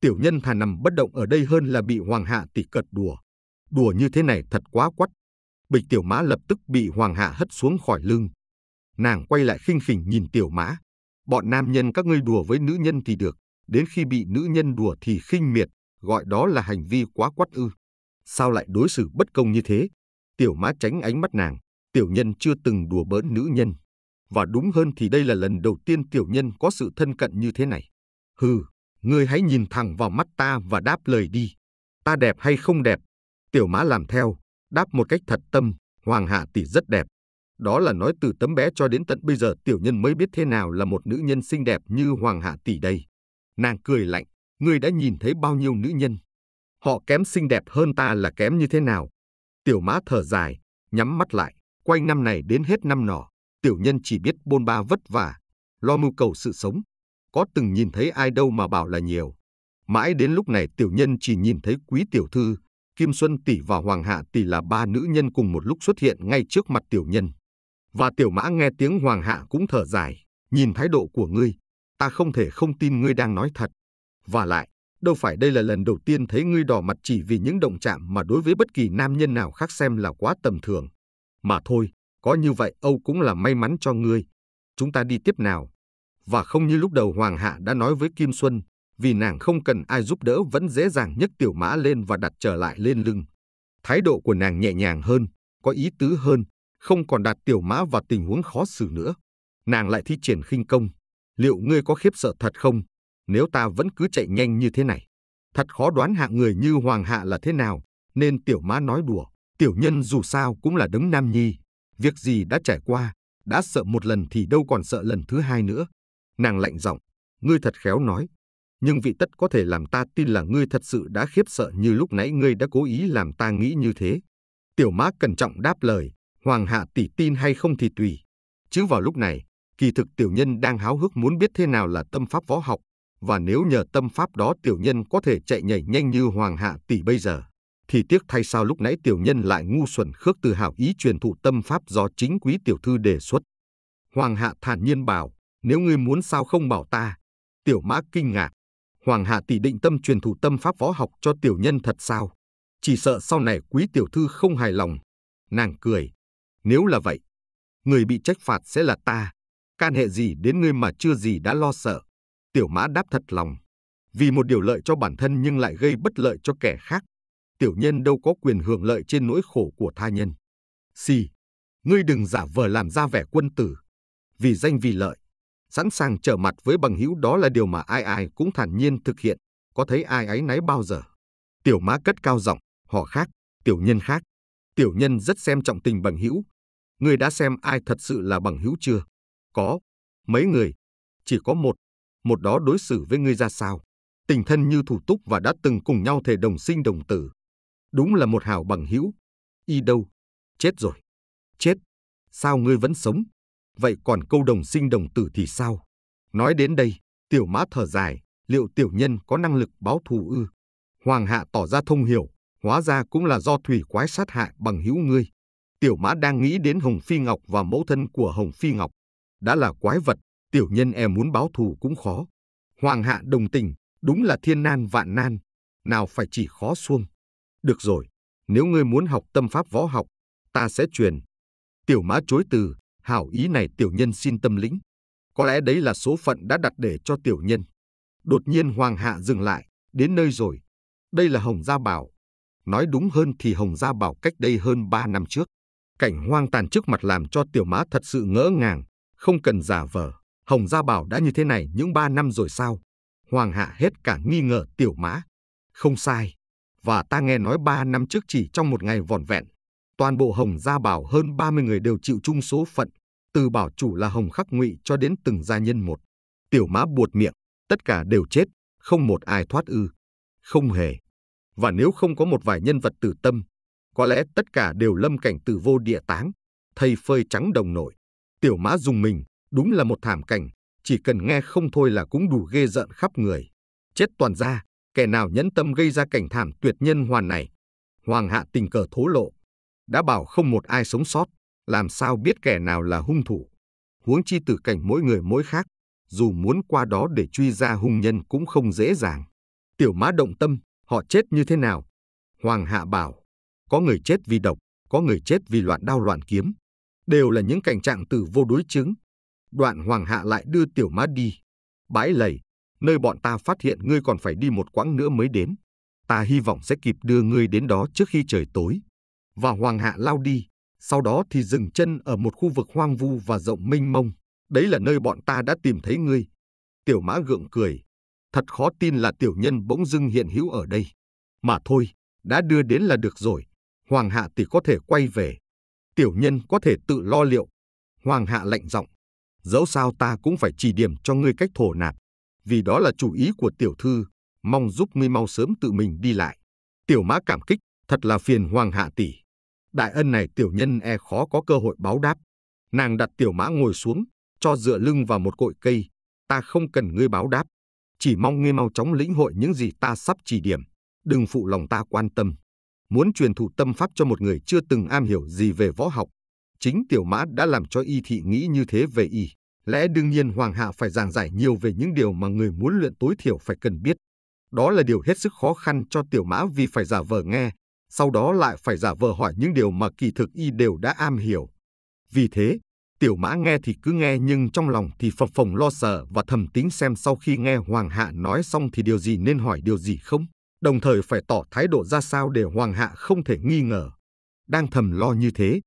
Tiểu nhân thà nằm bất động ở đây hơn là bị hoàng hạ tỷ cật đùa. Đùa như thế này thật quá quắt. Bịch tiểu mã lập tức bị hoàng hạ hất xuống khỏi lưng. Nàng quay lại khinh khỉnh nhìn tiểu mã. Bọn nam nhân các ngươi đùa với nữ nhân thì được. Đến khi bị nữ nhân đùa thì khinh miệt, gọi đó là hành vi quá quắt ư. Sao lại đối xử bất công như thế? Tiểu mã tránh ánh mắt nàng, tiểu nhân chưa từng đùa bỡn nữ nhân. Và đúng hơn thì đây là lần đầu tiên tiểu nhân có sự thân cận như thế này. Hừ, ngươi hãy nhìn thẳng vào mắt ta và đáp lời đi. Ta đẹp hay không đẹp? Tiểu mã làm theo, đáp một cách thật tâm, hoàng hạ tỷ rất đẹp. Đó là nói từ tấm bé cho đến tận bây giờ tiểu nhân mới biết thế nào là một nữ nhân xinh đẹp như hoàng hạ tỷ đây. Nàng cười lạnh, ngươi đã nhìn thấy bao nhiêu nữ nhân. Họ kém xinh đẹp hơn ta là kém như thế nào, Tiểu mã thở dài, nhắm mắt lại, quay năm này đến hết năm nọ, tiểu nhân chỉ biết bôn ba vất vả, lo mưu cầu sự sống. Có từng nhìn thấy ai đâu mà bảo là nhiều. Mãi đến lúc này tiểu nhân chỉ nhìn thấy quý tiểu thư, Kim Xuân Tỷ và Hoàng Hạ Tỷ là ba nữ nhân cùng một lúc xuất hiện ngay trước mặt tiểu nhân. Và tiểu mã nghe tiếng Hoàng Hạ cũng thở dài, nhìn thái độ của ngươi, ta không thể không tin ngươi đang nói thật. Và lại, đâu phải đây là lần đầu tiên thấy ngươi đỏ mặt chỉ vì những động chạm mà đối với bất kỳ nam nhân nào khác xem là quá tầm thường. Mà thôi, có như vậy Âu cũng là may mắn cho ngươi. Chúng ta đi tiếp nào. Và không như lúc đầu Hoàng Hạ đã nói với Kim Xuân, vì nàng không cần ai giúp đỡ vẫn dễ dàng nhấc tiểu mã lên và đặt trở lại lên lưng. Thái độ của nàng nhẹ nhàng hơn, có ý tứ hơn, không còn đặt tiểu mã vào tình huống khó xử nữa. Nàng lại thi triển khinh công. Liệu ngươi có khiếp sợ thật không? nếu ta vẫn cứ chạy nhanh như thế này. Thật khó đoán hạng người như Hoàng Hạ là thế nào, nên tiểu má nói đùa, tiểu nhân dù sao cũng là đấng nam nhi. Việc gì đã trải qua, đã sợ một lần thì đâu còn sợ lần thứ hai nữa. Nàng lạnh giọng, ngươi thật khéo nói, nhưng vị tất có thể làm ta tin là ngươi thật sự đã khiếp sợ như lúc nãy ngươi đã cố ý làm ta nghĩ như thế. Tiểu mã cẩn trọng đáp lời, hoàng hạ tỷ tin hay không thì tùy. Chứ vào lúc này, kỳ thực tiểu nhân đang háo hức muốn biết thế nào là tâm pháp võ học, và nếu nhờ tâm pháp đó tiểu nhân có thể chạy nhảy nhanh như hoàng hạ tỷ bây giờ, thì tiếc thay sao lúc nãy tiểu nhân lại ngu xuẩn khước từ hảo ý truyền thụ tâm pháp do chính quý tiểu thư đề xuất. Hoàng hạ thản nhiên bảo, nếu ngươi muốn sao không bảo ta. Tiểu mã kinh ngạc, hoàng hạ tỷ định tâm truyền thụ tâm pháp võ học cho tiểu nhân thật sao? Chỉ sợ sau này quý tiểu thư không hài lòng. Nàng cười, nếu là vậy, người bị trách phạt sẽ là ta. Can hệ gì đến ngươi mà chưa gì đã lo sợ. Tiểu mã đáp thật lòng. Vì một điều lợi cho bản thân nhưng lại gây bất lợi cho kẻ khác. Tiểu nhân đâu có quyền hưởng lợi trên nỗi khổ của tha nhân. Xì, ngươi đừng giả vờ làm ra vẻ quân tử. Vì danh vì lợi, sẵn sàng trở mặt với bằng hữu đó là điều mà ai ai cũng thản nhiên thực hiện, có thấy ai ấy náy bao giờ. Tiểu mã cất cao giọng, họ khác, tiểu nhân khác. Tiểu nhân rất xem trọng tình bằng hữu. Ngươi đã xem ai thật sự là bằng hữu chưa? Có, mấy người, chỉ có một, một đó đối xử với ngươi ra sao. Tình thân như thủ túc và đã từng cùng nhau thề đồng sinh đồng tử. Đúng là một hào bằng hữu. Y đâu? Chết rồi. Chết. Sao ngươi vẫn sống? Vậy còn câu đồng sinh đồng tử thì sao? Nói đến đây, tiểu mã thở dài, liệu tiểu nhân có năng lực báo thù ư? Hoàng hạ tỏ ra thông hiểu, hóa ra cũng là do thủy quái sát hại bằng hữu ngươi. Tiểu mã đang nghĩ đến Hồng Phi Ngọc và mẫu thân của Hồng Phi Ngọc. Đã là quái vật tiểu nhân e muốn báo thù cũng khó. Hoàng hạ đồng tình, đúng là thiên nan vạn nan, nào phải chỉ khó xuông. Được rồi, nếu ngươi muốn học tâm pháp võ học, ta sẽ truyền. Tiểu mã chối từ, hảo ý này tiểu nhân xin tâm lĩnh. Có lẽ đấy là số phận đã đặt để cho tiểu nhân. Đột nhiên Hoàng hạ dừng lại, đến nơi rồi. Đây là Hồng Gia Bảo. Nói đúng hơn thì Hồng Gia Bảo cách đây hơn ba năm trước. Cảnh hoang tàn trước mặt làm cho tiểu mã thật sự ngỡ ngàng, không cần giả vờ. Hồng Gia Bảo đã như thế này những ba năm rồi sao? Hoàng Hạ hết cả nghi ngờ tiểu mã. Không sai. Và ta nghe nói ba năm trước chỉ trong một ngày vòn vẹn. Toàn bộ Hồng Gia Bảo hơn 30 người đều chịu chung số phận. Từ bảo chủ là Hồng Khắc Ngụy cho đến từng gia nhân một. Tiểu mã buột miệng. Tất cả đều chết. Không một ai thoát ư. Không hề. Và nếu không có một vài nhân vật tử tâm, có lẽ tất cả đều lâm cảnh từ vô địa táng, thầy phơi trắng đồng nội Tiểu mã dùng mình, Đúng là một thảm cảnh, chỉ cần nghe không thôi là cũng đủ ghê rợn khắp người. Chết toàn ra, kẻ nào nhẫn tâm gây ra cảnh thảm tuyệt nhân hoàn này. Hoàng hạ tình cờ thố lộ, đã bảo không một ai sống sót, làm sao biết kẻ nào là hung thủ. Huống chi tử cảnh mỗi người mỗi khác, dù muốn qua đó để truy ra hung nhân cũng không dễ dàng. Tiểu mã động tâm, họ chết như thế nào? Hoàng hạ bảo, có người chết vì độc, có người chết vì loạn đao loạn kiếm. Đều là những cảnh trạng tử vô đối chứng, Đoạn Hoàng Hạ lại đưa Tiểu Mã đi. Bãi lầy, nơi bọn ta phát hiện ngươi còn phải đi một quãng nữa mới đến. Ta hy vọng sẽ kịp đưa ngươi đến đó trước khi trời tối. Và Hoàng Hạ lao đi, sau đó thì dừng chân ở một khu vực hoang vu và rộng mênh mông. Đấy là nơi bọn ta đã tìm thấy ngươi. Tiểu Mã gượng cười. Thật khó tin là tiểu nhân bỗng dưng hiện hữu ở đây. Mà thôi, đã đưa đến là được rồi. Hoàng Hạ thì có thể quay về. Tiểu nhân có thể tự lo liệu. Hoàng Hạ lạnh giọng dẫu sao ta cũng phải chỉ điểm cho ngươi cách thổ nạp, vì đó là chủ ý của tiểu thư, mong giúp ngươi mau sớm tự mình đi lại. Tiểu mã cảm kích, thật là phiền hoàng hạ tỷ. Đại ân này tiểu nhân e khó có cơ hội báo đáp. Nàng đặt tiểu mã ngồi xuống, cho dựa lưng vào một cội cây. Ta không cần ngươi báo đáp, chỉ mong ngươi mau chóng lĩnh hội những gì ta sắp chỉ điểm. Đừng phụ lòng ta quan tâm. Muốn truyền thụ tâm pháp cho một người chưa từng am hiểu gì về võ học, Chính Tiểu Mã đã làm cho Y Thị nghĩ như thế về Y. Lẽ đương nhiên Hoàng Hạ phải giảng giải nhiều về những điều mà người muốn luyện tối thiểu phải cần biết. Đó là điều hết sức khó khăn cho Tiểu Mã vì phải giả vờ nghe, sau đó lại phải giả vờ hỏi những điều mà kỳ thực Y đều đã am hiểu. Vì thế, Tiểu Mã nghe thì cứ nghe nhưng trong lòng thì phập phồng lo sợ và thầm tính xem sau khi nghe Hoàng Hạ nói xong thì điều gì nên hỏi điều gì không, đồng thời phải tỏ thái độ ra sao để Hoàng Hạ không thể nghi ngờ. Đang thầm lo như thế,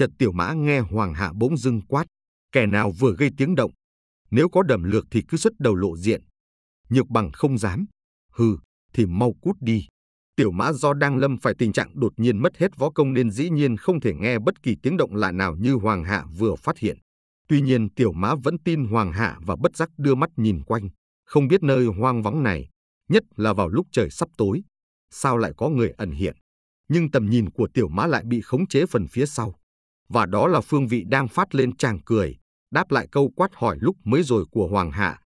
Trật Tiểu Mã nghe Hoàng Hạ bỗng dưng quát, kẻ nào vừa gây tiếng động, nếu có đầm lược thì cứ xuất đầu lộ diện. Nhược bằng không dám, hừ, thì mau cút đi. Tiểu Mã do đang lâm phải tình trạng đột nhiên mất hết võ công nên dĩ nhiên không thể nghe bất kỳ tiếng động lạ nào như Hoàng Hạ vừa phát hiện. Tuy nhiên Tiểu Mã vẫn tin Hoàng Hạ và bất giác đưa mắt nhìn quanh, không biết nơi hoang vắng này, nhất là vào lúc trời sắp tối, sao lại có người ẩn hiện. Nhưng tầm nhìn của Tiểu Mã lại bị khống chế phần phía sau và đó là Phương Vị đang phát lên chàng cười, đáp lại câu quát hỏi lúc mới rồi của Hoàng Hạ.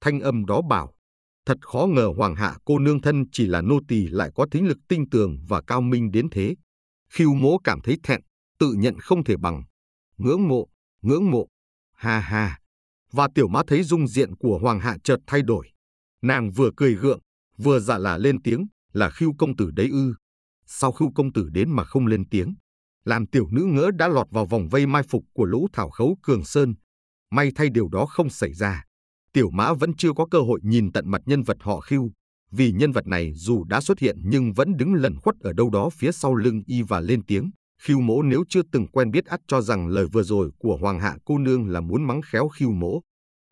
Thanh âm đó bảo, thật khó ngờ Hoàng Hạ cô nương thân chỉ là nô tỳ lại có thính lực tinh tường và cao minh đến thế. khiu mỗ cảm thấy thẹn, tự nhận không thể bằng. Ngưỡng mộ, ngưỡng mộ, ha ha. Và tiểu mã thấy dung diện của Hoàng Hạ chợt thay đổi. Nàng vừa cười gượng, vừa giả dạ là lên tiếng, là khiu công tử đấy ư. Sao khiu công tử đến mà không lên tiếng? làm tiểu nữ ngỡ đã lọt vào vòng vây mai phục của lũ thảo khấu Cường Sơn. May thay điều đó không xảy ra. Tiểu mã vẫn chưa có cơ hội nhìn tận mặt nhân vật họ khiêu, vì nhân vật này dù đã xuất hiện nhưng vẫn đứng lẩn khuất ở đâu đó phía sau lưng y và lên tiếng. Khiêu mỗ nếu chưa từng quen biết ắt cho rằng lời vừa rồi của Hoàng hạ cô nương là muốn mắng khéo khiêu mỗ.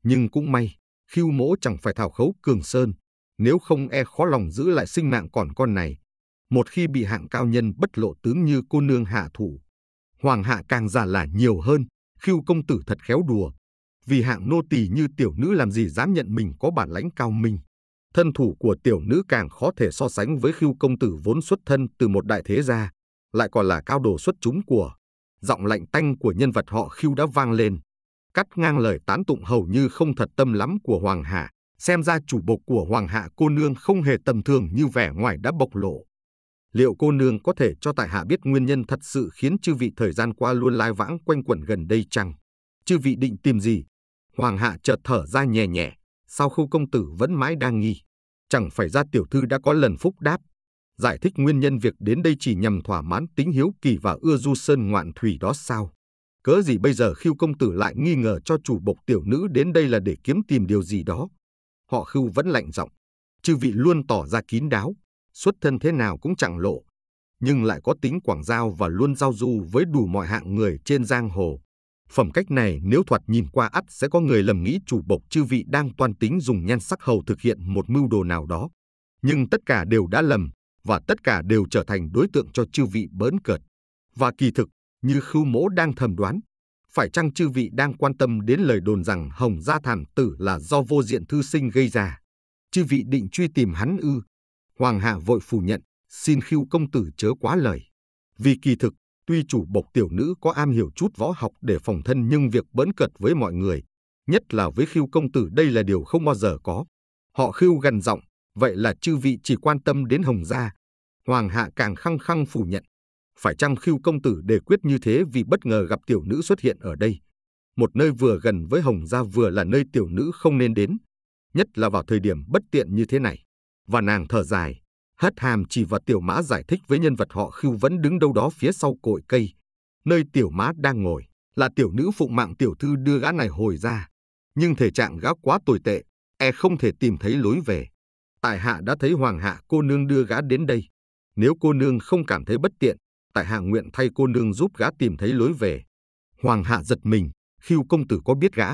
Nhưng cũng may, khiêu mỗ chẳng phải thảo khấu Cường Sơn, nếu không e khó lòng giữ lại sinh mạng còn con này một khi bị hạng cao nhân bất lộ tướng như cô nương hạ thủ, hoàng hạ càng già là nhiều hơn, khiêu công tử thật khéo đùa. Vì hạng nô tỳ như tiểu nữ làm gì dám nhận mình có bản lãnh cao minh. Thân thủ của tiểu nữ càng khó thể so sánh với khiêu công tử vốn xuất thân từ một đại thế gia, lại còn là cao đồ xuất chúng của. Giọng lạnh tanh của nhân vật họ khiêu đã vang lên, cắt ngang lời tán tụng hầu như không thật tâm lắm của hoàng hạ. Xem ra chủ bộc của hoàng hạ cô nương không hề tầm thường như vẻ ngoài đã bộc lộ liệu cô nương có thể cho tại hạ biết nguyên nhân thật sự khiến chư vị thời gian qua luôn lai vãng quanh quẩn gần đây chăng? Chư vị định tìm gì? Hoàng hạ chợt thở ra nhẹ nhẹ, sao khâu công tử vẫn mãi đang nghi? Chẳng phải ra tiểu thư đã có lần phúc đáp, giải thích nguyên nhân việc đến đây chỉ nhằm thỏa mãn tính hiếu kỳ và ưa du sơn ngoạn thủy đó sao? Cớ gì bây giờ khiêu công tử lại nghi ngờ cho chủ bộc tiểu nữ đến đây là để kiếm tìm điều gì đó? Họ khưu vẫn lạnh giọng, chư vị luôn tỏ ra kín đáo, xuất thân thế nào cũng chẳng lộ, nhưng lại có tính quảng giao và luôn giao du với đủ mọi hạng người trên giang hồ. Phẩm cách này nếu thoạt nhìn qua ắt sẽ có người lầm nghĩ chủ bộc chư vị đang toan tính dùng nhan sắc hầu thực hiện một mưu đồ nào đó. Nhưng tất cả đều đã lầm và tất cả đều trở thành đối tượng cho chư vị bỡn cợt. Và kỳ thực, như khưu mỗ đang thầm đoán, phải chăng chư vị đang quan tâm đến lời đồn rằng Hồng Gia thản Tử là do vô diện thư sinh gây ra? Chư vị định truy tìm hắn ư? Hoàng hạ vội phủ nhận, xin khiêu công tử chớ quá lời. Vì kỳ thực, tuy chủ bộc tiểu nữ có am hiểu chút võ học để phòng thân nhưng việc bỡn cợt với mọi người, nhất là với khiêu công tử đây là điều không bao giờ có. Họ khiêu gần giọng, vậy là chư vị chỉ quan tâm đến hồng gia. Hoàng hạ càng khăng khăng phủ nhận. Phải chăng khiêu công tử đề quyết như thế vì bất ngờ gặp tiểu nữ xuất hiện ở đây? Một nơi vừa gần với hồng gia vừa là nơi tiểu nữ không nên đến, nhất là vào thời điểm bất tiện như thế này. Và nàng thở dài, hất hàm chỉ vào tiểu mã giải thích với nhân vật họ khưu vẫn đứng đâu đó phía sau cội cây, nơi tiểu mã đang ngồi, là tiểu nữ phụ mạng tiểu thư đưa gã này hồi ra. Nhưng thể trạng gã quá tồi tệ, e không thể tìm thấy lối về. Tại hạ đã thấy hoàng hạ cô nương đưa gã đến đây. Nếu cô nương không cảm thấy bất tiện, tại hạ nguyện thay cô nương giúp gã tìm thấy lối về. Hoàng hạ giật mình, khiu công tử có biết gã.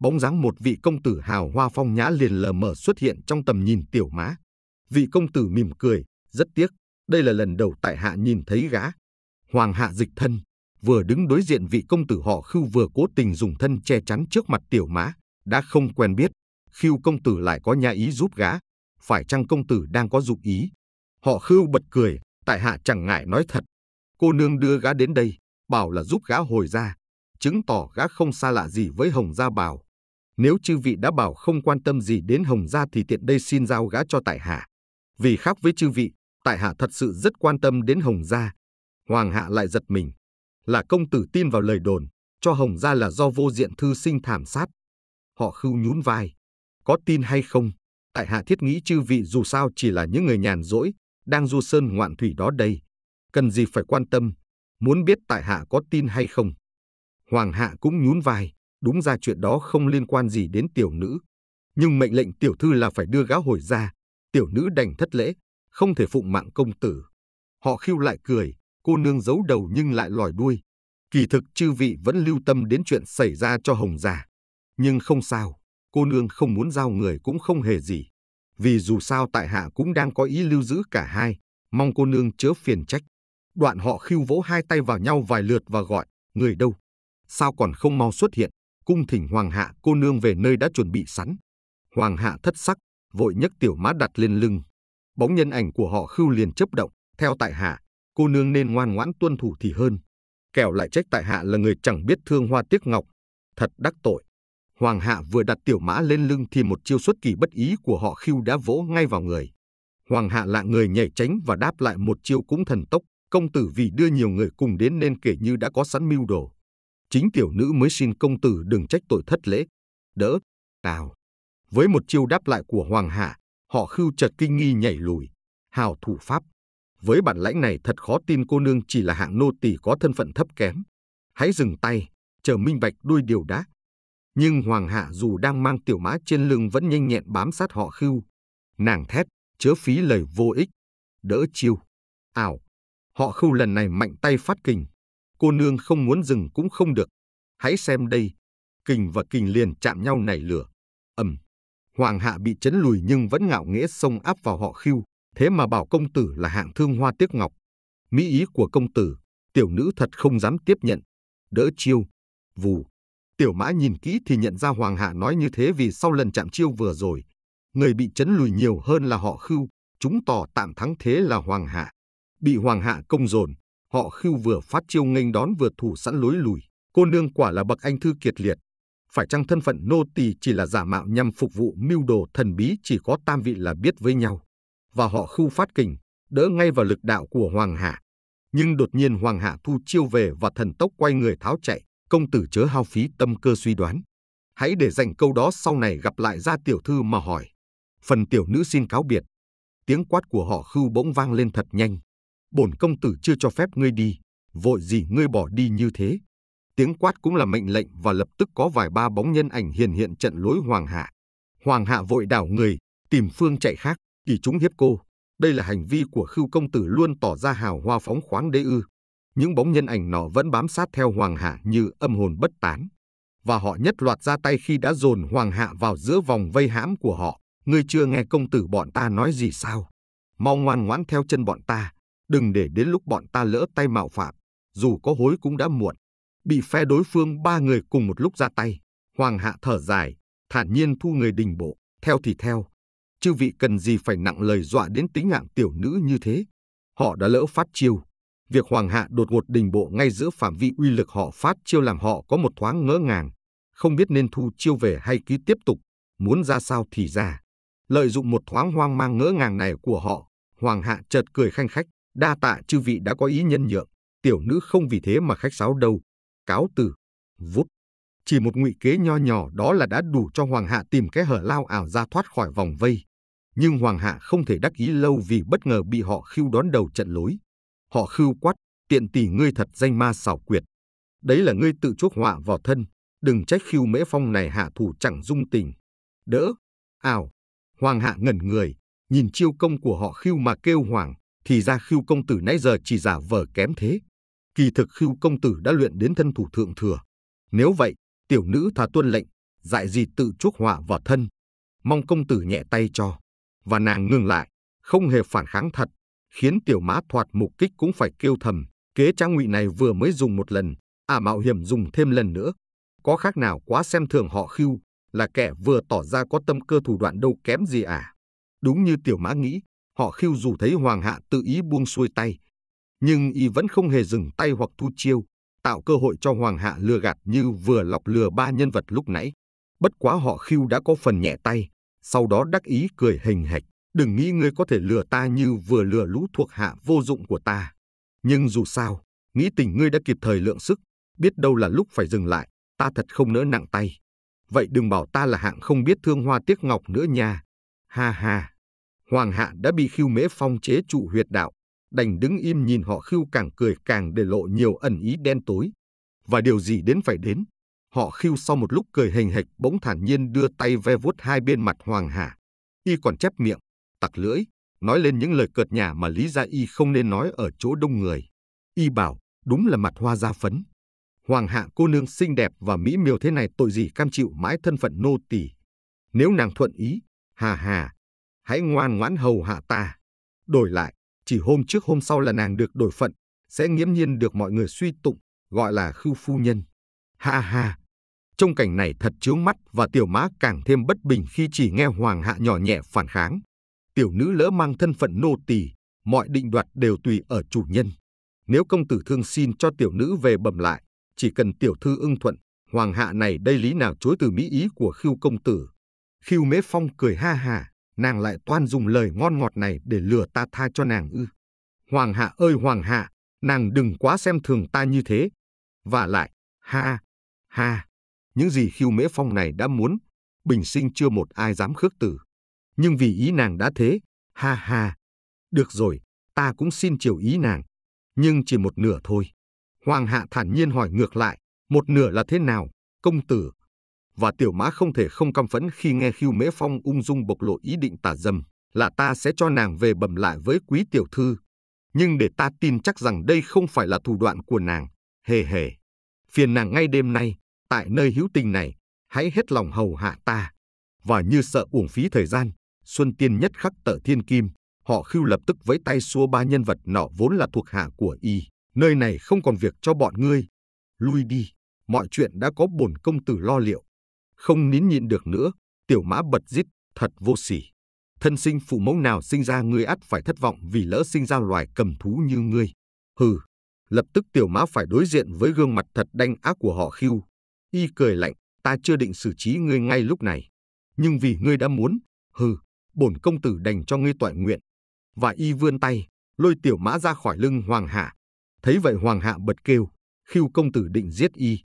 Bóng dáng một vị công tử hào hoa phong nhã liền lờ mờ xuất hiện trong tầm nhìn tiểu mã. Vị công tử mỉm cười, rất tiếc, đây là lần đầu tại hạ nhìn thấy gã. Hoàng hạ dịch thân, vừa đứng đối diện vị công tử họ khưu vừa cố tình dùng thân che chắn trước mặt tiểu mã, đã không quen biết, khưu công tử lại có nha ý giúp gã, phải chăng công tử đang có dụng ý. Họ khưu bật cười, tại hạ chẳng ngại nói thật. Cô nương đưa gã đến đây, bảo là giúp gã hồi ra, chứng tỏ gã không xa lạ gì với Hồng Gia Bảo. Nếu chư vị đã bảo không quan tâm gì đến Hồng Gia thì tiện đây xin giao gã cho tại hạ. Vì khác với chư vị, tại hạ thật sự rất quan tâm đến Hồng Gia. Hoàng hạ lại giật mình. Là công tử tin vào lời đồn, cho Hồng Gia là do vô diện thư sinh thảm sát. Họ khưu nhún vai. Có tin hay không, tại hạ thiết nghĩ chư vị dù sao chỉ là những người nhàn rỗi, đang du sơn ngoạn thủy đó đây. Cần gì phải quan tâm, muốn biết tại hạ có tin hay không. Hoàng hạ cũng nhún vai, đúng ra chuyện đó không liên quan gì đến tiểu nữ. Nhưng mệnh lệnh tiểu thư là phải đưa gã hồi ra, tiểu nữ đành thất lễ, không thể phụng mạng công tử. Họ khiêu lại cười, cô nương giấu đầu nhưng lại lòi đuôi. Kỳ thực chư vị vẫn lưu tâm đến chuyện xảy ra cho Hồng Già. Nhưng không sao, cô nương không muốn giao người cũng không hề gì. Vì dù sao tại hạ cũng đang có ý lưu giữ cả hai, mong cô nương chớ phiền trách. Đoạn họ khiêu vỗ hai tay vào nhau vài lượt và gọi, người đâu? Sao còn không mau xuất hiện? Cung thỉnh Hoàng hạ cô nương về nơi đã chuẩn bị sẵn. Hoàng hạ thất sắc, vội nhấc tiểu mã đặt lên lưng. Bóng nhân ảnh của họ khưu liền chấp động, theo tại hạ, cô nương nên ngoan ngoãn tuân thủ thì hơn. Kẻo lại trách tại hạ là người chẳng biết thương hoa tiếc ngọc, thật đắc tội. Hoàng hạ vừa đặt tiểu mã lên lưng thì một chiêu xuất kỳ bất ý của họ khưu đã vỗ ngay vào người. Hoàng hạ lạ người nhảy tránh và đáp lại một chiêu cũng thần tốc, công tử vì đưa nhiều người cùng đến nên kể như đã có sẵn mưu đồ. Chính tiểu nữ mới xin công tử đừng trách tội thất lễ. Đỡ, tào. Với một chiêu đáp lại của Hoàng Hạ, họ khưu chật kinh nghi nhảy lùi, hào thủ pháp. Với bản lãnh này thật khó tin cô nương chỉ là hạng nô tỳ có thân phận thấp kém. Hãy dừng tay, chờ minh bạch đuôi điều đã. Nhưng Hoàng Hạ dù đang mang tiểu mã trên lưng vẫn nhanh nhẹn bám sát họ khưu. Nàng thét, chớ phí lời vô ích. Đỡ chiêu. Ảo. Họ khưu lần này mạnh tay phát kình. Cô nương không muốn dừng cũng không được. Hãy xem đây. Kình và kình liền chạm nhau nảy lửa. ầm Hoàng hạ bị chấn lùi nhưng vẫn ngạo nghễ xông áp vào họ khiêu, thế mà bảo công tử là hạng thương hoa tiếc ngọc. Mỹ ý của công tử, tiểu nữ thật không dám tiếp nhận. Đỡ chiêu, vù. Tiểu mã nhìn kỹ thì nhận ra Hoàng hạ nói như thế vì sau lần chạm chiêu vừa rồi, người bị chấn lùi nhiều hơn là họ khưu, chúng tỏ tạm thắng thế là Hoàng hạ. Bị Hoàng hạ công dồn, họ khưu vừa phát chiêu nghênh đón vừa thủ sẵn lối lùi. Cô nương quả là bậc anh thư kiệt liệt, phải chăng thân phận nô tỳ chỉ là giả mạo nhằm phục vụ mưu đồ thần bí chỉ có tam vị là biết với nhau, và họ khu phát kình, đỡ ngay vào lực đạo của Hoàng Hạ. Nhưng đột nhiên Hoàng Hạ thu chiêu về và thần tốc quay người tháo chạy, công tử chớ hao phí tâm cơ suy đoán. Hãy để dành câu đó sau này gặp lại gia tiểu thư mà hỏi. Phần tiểu nữ xin cáo biệt. Tiếng quát của họ khưu bỗng vang lên thật nhanh. Bổn công tử chưa cho phép ngươi đi, vội gì ngươi bỏ đi như thế. Tiếng quát cũng là mệnh lệnh và lập tức có vài ba bóng nhân ảnh hiền hiện trận lối Hoàng Hạ. Hoàng Hạ vội đảo người, tìm phương chạy khác, thì chúng hiếp cô. Đây là hành vi của Khưu công tử luôn tỏ ra hào hoa phóng khoáng đế ư. Những bóng nhân ảnh nọ vẫn bám sát theo Hoàng Hạ như âm hồn bất tán. Và họ nhất loạt ra tay khi đã dồn Hoàng Hạ vào giữa vòng vây hãm của họ. Ngươi chưa nghe công tử bọn ta nói gì sao? Mau ngoan ngoãn theo chân bọn ta, đừng để đến lúc bọn ta lỡ tay mạo phạm, dù có hối cũng đã muộn bị phe đối phương ba người cùng một lúc ra tay. Hoàng hạ thở dài, thản nhiên thu người đình bộ, theo thì theo. Chư vị cần gì phải nặng lời dọa đến tính mạng tiểu nữ như thế. Họ đã lỡ phát chiêu. Việc Hoàng hạ đột ngột đình bộ ngay giữa phạm vi uy lực họ phát chiêu làm họ có một thoáng ngỡ ngàng. Không biết nên thu chiêu về hay cứ tiếp tục, muốn ra sao thì ra. Lợi dụng một thoáng hoang mang ngỡ ngàng này của họ, Hoàng hạ chợt cười khanh khách, đa tạ chư vị đã có ý nhân nhượng, tiểu nữ không vì thế mà khách sáo đâu cáo từ, vút. Chỉ một ngụy kế nho nhỏ đó là đã đủ cho Hoàng Hạ tìm cái hở lao ảo ra thoát khỏi vòng vây. Nhưng Hoàng Hạ không thể đắc ý lâu vì bất ngờ bị họ khiêu đón đầu trận lối. Họ khiêu quát, tiện tỷ ngươi thật danh ma xảo quyệt. Đấy là ngươi tự chuốc họa vào thân, đừng trách khiêu mễ phong này hạ thủ chẳng dung tình. Đỡ, ảo, Hoàng Hạ ngẩn người, nhìn chiêu công của họ khiêu mà kêu hoàng, thì ra khiêu công tử nãy giờ chỉ giả vờ kém thế kỳ thực khưu công tử đã luyện đến thân thủ thượng thừa. Nếu vậy, tiểu nữ thà tuân lệnh, dại gì tự chuốc họa vào thân. Mong công tử nhẹ tay cho. Và nàng ngừng lại, không hề phản kháng thật, khiến tiểu mã thoạt mục kích cũng phải kêu thầm. Kế trang ngụy này vừa mới dùng một lần, à mạo hiểm dùng thêm lần nữa. Có khác nào quá xem thường họ khưu, là kẻ vừa tỏ ra có tâm cơ thủ đoạn đâu kém gì à. Đúng như tiểu mã nghĩ, họ khưu dù thấy hoàng hạ tự ý buông xuôi tay, nhưng y vẫn không hề dừng tay hoặc thu chiêu, tạo cơ hội cho Hoàng Hạ lừa gạt như vừa lọc lừa ba nhân vật lúc nãy. Bất quá họ khiêu đã có phần nhẹ tay, sau đó đắc ý cười hình hạch. Đừng nghĩ ngươi có thể lừa ta như vừa lừa lũ thuộc hạ vô dụng của ta. Nhưng dù sao, nghĩ tình ngươi đã kịp thời lượng sức, biết đâu là lúc phải dừng lại, ta thật không nỡ nặng tay. Vậy đừng bảo ta là hạng không biết thương hoa tiếc ngọc nữa nha. Ha ha. Hoàng hạ đã bị khiêu mễ phong chế trụ huyệt đạo, đành đứng im nhìn họ khiêu càng cười càng để lộ nhiều ẩn ý đen tối. Và điều gì đến phải đến, họ khiêu sau một lúc cười hình hệch bỗng thản nhiên đưa tay ve vuốt hai bên mặt Hoàng Hà. Y còn chép miệng, tặc lưỡi, nói lên những lời cợt nhà mà lý ra Y không nên nói ở chỗ đông người. Y bảo, đúng là mặt hoa da phấn. Hoàng hạ cô nương xinh đẹp và mỹ miều thế này tội gì cam chịu mãi thân phận nô tỳ. Nếu nàng thuận ý, hà hà, hãy ngoan ngoãn hầu hạ ta. Đổi lại, chỉ hôm trước hôm sau là nàng được đổi phận, sẽ nghiễm nhiên được mọi người suy tụng, gọi là khưu phu nhân. Ha ha! Trong cảnh này thật chướng mắt và tiểu mã càng thêm bất bình khi chỉ nghe hoàng hạ nhỏ nhẹ phản kháng. Tiểu nữ lỡ mang thân phận nô tỳ, mọi định đoạt đều tùy ở chủ nhân. Nếu công tử thương xin cho tiểu nữ về bẩm lại, chỉ cần tiểu thư ưng thuận, hoàng hạ này đây lý nào chối từ mỹ ý của khưu công tử. khưu mễ phong cười ha hà nàng lại toan dùng lời ngon ngọt này để lừa ta tha cho nàng ư. Hoàng hạ ơi hoàng hạ, nàng đừng quá xem thường ta như thế. Và lại, ha, ha, những gì khiêu mễ phong này đã muốn, bình sinh chưa một ai dám khước từ. Nhưng vì ý nàng đã thế, ha ha, được rồi, ta cũng xin chiều ý nàng, nhưng chỉ một nửa thôi. Hoàng hạ thản nhiên hỏi ngược lại, một nửa là thế nào, công tử và tiểu mã không thể không căm phẫn khi nghe Khưu Mễ Phong ung dung bộc lộ ý định tả dâm, là ta sẽ cho nàng về bẩm lại với quý tiểu thư. Nhưng để ta tin chắc rằng đây không phải là thủ đoạn của nàng, hề hề. Phiền nàng ngay đêm nay, tại nơi hữu tình này, hãy hết lòng hầu hạ ta. Và như sợ uổng phí thời gian, Xuân Tiên nhất khắc tợ thiên kim, họ Khưu lập tức với tay xua ba nhân vật nọ vốn là thuộc hạ của y. Nơi này không còn việc cho bọn ngươi. Lui đi, mọi chuyện đã có bổn công tử lo liệu. Không nín nhịn được nữa, tiểu mã bật giết, thật vô sỉ. Thân sinh phụ mẫu nào sinh ra ngươi ắt phải thất vọng vì lỡ sinh ra loài cầm thú như ngươi. Hừ, lập tức tiểu mã phải đối diện với gương mặt thật đanh ác của họ khiu. Y cười lạnh, ta chưa định xử trí ngươi ngay lúc này. Nhưng vì ngươi đã muốn, hừ, bổn công tử đành cho ngươi toại nguyện. Và y vươn tay, lôi tiểu mã ra khỏi lưng hoàng hạ. Thấy vậy hoàng hạ bật kêu, khiu công tử định giết y.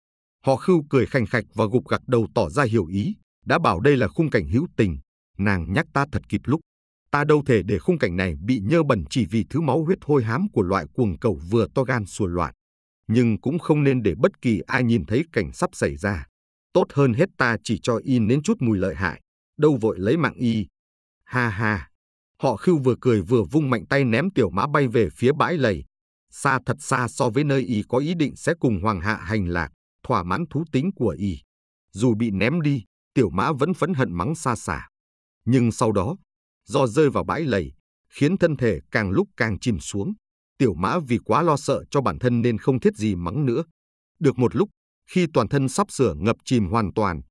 Họ khưu cười khành khạch và gục gặt đầu tỏ ra hiểu ý, đã bảo đây là khung cảnh hữu tình, nàng nhắc ta thật kịp lúc. Ta đâu thể để khung cảnh này bị nhơ bẩn chỉ vì thứ máu huyết hôi hám của loại cuồng cầu vừa to gan sùa loạn. Nhưng cũng không nên để bất kỳ ai nhìn thấy cảnh sắp xảy ra. Tốt hơn hết ta chỉ cho y nến chút mùi lợi hại, đâu vội lấy mạng y. Ha ha! Họ khưu vừa cười vừa vung mạnh tay ném tiểu mã bay về phía bãi lầy, xa thật xa so với nơi y có ý định sẽ cùng hoàng hạ hành lạc thỏa mãn thú tính của y. Dù bị ném đi, tiểu mã vẫn phấn hận mắng xa xả. Nhưng sau đó, do rơi vào bãi lầy, khiến thân thể càng lúc càng chìm xuống. Tiểu mã vì quá lo sợ cho bản thân nên không thiết gì mắng nữa. Được một lúc, khi toàn thân sắp sửa ngập chìm hoàn toàn,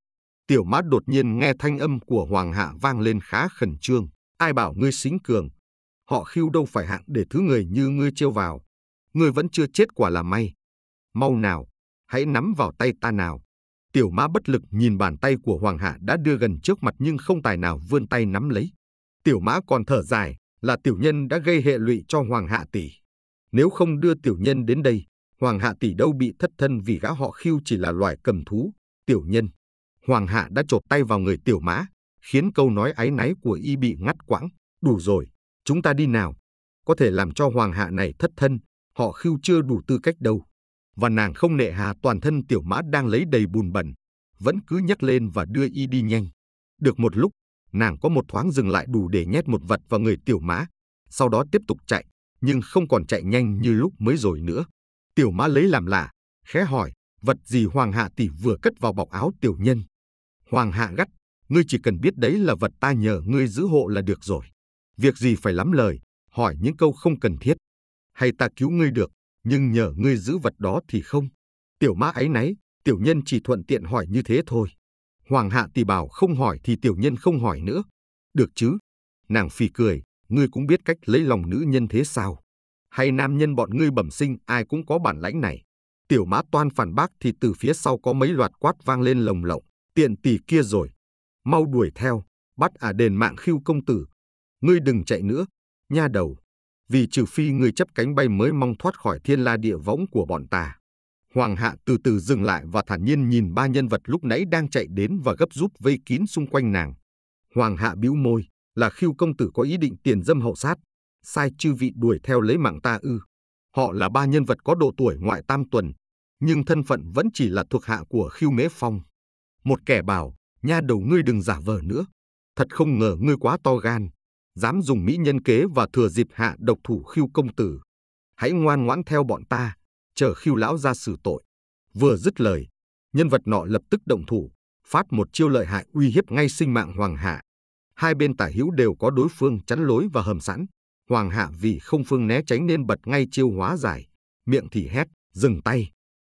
tiểu mã đột nhiên nghe thanh âm của Hoàng Hạ vang lên khá khẩn trương. Ai bảo ngươi xính cường? Họ khiêu đâu phải hạng để thứ người như ngươi trêu vào. Ngươi vẫn chưa chết quả là may. Mau nào, hãy nắm vào tay ta nào. Tiểu mã bất lực nhìn bàn tay của Hoàng Hạ đã đưa gần trước mặt nhưng không tài nào vươn tay nắm lấy. Tiểu mã còn thở dài là tiểu nhân đã gây hệ lụy cho Hoàng Hạ Tỷ. Nếu không đưa tiểu nhân đến đây, Hoàng Hạ Tỷ đâu bị thất thân vì gã họ khiêu chỉ là loài cầm thú, tiểu nhân. Hoàng Hạ đã chộp tay vào người tiểu mã, khiến câu nói áy náy của y bị ngắt quãng. Đủ rồi, chúng ta đi nào. Có thể làm cho Hoàng Hạ này thất thân, họ khiêu chưa đủ tư cách đâu và nàng không nệ hà toàn thân tiểu mã đang lấy đầy bùn bẩn, vẫn cứ nhấc lên và đưa y đi nhanh. Được một lúc, nàng có một thoáng dừng lại đủ để nhét một vật vào người tiểu mã, sau đó tiếp tục chạy, nhưng không còn chạy nhanh như lúc mới rồi nữa. Tiểu mã lấy làm lạ, khẽ hỏi, vật gì Hoàng Hạ tỷ vừa cất vào bọc áo tiểu nhân. Hoàng Hạ gắt, ngươi chỉ cần biết đấy là vật ta nhờ ngươi giữ hộ là được rồi. Việc gì phải lắm lời, hỏi những câu không cần thiết. Hay ta cứu ngươi được, nhưng nhờ ngươi giữ vật đó thì không. Tiểu mã ấy náy, tiểu nhân chỉ thuận tiện hỏi như thế thôi. Hoàng hạ tỷ bảo không hỏi thì tiểu nhân không hỏi nữa. Được chứ? Nàng phi cười, ngươi cũng biết cách lấy lòng nữ nhân thế sao? Hay nam nhân bọn ngươi bẩm sinh ai cũng có bản lãnh này? Tiểu mã toan phản bác thì từ phía sau có mấy loạt quát vang lên lồng lộng. Tiện tỷ kia rồi. Mau đuổi theo, bắt ả à đền mạng khiêu công tử. Ngươi đừng chạy nữa, nha đầu vì trừ phi người chấp cánh bay mới mong thoát khỏi thiên la địa võng của bọn ta. Hoàng hạ từ từ dừng lại và thản nhiên nhìn ba nhân vật lúc nãy đang chạy đến và gấp rút vây kín xung quanh nàng. Hoàng hạ bĩu môi, là khiêu công tử có ý định tiền dâm hậu sát, sai chư vị đuổi theo lấy mạng ta ư. Họ là ba nhân vật có độ tuổi ngoại tam tuần, nhưng thân phận vẫn chỉ là thuộc hạ của khiêu mế phong. Một kẻ bảo, nha đầu ngươi đừng giả vờ nữa. Thật không ngờ ngươi quá to gan, dám dùng mỹ nhân kế và thừa dịp hạ độc thủ khiêu công tử. Hãy ngoan ngoãn theo bọn ta, chờ khiêu lão ra xử tội. Vừa dứt lời, nhân vật nọ lập tức động thủ, phát một chiêu lợi hại uy hiếp ngay sinh mạng Hoàng Hạ. Hai bên tả hữu đều có đối phương chắn lối và hầm sẵn. Hoàng Hạ vì không phương né tránh nên bật ngay chiêu hóa giải. Miệng thì hét, dừng tay.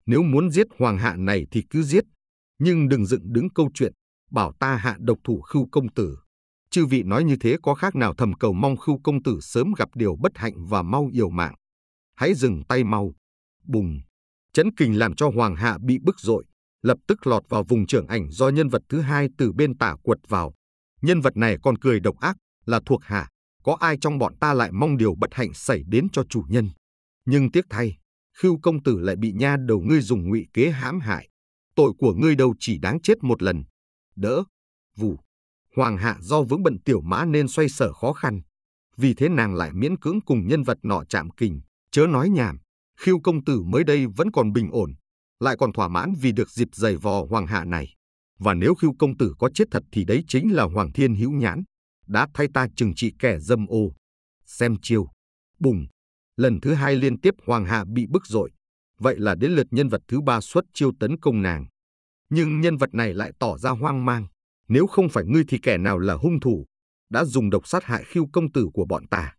Nếu muốn giết Hoàng Hạ này thì cứ giết. Nhưng đừng dựng đứng câu chuyện, bảo ta hạ độc thủ khưu công tử. Chư vị nói như thế có khác nào thầm cầu mong khưu công tử sớm gặp điều bất hạnh và mau yếu mạng. Hãy dừng tay mau. Bùng. Chấn kình làm cho Hoàng Hạ bị bức dội, lập tức lọt vào vùng trưởng ảnh do nhân vật thứ hai từ bên tả quật vào. Nhân vật này còn cười độc ác, là thuộc hạ. Có ai trong bọn ta lại mong điều bất hạnh xảy đến cho chủ nhân. Nhưng tiếc thay, khưu công tử lại bị nha đầu ngươi dùng ngụy kế hãm hại. Tội của ngươi đâu chỉ đáng chết một lần. Đỡ. Vù. Hoàng hạ do vướng bận tiểu mã nên xoay sở khó khăn. Vì thế nàng lại miễn cưỡng cùng nhân vật nọ chạm kình, chớ nói nhảm. Khiêu công tử mới đây vẫn còn bình ổn, lại còn thỏa mãn vì được dịp giày vò hoàng hạ này. Và nếu khiêu công tử có chết thật thì đấy chính là hoàng thiên hữu nhãn, đã thay ta trừng trị kẻ dâm ô. Xem chiêu, bùng, lần thứ hai liên tiếp hoàng hạ bị bức rội, Vậy là đến lượt nhân vật thứ ba xuất chiêu tấn công nàng. Nhưng nhân vật này lại tỏ ra hoang mang. Nếu không phải ngươi thì kẻ nào là hung thủ, đã dùng độc sát hại khiêu công tử của bọn ta.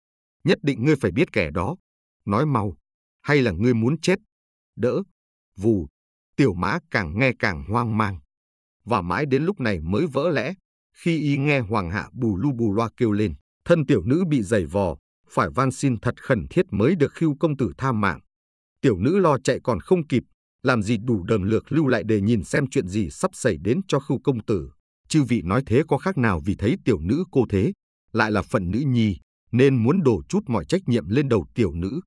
Nhất định ngươi phải biết kẻ đó. Nói mau, hay là ngươi muốn chết? Đỡ, vù, tiểu mã càng nghe càng hoang mang. Và mãi đến lúc này mới vỡ lẽ, khi y nghe hoàng hạ bù lu bù loa kêu lên, thân tiểu nữ bị giày vò, phải van xin thật khẩn thiết mới được khiêu công tử tha mạng. Tiểu nữ lo chạy còn không kịp, làm gì đủ đờm lược lưu lại để nhìn xem chuyện gì sắp xảy đến cho khu công tử chư vị nói thế có khác nào vì thấy tiểu nữ cô thế, lại là phận nữ nhi, nên muốn đổ chút mọi trách nhiệm lên đầu tiểu nữ.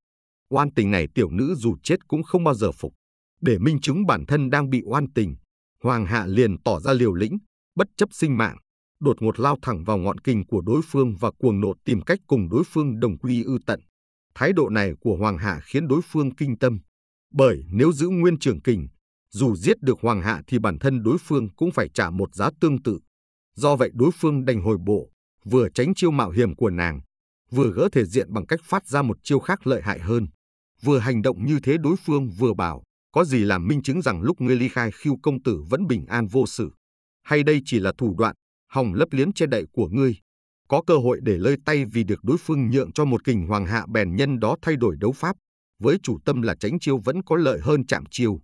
Oan tình này tiểu nữ dù chết cũng không bao giờ phục. Để minh chứng bản thân đang bị oan tình, Hoàng hạ liền tỏ ra liều lĩnh, bất chấp sinh mạng, đột ngột lao thẳng vào ngọn kinh của đối phương và cuồng nộ tìm cách cùng đối phương đồng quy ư tận. Thái độ này của Hoàng hạ khiến đối phương kinh tâm, bởi nếu giữ nguyên trưởng kình, dù giết được Hoàng Hạ thì bản thân đối phương cũng phải trả một giá tương tự. Do vậy đối phương đành hồi bộ, vừa tránh chiêu mạo hiểm của nàng, vừa gỡ thể diện bằng cách phát ra một chiêu khác lợi hại hơn. Vừa hành động như thế đối phương vừa bảo, có gì làm minh chứng rằng lúc ngươi ly khai khiêu công tử vẫn bình an vô sự. Hay đây chỉ là thủ đoạn, hòng lấp liếm che đậy của ngươi. Có cơ hội để lơi tay vì được đối phương nhượng cho một kình hoàng hạ bèn nhân đó thay đổi đấu pháp, với chủ tâm là tránh chiêu vẫn có lợi hơn chạm chiêu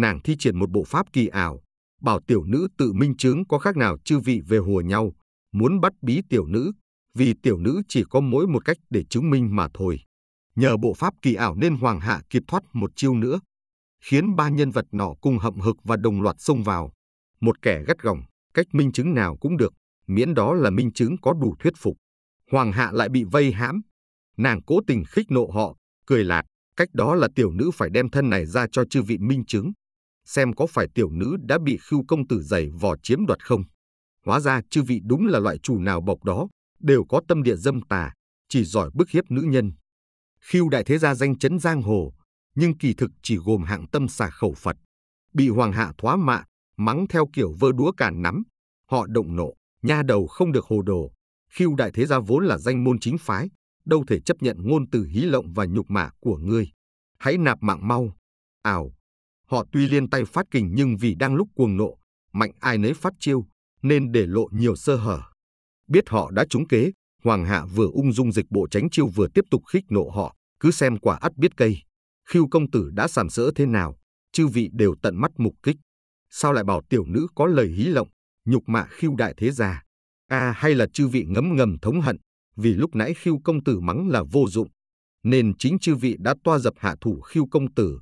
nàng thi triển một bộ pháp kỳ ảo, bảo tiểu nữ tự minh chứng có khác nào chư vị về hùa nhau, muốn bắt bí tiểu nữ, vì tiểu nữ chỉ có mỗi một cách để chứng minh mà thôi. Nhờ bộ pháp kỳ ảo nên Hoàng Hạ kịp thoát một chiêu nữa, khiến ba nhân vật nọ cùng hậm hực và đồng loạt xông vào. Một kẻ gắt gỏng, cách minh chứng nào cũng được, miễn đó là minh chứng có đủ thuyết phục. Hoàng Hạ lại bị vây hãm. Nàng cố tình khích nộ họ, cười lạt, cách đó là tiểu nữ phải đem thân này ra cho chư vị minh chứng xem có phải tiểu nữ đã bị khưu công tử giày vò chiếm đoạt không. Hóa ra chư vị đúng là loại chủ nào bộc đó, đều có tâm địa dâm tà, chỉ giỏi bức hiếp nữ nhân. Khiêu đại thế gia danh chấn giang hồ, nhưng kỳ thực chỉ gồm hạng tâm xà khẩu Phật. Bị hoàng hạ thoá mạ, mắng theo kiểu vơ đũa càn nắm, họ động nộ, nha đầu không được hồ đồ. Khiêu đại thế gia vốn là danh môn chính phái, đâu thể chấp nhận ngôn từ hí lộng và nhục mạ của ngươi. Hãy nạp mạng mau. Ảo, Họ tuy liên tay phát kình nhưng vì đang lúc cuồng nộ, mạnh ai nấy phát chiêu, nên để lộ nhiều sơ hở. Biết họ đã trúng kế, Hoàng Hạ vừa ung dung dịch bộ tránh chiêu vừa tiếp tục khích nộ họ, cứ xem quả ắt biết cây. Khiêu công tử đã sàm sỡ thế nào, chư vị đều tận mắt mục kích. Sao lại bảo tiểu nữ có lời hí lộng, nhục mạ khiêu đại thế gia? À hay là chư vị ngấm ngầm thống hận, vì lúc nãy khiêu công tử mắng là vô dụng, nên chính chư vị đã toa dập hạ thủ khiêu công tử,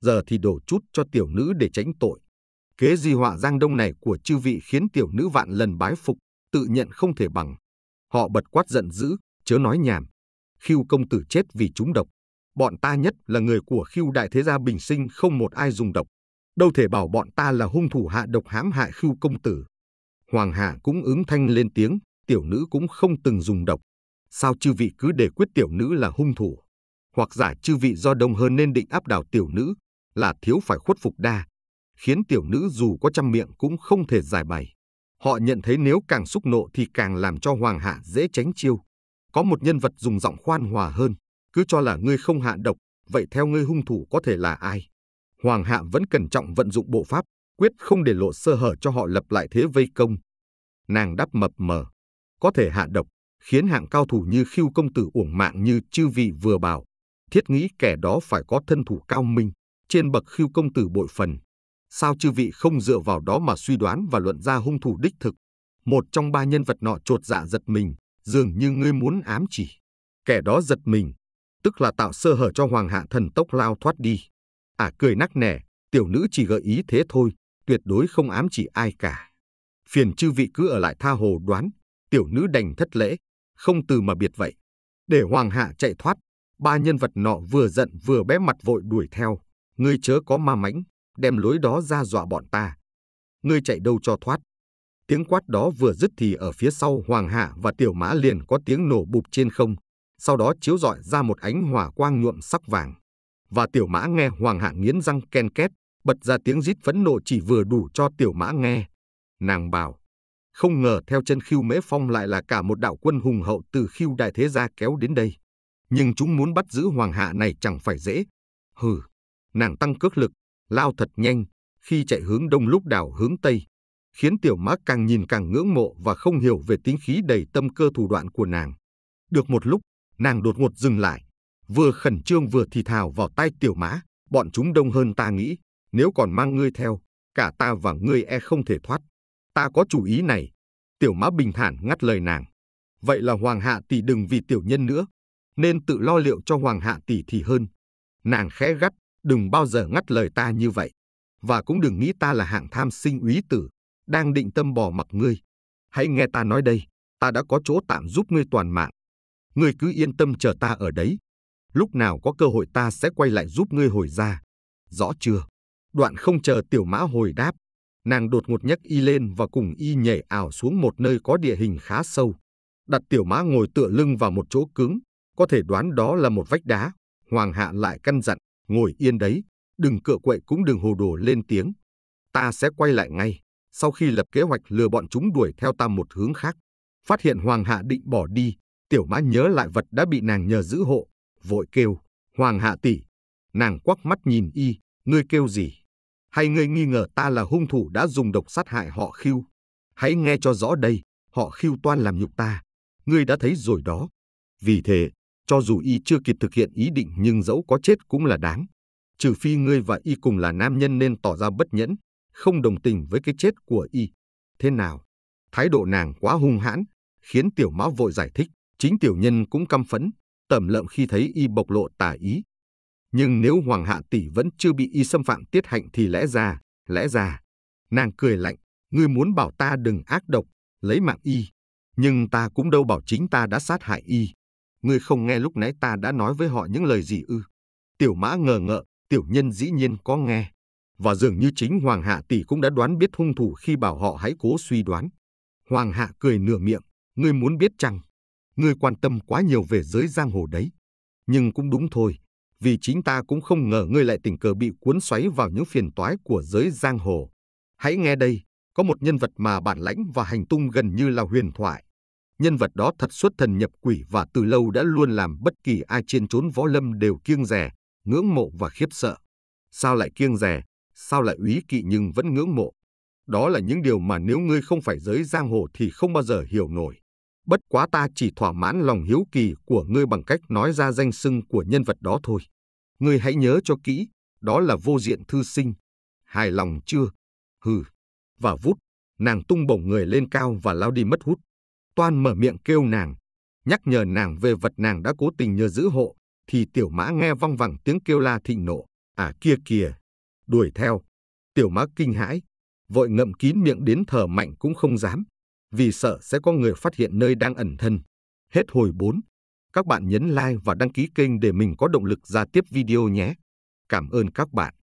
giờ thì đổ chút cho tiểu nữ để tránh tội. Kế di họa giang đông này của chư vị khiến tiểu nữ vạn lần bái phục, tự nhận không thể bằng. Họ bật quát giận dữ, chớ nói nhảm. Khiêu công tử chết vì chúng độc. Bọn ta nhất là người của khiêu đại thế gia bình sinh không một ai dùng độc. Đâu thể bảo bọn ta là hung thủ hạ độc hãm hại khiêu công tử. Hoàng hạ cũng ứng thanh lên tiếng, tiểu nữ cũng không từng dùng độc. Sao chư vị cứ để quyết tiểu nữ là hung thủ? Hoặc giả chư vị do đông hơn nên định áp đảo tiểu nữ, là thiếu phải khuất phục đa, khiến tiểu nữ dù có trăm miệng cũng không thể giải bày. Họ nhận thấy nếu càng xúc nộ thì càng làm cho hoàng hạ dễ tránh chiêu. Có một nhân vật dùng giọng khoan hòa hơn, cứ cho là ngươi không hạ độc, vậy theo ngươi hung thủ có thể là ai? Hoàng hạ vẫn cẩn trọng vận dụng bộ pháp, quyết không để lộ sơ hở cho họ lập lại thế vây công. Nàng đáp mập mờ, có thể hạ độc, khiến hạng cao thủ như khiêu công tử uổng mạng như chư vị vừa bảo, thiết nghĩ kẻ đó phải có thân thủ cao minh trên bậc khiêu công tử bội phần. Sao chư vị không dựa vào đó mà suy đoán và luận ra hung thủ đích thực? Một trong ba nhân vật nọ trột dạ giật mình, dường như ngươi muốn ám chỉ. Kẻ đó giật mình, tức là tạo sơ hở cho hoàng hạ thần tốc lao thoát đi. À cười nắc nẻ, tiểu nữ chỉ gợi ý thế thôi, tuyệt đối không ám chỉ ai cả. Phiền chư vị cứ ở lại tha hồ đoán, tiểu nữ đành thất lễ, không từ mà biệt vậy. Để hoàng hạ chạy thoát, ba nhân vật nọ vừa giận vừa bé mặt vội đuổi theo. Ngươi chớ có ma mãnh, đem lối đó ra dọa bọn ta. Ngươi chạy đâu cho thoát. Tiếng quát đó vừa dứt thì ở phía sau Hoàng Hạ và Tiểu Mã liền có tiếng nổ bụp trên không, sau đó chiếu rọi ra một ánh hỏa quang nhuộm sắc vàng. Và Tiểu Mã nghe Hoàng Hạ nghiến răng ken két, bật ra tiếng rít phẫn nộ chỉ vừa đủ cho Tiểu Mã nghe. Nàng bảo, không ngờ theo chân khiêu mễ phong lại là cả một đạo quân hùng hậu từ khiêu đại thế gia kéo đến đây. Nhưng chúng muốn bắt giữ Hoàng Hạ này chẳng phải dễ. Hừ, nàng tăng cước lực, lao thật nhanh, khi chạy hướng đông lúc đảo hướng tây, khiến tiểu mã càng nhìn càng ngưỡng mộ và không hiểu về tính khí đầy tâm cơ thủ đoạn của nàng. Được một lúc, nàng đột ngột dừng lại, vừa khẩn trương vừa thì thào vào tai tiểu mã, bọn chúng đông hơn ta nghĩ, nếu còn mang ngươi theo, cả ta và ngươi e không thể thoát. Ta có chủ ý này. Tiểu mã bình thản ngắt lời nàng. Vậy là hoàng hạ tỷ đừng vì tiểu nhân nữa, nên tự lo liệu cho hoàng hạ tỷ thì hơn. Nàng khẽ gắt, đừng bao giờ ngắt lời ta như vậy. Và cũng đừng nghĩ ta là hạng tham sinh úy tử, đang định tâm bỏ mặc ngươi. Hãy nghe ta nói đây, ta đã có chỗ tạm giúp ngươi toàn mạng. Ngươi cứ yên tâm chờ ta ở đấy. Lúc nào có cơ hội ta sẽ quay lại giúp ngươi hồi ra. Rõ chưa? Đoạn không chờ tiểu mã hồi đáp. Nàng đột ngột nhấc y lên và cùng y nhảy ảo xuống một nơi có địa hình khá sâu. Đặt tiểu mã ngồi tựa lưng vào một chỗ cứng, có thể đoán đó là một vách đá. Hoàng hạ lại căn dặn ngồi yên đấy, đừng cựa quậy cũng đừng hồ đồ lên tiếng. Ta sẽ quay lại ngay, sau khi lập kế hoạch lừa bọn chúng đuổi theo ta một hướng khác. Phát hiện Hoàng Hạ định bỏ đi, tiểu mã nhớ lại vật đã bị nàng nhờ giữ hộ, vội kêu, Hoàng Hạ tỷ. Nàng quắc mắt nhìn y, ngươi kêu gì? Hay ngươi nghi ngờ ta là hung thủ đã dùng độc sát hại họ khiêu? Hãy nghe cho rõ đây, họ khiêu toan làm nhục ta. Ngươi đã thấy rồi đó. Vì thế, cho dù y chưa kịp thực hiện ý định nhưng dẫu có chết cũng là đáng. Trừ phi ngươi và y cùng là nam nhân nên tỏ ra bất nhẫn, không đồng tình với cái chết của y. Thế nào? Thái độ nàng quá hung hãn, khiến tiểu mão vội giải thích. Chính tiểu nhân cũng căm phẫn, tẩm lợm khi thấy y bộc lộ tà ý. Nhưng nếu Hoàng Hạ Tỷ vẫn chưa bị y xâm phạm tiết hạnh thì lẽ ra, lẽ ra. Nàng cười lạnh, ngươi muốn bảo ta đừng ác độc, lấy mạng y. Nhưng ta cũng đâu bảo chính ta đã sát hại y ngươi không nghe lúc nãy ta đã nói với họ những lời gì ư? Tiểu mã ngờ ngợ, tiểu nhân dĩ nhiên có nghe. Và dường như chính Hoàng Hạ Tỷ cũng đã đoán biết hung thủ khi bảo họ hãy cố suy đoán. Hoàng Hạ cười nửa miệng, ngươi muốn biết chăng? Ngươi quan tâm quá nhiều về giới giang hồ đấy. Nhưng cũng đúng thôi, vì chính ta cũng không ngờ ngươi lại tình cờ bị cuốn xoáy vào những phiền toái của giới giang hồ. Hãy nghe đây, có một nhân vật mà bản lãnh và hành tung gần như là huyền thoại nhân vật đó thật xuất thần nhập quỷ và từ lâu đã luôn làm bất kỳ ai trên chốn võ lâm đều kiêng rẻ, ngưỡng mộ và khiếp sợ. Sao lại kiêng rẻ, sao lại úy kỵ nhưng vẫn ngưỡng mộ. Đó là những điều mà nếu ngươi không phải giới giang hồ thì không bao giờ hiểu nổi. Bất quá ta chỉ thỏa mãn lòng hiếu kỳ của ngươi bằng cách nói ra danh xưng của nhân vật đó thôi. Ngươi hãy nhớ cho kỹ, đó là vô diện thư sinh. Hài lòng chưa? Hừ. Và vút, nàng tung bổng người lên cao và lao đi mất hút. Toan mở miệng kêu nàng, nhắc nhở nàng về vật nàng đã cố tình nhờ giữ hộ, thì tiểu mã nghe văng vẳng tiếng kêu la thịnh nộ, à kia kìa, đuổi theo. Tiểu mã kinh hãi, vội ngậm kín miệng đến thở mạnh cũng không dám, vì sợ sẽ có người phát hiện nơi đang ẩn thân. Hết hồi 4, các bạn nhấn like và đăng ký kênh để mình có động lực ra tiếp video nhé. Cảm ơn các bạn.